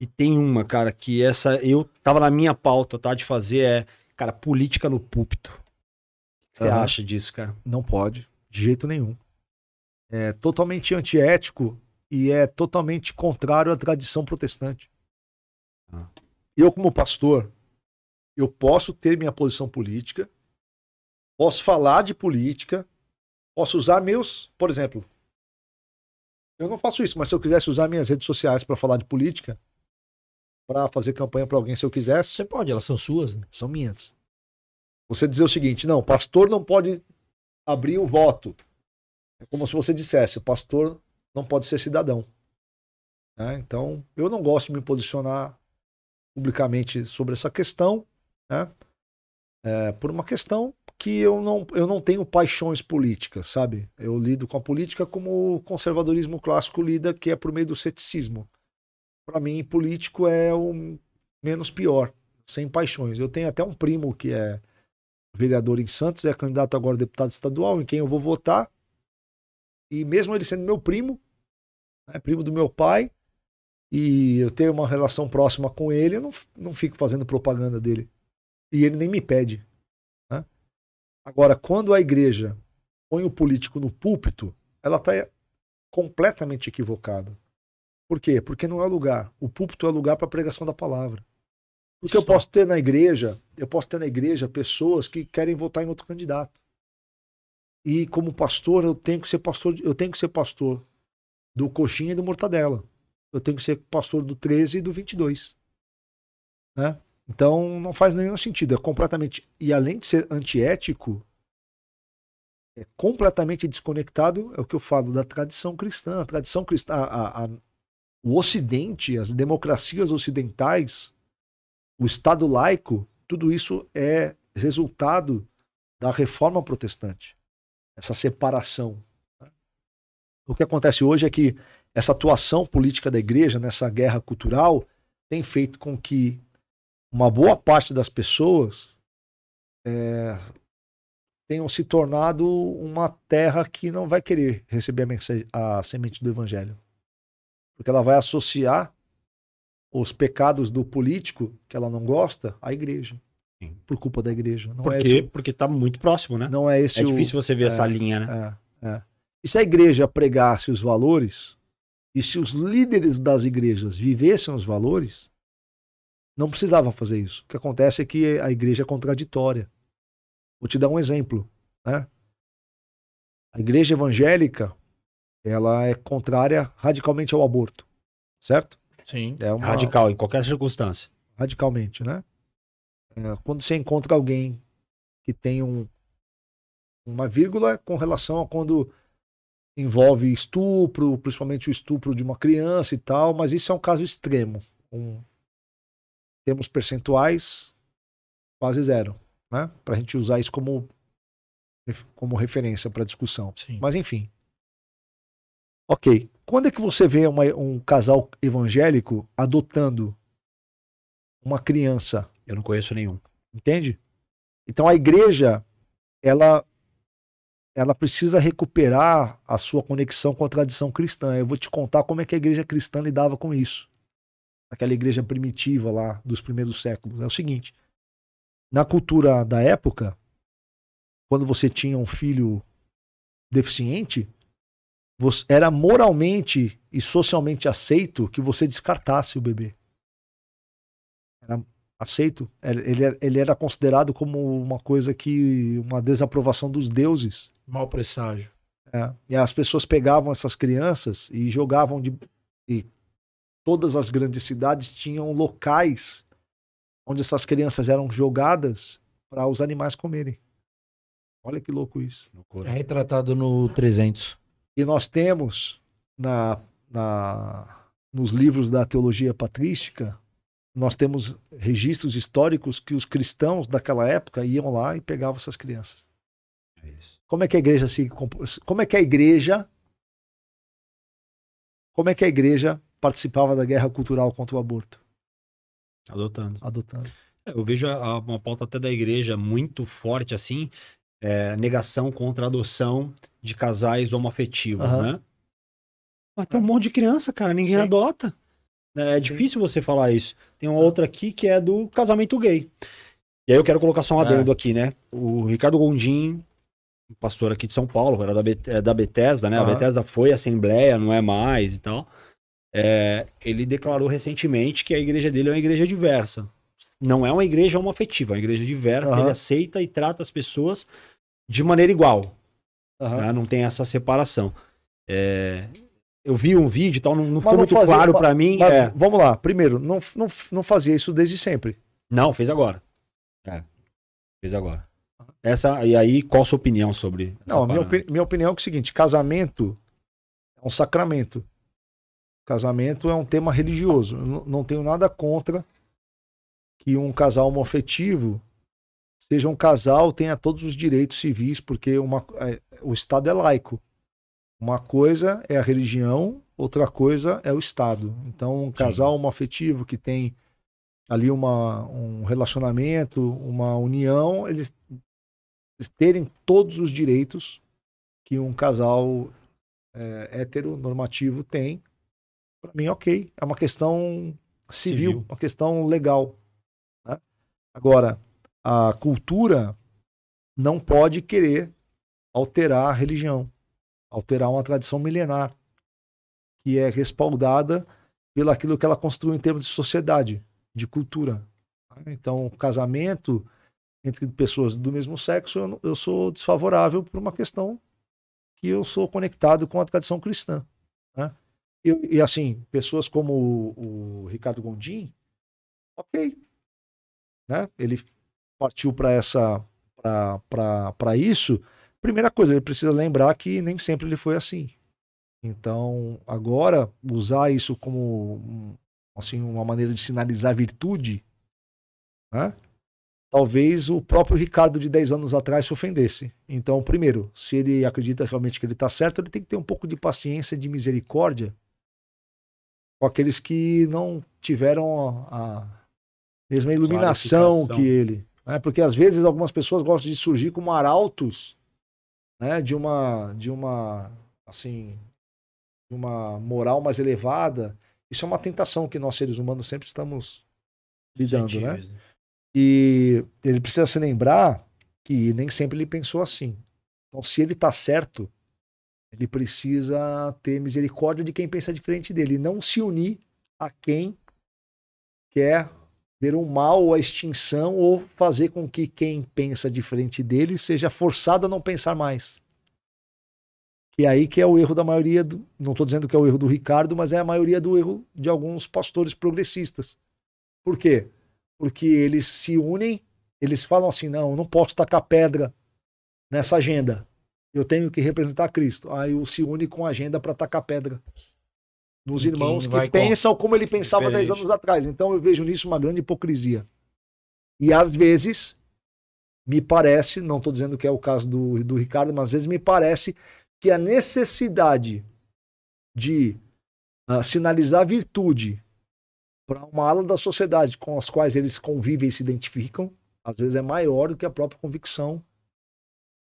E tem uma, cara, que essa eu tava na minha pauta, tá? De fazer é, cara, política no púlpito. O que uhum. você acha disso, cara? Não pode, de jeito nenhum. É totalmente antiético e é totalmente contrário à tradição protestante. Uhum. Eu, como pastor, eu posso ter minha posição política, posso falar de política, posso usar meus, por exemplo, eu não faço isso, mas se eu quisesse usar minhas redes sociais para falar de política, para fazer campanha para alguém, se eu quisesse. Você pode, elas são suas, né? São minhas. Você dizer o seguinte: não, pastor não pode abrir o voto. É como se você dissesse: o pastor não pode ser cidadão. Né? Então, eu não gosto de me posicionar publicamente sobre essa questão, né? É, por uma questão que eu não, eu não tenho paixões políticas, sabe? Eu lido com a política como o conservadorismo clássico lida, que é por meio do ceticismo. Para mim, político é o menos pior, sem paixões. Eu tenho até um primo que é vereador em Santos, é candidato agora a deputado estadual, em quem eu vou votar. E mesmo ele sendo meu primo, é primo do meu pai, e eu tenho uma relação próxima com ele, eu não, não fico fazendo propaganda dele. E ele nem me pede. Agora, quando a igreja põe o político no púlpito, ela está completamente equivocada. Por quê? Porque não é lugar. O púlpito é lugar para a pregação da palavra. Porque eu posso ter na igreja, eu posso ter na igreja pessoas que querem votar em outro candidato. E como pastor, eu tenho que ser pastor, eu tenho que ser pastor do coxinha e do mortadela. Eu tenho que ser pastor do 13 e do 22. Né? Então não faz nenhum sentido, é completamente e além de ser antiético, é completamente desconectado, é o que eu falo da tradição cristã, a tradição cristã, a, a, o ocidente, as democracias ocidentais, o estado laico, tudo isso é resultado da reforma protestante. Essa separação. Né? O que acontece hoje é que essa atuação política da igreja nessa guerra cultural tem feito com que uma boa parte das pessoas é, tenham se tornado uma terra que não vai querer receber a, mensagem, a semente do evangelho. Porque ela vai associar os pecados do político que ela não gosta à igreja. Sim. Por culpa da igreja. Não porque, é porque está muito próximo, né? Não é esse. É o... difícil você ver é, essa linha, né? É, é. E se a igreja pregasse os valores, e se os líderes das igrejas vivessem os valores, não precisava fazer isso. O que acontece é que a igreja é contraditória. Vou te dar um exemplo. Né? A igreja evangélica ela é contrária radicalmente ao aborto, certo? Sim. É uma... Radical, em qualquer circunstância. Radicalmente, né? É, quando você encontra alguém que tem um, uma vírgula com relação a quando envolve estupro, principalmente o estupro de uma criança e tal, mas isso é um caso extremo. Um, temos percentuais, quase zero, né? Para a gente usar isso como, como referência para discussão. Sim. Mas enfim. Ok. Quando é que você vê uma, um casal evangélico adotando uma criança? Eu não conheço nenhum. Entende? Então a igreja, ela ela precisa recuperar a sua conexão com a tradição cristã. Eu vou te contar como é que a igreja cristã lidava com isso aquela igreja primitiva lá dos primeiros séculos. Né? É o seguinte: na cultura da época, quando você tinha um filho deficiente, era moralmente e socialmente aceito que você descartasse o bebê. Era aceito. Ele, ele era considerado como uma coisa que. uma desaprovação dos deuses. Mal presságio. É. E as pessoas pegavam essas crianças e jogavam de. E todas as grandes cidades tinham locais onde essas crianças eram jogadas para os animais comerem. Olha que louco isso. É retratado no 300. E nós temos na, na nos livros da teologia patrística, nós temos registros históricos que os cristãos daquela época iam lá e pegavam essas crianças. É como é que a igreja se como é que a igreja como é que a igreja participava da guerra cultural contra o aborto. Adotando. Adotando. É, eu vejo a, uma pauta até da igreja muito forte, assim, é, negação contra a adoção de casais homoafetivos, uhum. né? Mas tem um é. monte de criança, cara, ninguém Sim. adota. É, é difícil você falar isso. Tem uma outra aqui que é do casamento gay. E aí eu quero colocar só um é. adendo é. aqui, né? O Ricardo Gondim, pastor aqui de São Paulo, era da, Be é da Bethesda, né? Uhum. A Bethesda foi Assembleia, não é mais e tal. É, ele declarou recentemente que a igreja dele é uma igreja diversa. Não é uma igreja homoafetiva, é uma igreja diversa, uhum. ele aceita e trata as pessoas de maneira igual. Uhum. Tá? Não tem essa separação. É, eu vi um vídeo e tal, não, não ficou muito fazia, claro para mim. Mas, é. Vamos lá, primeiro, não, não, não fazia isso desde sempre. Não, fez agora. É, fez agora. Essa, e aí, qual a sua opinião sobre Não, minha, opini minha opinião é o seguinte: casamento é um sacramento. Casamento é um tema religioso. Eu não tenho nada contra que um casal homoafetivo seja um casal, tenha todos os direitos civis, porque uma, é, o Estado é laico. Uma coisa é a religião, outra coisa é o Estado. Então, um casal homoafetivo que tem ali uma, um relacionamento, uma união, eles, eles terem todos os direitos que um casal é, heteronormativo tem, para mim, ok. É uma questão civil, civil. uma questão legal. Né? Agora, a cultura não pode querer alterar a religião, alterar uma tradição milenar que é respaldada pelo aquilo que ela construiu em termos de sociedade, de cultura. Né? Então, casamento entre pessoas do mesmo sexo, eu, eu sou desfavorável por uma questão que eu sou conectado com a tradição cristã. Né? E, e assim, pessoas como o, o Ricardo Gondim, ok. Né? Ele partiu para essa para isso. Primeira coisa, ele precisa lembrar que nem sempre ele foi assim. Então, agora, usar isso como assim, uma maneira de sinalizar virtude, né? talvez o próprio Ricardo de 10 anos atrás se ofendesse. Então, primeiro, se ele acredita realmente que ele está certo, ele tem que ter um pouco de paciência, de misericórdia com aqueles que não tiveram a mesma iluminação que ele. Né? Porque às vezes algumas pessoas gostam de surgir como arautos né? de uma de uma assim de uma moral mais elevada. Isso é uma tentação que nós seres humanos sempre estamos lidando, né? E ele precisa se lembrar que nem sempre ele pensou assim. Então, se ele está certo, ele precisa ter misericórdia de quem pensa diferente dele, não se unir a quem quer ver o mal ou a extinção ou fazer com que quem pensa diferente dele seja forçado a não pensar mais. Que é aí que é o erro da maioria, do, não estou dizendo que é o erro do Ricardo, mas é a maioria do erro de alguns pastores progressistas. Por quê? Porque eles se unem, eles falam assim: não, eu não posso tacar pedra nessa agenda. Eu tenho que representar Cristo. Aí o se une com a agenda para tacar pedra nos irmãos que pensam como ele pensava Diferente. 10 anos atrás. Então eu vejo nisso uma grande hipocrisia. E às vezes, me parece, não estou dizendo que é o caso do, do Ricardo, mas às vezes me parece que a necessidade de uh, sinalizar virtude para uma ala da sociedade com as quais eles convivem e se identificam, às vezes é maior do que a própria convicção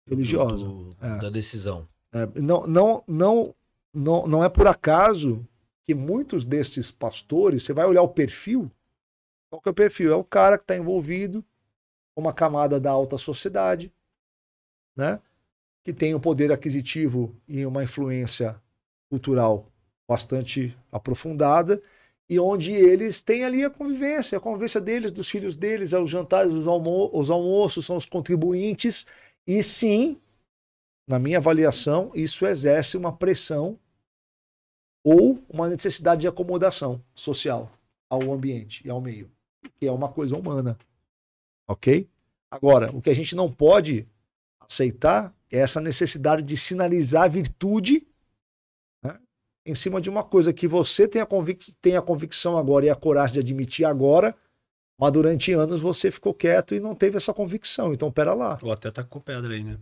religiosa. Do, do, é. Da decisão. É, não, não, não, não, não é por acaso que muitos destes pastores, você vai olhar o perfil, qual que é o perfil? É o cara que está envolvido com uma camada da alta sociedade, né? que tem um poder aquisitivo e uma influência cultural bastante aprofundada, e onde eles têm ali a convivência, a convivência deles, dos filhos deles, é os jantares, os, almo os almoços, são os contribuintes, e sim, na minha avaliação, isso exerce uma pressão ou uma necessidade de acomodação social ao ambiente e ao meio, que é uma coisa humana. Ok? Agora, o que a gente não pode aceitar é essa necessidade de sinalizar virtude né, em cima de uma coisa que você tem a, convic tem a convicção agora e a coragem de admitir agora, mas durante anos você ficou quieto e não teve essa convicção. Então, pera lá. Ou até tá com pedra aí, né?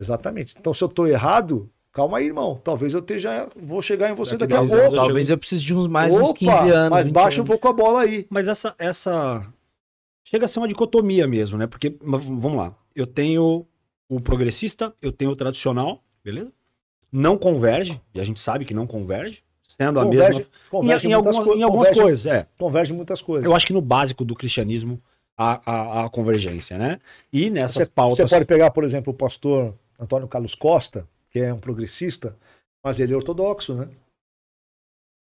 Exatamente. Então, se eu tô errado, calma aí, irmão. Talvez eu esteja. Vou chegar em você daqui, daqui a pouco. Talvez, talvez eu precise de uns mais Opa, uns 15 anos. Mas baixa anos. um pouco a bola aí. Mas essa, essa. Chega a ser uma dicotomia mesmo, né? Porque, vamos lá. Eu tenho o progressista, eu tenho o tradicional, beleza? Não converge, e a gente sabe que não converge sendo a mesma. Converge em, em, co em algumas converge, coisas, é. Converge muitas coisas. Eu acho que no básico do cristianismo há, há, há convergência, né? E nessa pauta Você pode pegar, por exemplo, o pastor Antônio Carlos Costa, que é um progressista, mas ele é ortodoxo, né?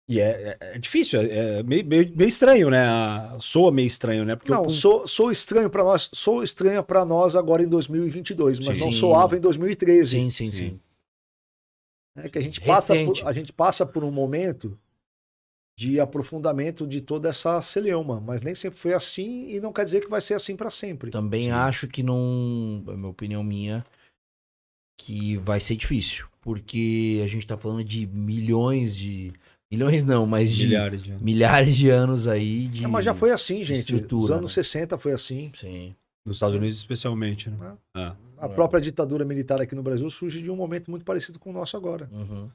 E é, é, é difícil, é, é meio, meio, meio, estranho, né? Ah, soa meio estranho, né? Porque não, eu... sou, sou estranho para nós, sou estranha para nós agora em 2022, mas sim. não soava em 2013. Sim, sim, sim. sim. Né? Que a gente, passa por, a gente passa por um momento de aprofundamento de toda essa celeuma, mas nem sempre foi assim e não quer dizer que vai ser assim para sempre. Também Sim. acho que não, é minha opinião minha, que vai ser difícil, porque a gente está falando de milhões de milhões não, mas de milhares de, milhares de anos aí de é, Mas já foi assim, gente. Os anos né? 60 foi assim. Sim. Nos Estados Unidos especialmente, né? Ah. Ah. A é. própria ditadura militar aqui no Brasil surge de um momento muito parecido com o nosso agora. Uhum.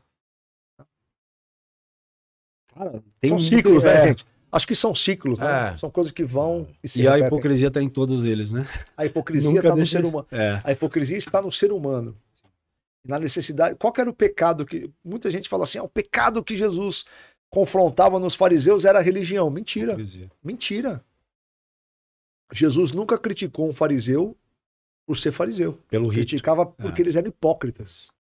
Cara, são ciclos, né, é. gente? Acho que são ciclos, né? É. São coisas que vão é. e se E repetem. a hipocrisia está em todos eles, né? A hipocrisia está no ser humano. É. A hipocrisia está no ser humano. Na necessidade. Qual era o pecado que. Muita gente fala assim: ah, o pecado que Jesus confrontava nos fariseus era a religião. Mentira. Hipocrisia. Mentira. Jesus nunca criticou um fariseu por ser fariseu. Pelo rito. Criticava porque é. eles eram hipócritas.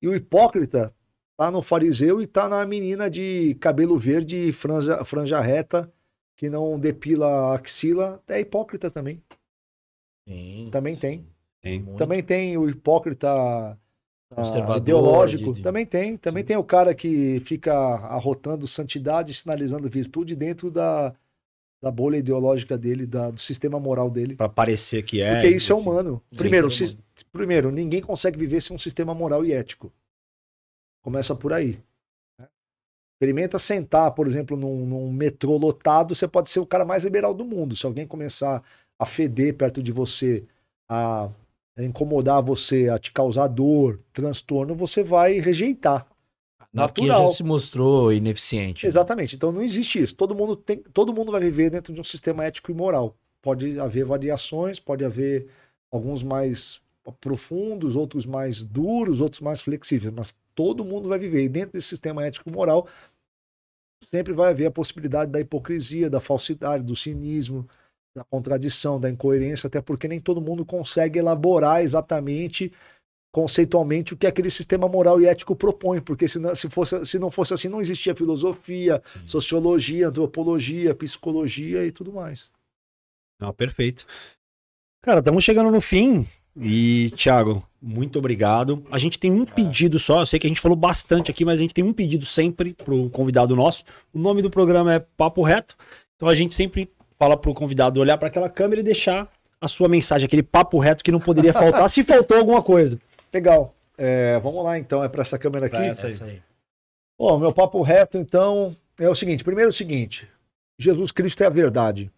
E o hipócrita tá no fariseu e tá na menina de cabelo verde, franja, franja reta, que não depila a axila, é hipócrita também. Sim, também tem. tem. Também tem o hipócrita teológico ah, De... Também tem. Também Sim. tem o cara que fica arrotando santidade, sinalizando virtude dentro da, da bolha ideológica dele, da, do sistema moral dele. Para parecer que é. Porque isso é humano. Primeiro, primeiro, ninguém consegue viver sem um sistema moral e ético. Começa por aí. Né? Experimenta sentar, por exemplo, num, num metrô lotado, você pode ser o cara mais liberal do mundo. Se alguém começar a feder perto de você, a incomodar você, a te causar dor, transtorno, você vai rejeitar natural. já se mostrou ineficiente. Exatamente. Então não existe isso. Todo mundo tem, todo mundo vai viver dentro de um sistema ético e moral. Pode haver variações, pode haver alguns mais profundos, outros mais duros, outros mais flexíveis, mas todo mundo vai viver. E dentro desse sistema ético e moral sempre vai haver a possibilidade da hipocrisia, da falsidade, do cinismo, da contradição, da incoerência, até porque nem todo mundo consegue elaborar exatamente conceitualmente o que aquele sistema moral e ético propõe, porque se não, se fosse, se não fosse assim, não existia filosofia, Sim. sociologia, antropologia, psicologia e tudo mais. Não, perfeito. Cara, estamos chegando no fim. E, Thiago, muito obrigado. A gente tem um ah. pedido só, eu sei que a gente falou bastante aqui, mas a gente tem um pedido sempre para o convidado nosso. O nome do programa é Papo Reto. Então a gente sempre fala para o convidado olhar para aquela câmera e deixar a sua mensagem, aquele papo reto que não poderia faltar, se faltou alguma coisa. Legal. É, vamos lá então, é para essa câmera aqui? Pra essa aí. Bom, meu papo reto então é o seguinte: primeiro, é o seguinte, Jesus Cristo é a verdade.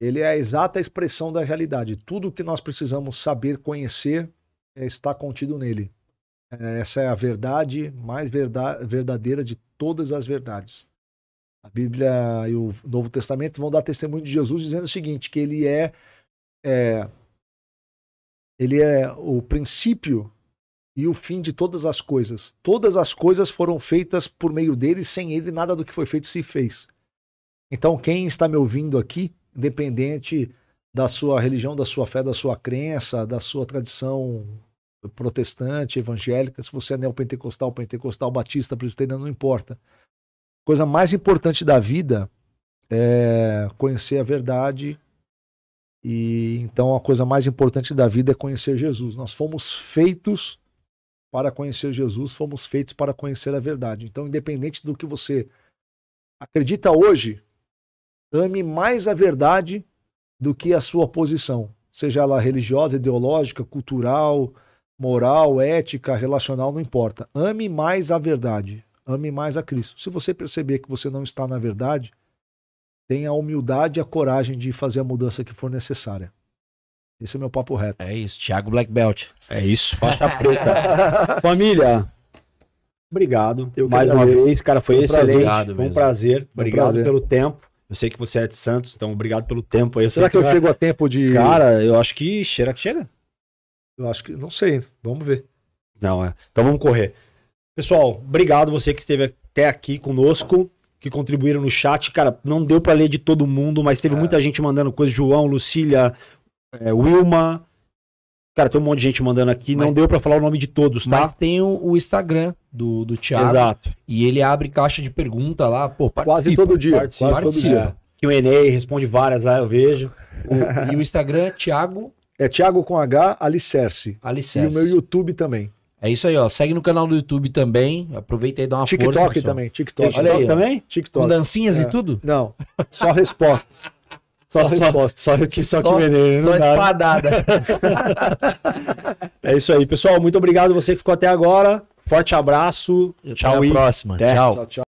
Ele é a exata expressão da realidade. Tudo o que nós precisamos saber, conhecer, é, está contido nele. É, essa é a verdade mais verdade verdadeira de todas as verdades. A Bíblia e o Novo Testamento vão dar testemunho de Jesus dizendo o seguinte: que ele é, é ele é o princípio e o fim de todas as coisas. Todas as coisas foram feitas por meio dele, sem ele nada do que foi feito se fez. Então, quem está me ouvindo aqui, independente da sua religião, da sua fé, da sua crença, da sua tradição protestante, evangélica, se você é neopentecostal, pentecostal, batista, presbiteriano, não importa. Coisa mais importante da vida é conhecer a verdade. E então a coisa mais importante da vida é conhecer Jesus. Nós fomos feitos para conhecer Jesus, fomos feitos para conhecer a verdade. Então, independente do que você acredita hoje, ame mais a verdade do que a sua posição, seja ela religiosa, ideológica, cultural, moral, ética, relacional, não importa. Ame mais a verdade, ame mais a Cristo. Se você perceber que você não está na verdade, tenha a humildade e a coragem de fazer a mudança que for necessária. Esse é meu papo reto. É isso, Thiago Black Belt. É isso, faixa preta. Família, obrigado Eu mais uma vez, cara, foi, foi excelente. Obrigado foi um prazer. Obrigado prazer. pelo tempo. Eu sei que você é de Santos, então obrigado pelo tempo aí. Será que, eu chego a tempo de. Cara, eu acho que. Cheira que chega? Eu acho que. Não sei. Vamos ver. Não, é. Então vamos correr. Pessoal, obrigado você que esteve até aqui conosco, que contribuíram no chat. Cara, não deu para ler de todo mundo, mas teve é. muita gente mandando coisa. João, Lucília, é, Wilma. Cara, tem um monte de gente mandando aqui, mas, não deu para falar o nome de todos, tá? Mas tem o, o Instagram do, do Thiago. Exato. E ele abre caixa de pergunta lá, pô, Quase todo dia. Participa, quase todo dia. Que o QA, responde várias lá, eu vejo. O, e o Instagram, Thiago. É Thiago com H, Alicerce. Alicerce. E o meu YouTube também. É isso aí, ó. Segue no canal do YouTube também. Aproveita e dá uma TikTok força. TikTok também, TikTok. Olha aí, também? TikTok. Com dancinhas é. e tudo? Não, só respostas. Só, só, resposta. Só, só, que, só, que veneno. Só dá. espadada. é isso aí. Pessoal, muito obrigado você que ficou até agora. Forte abraço. Até tchau e próxima. Até. Tchau. tchau, tchau.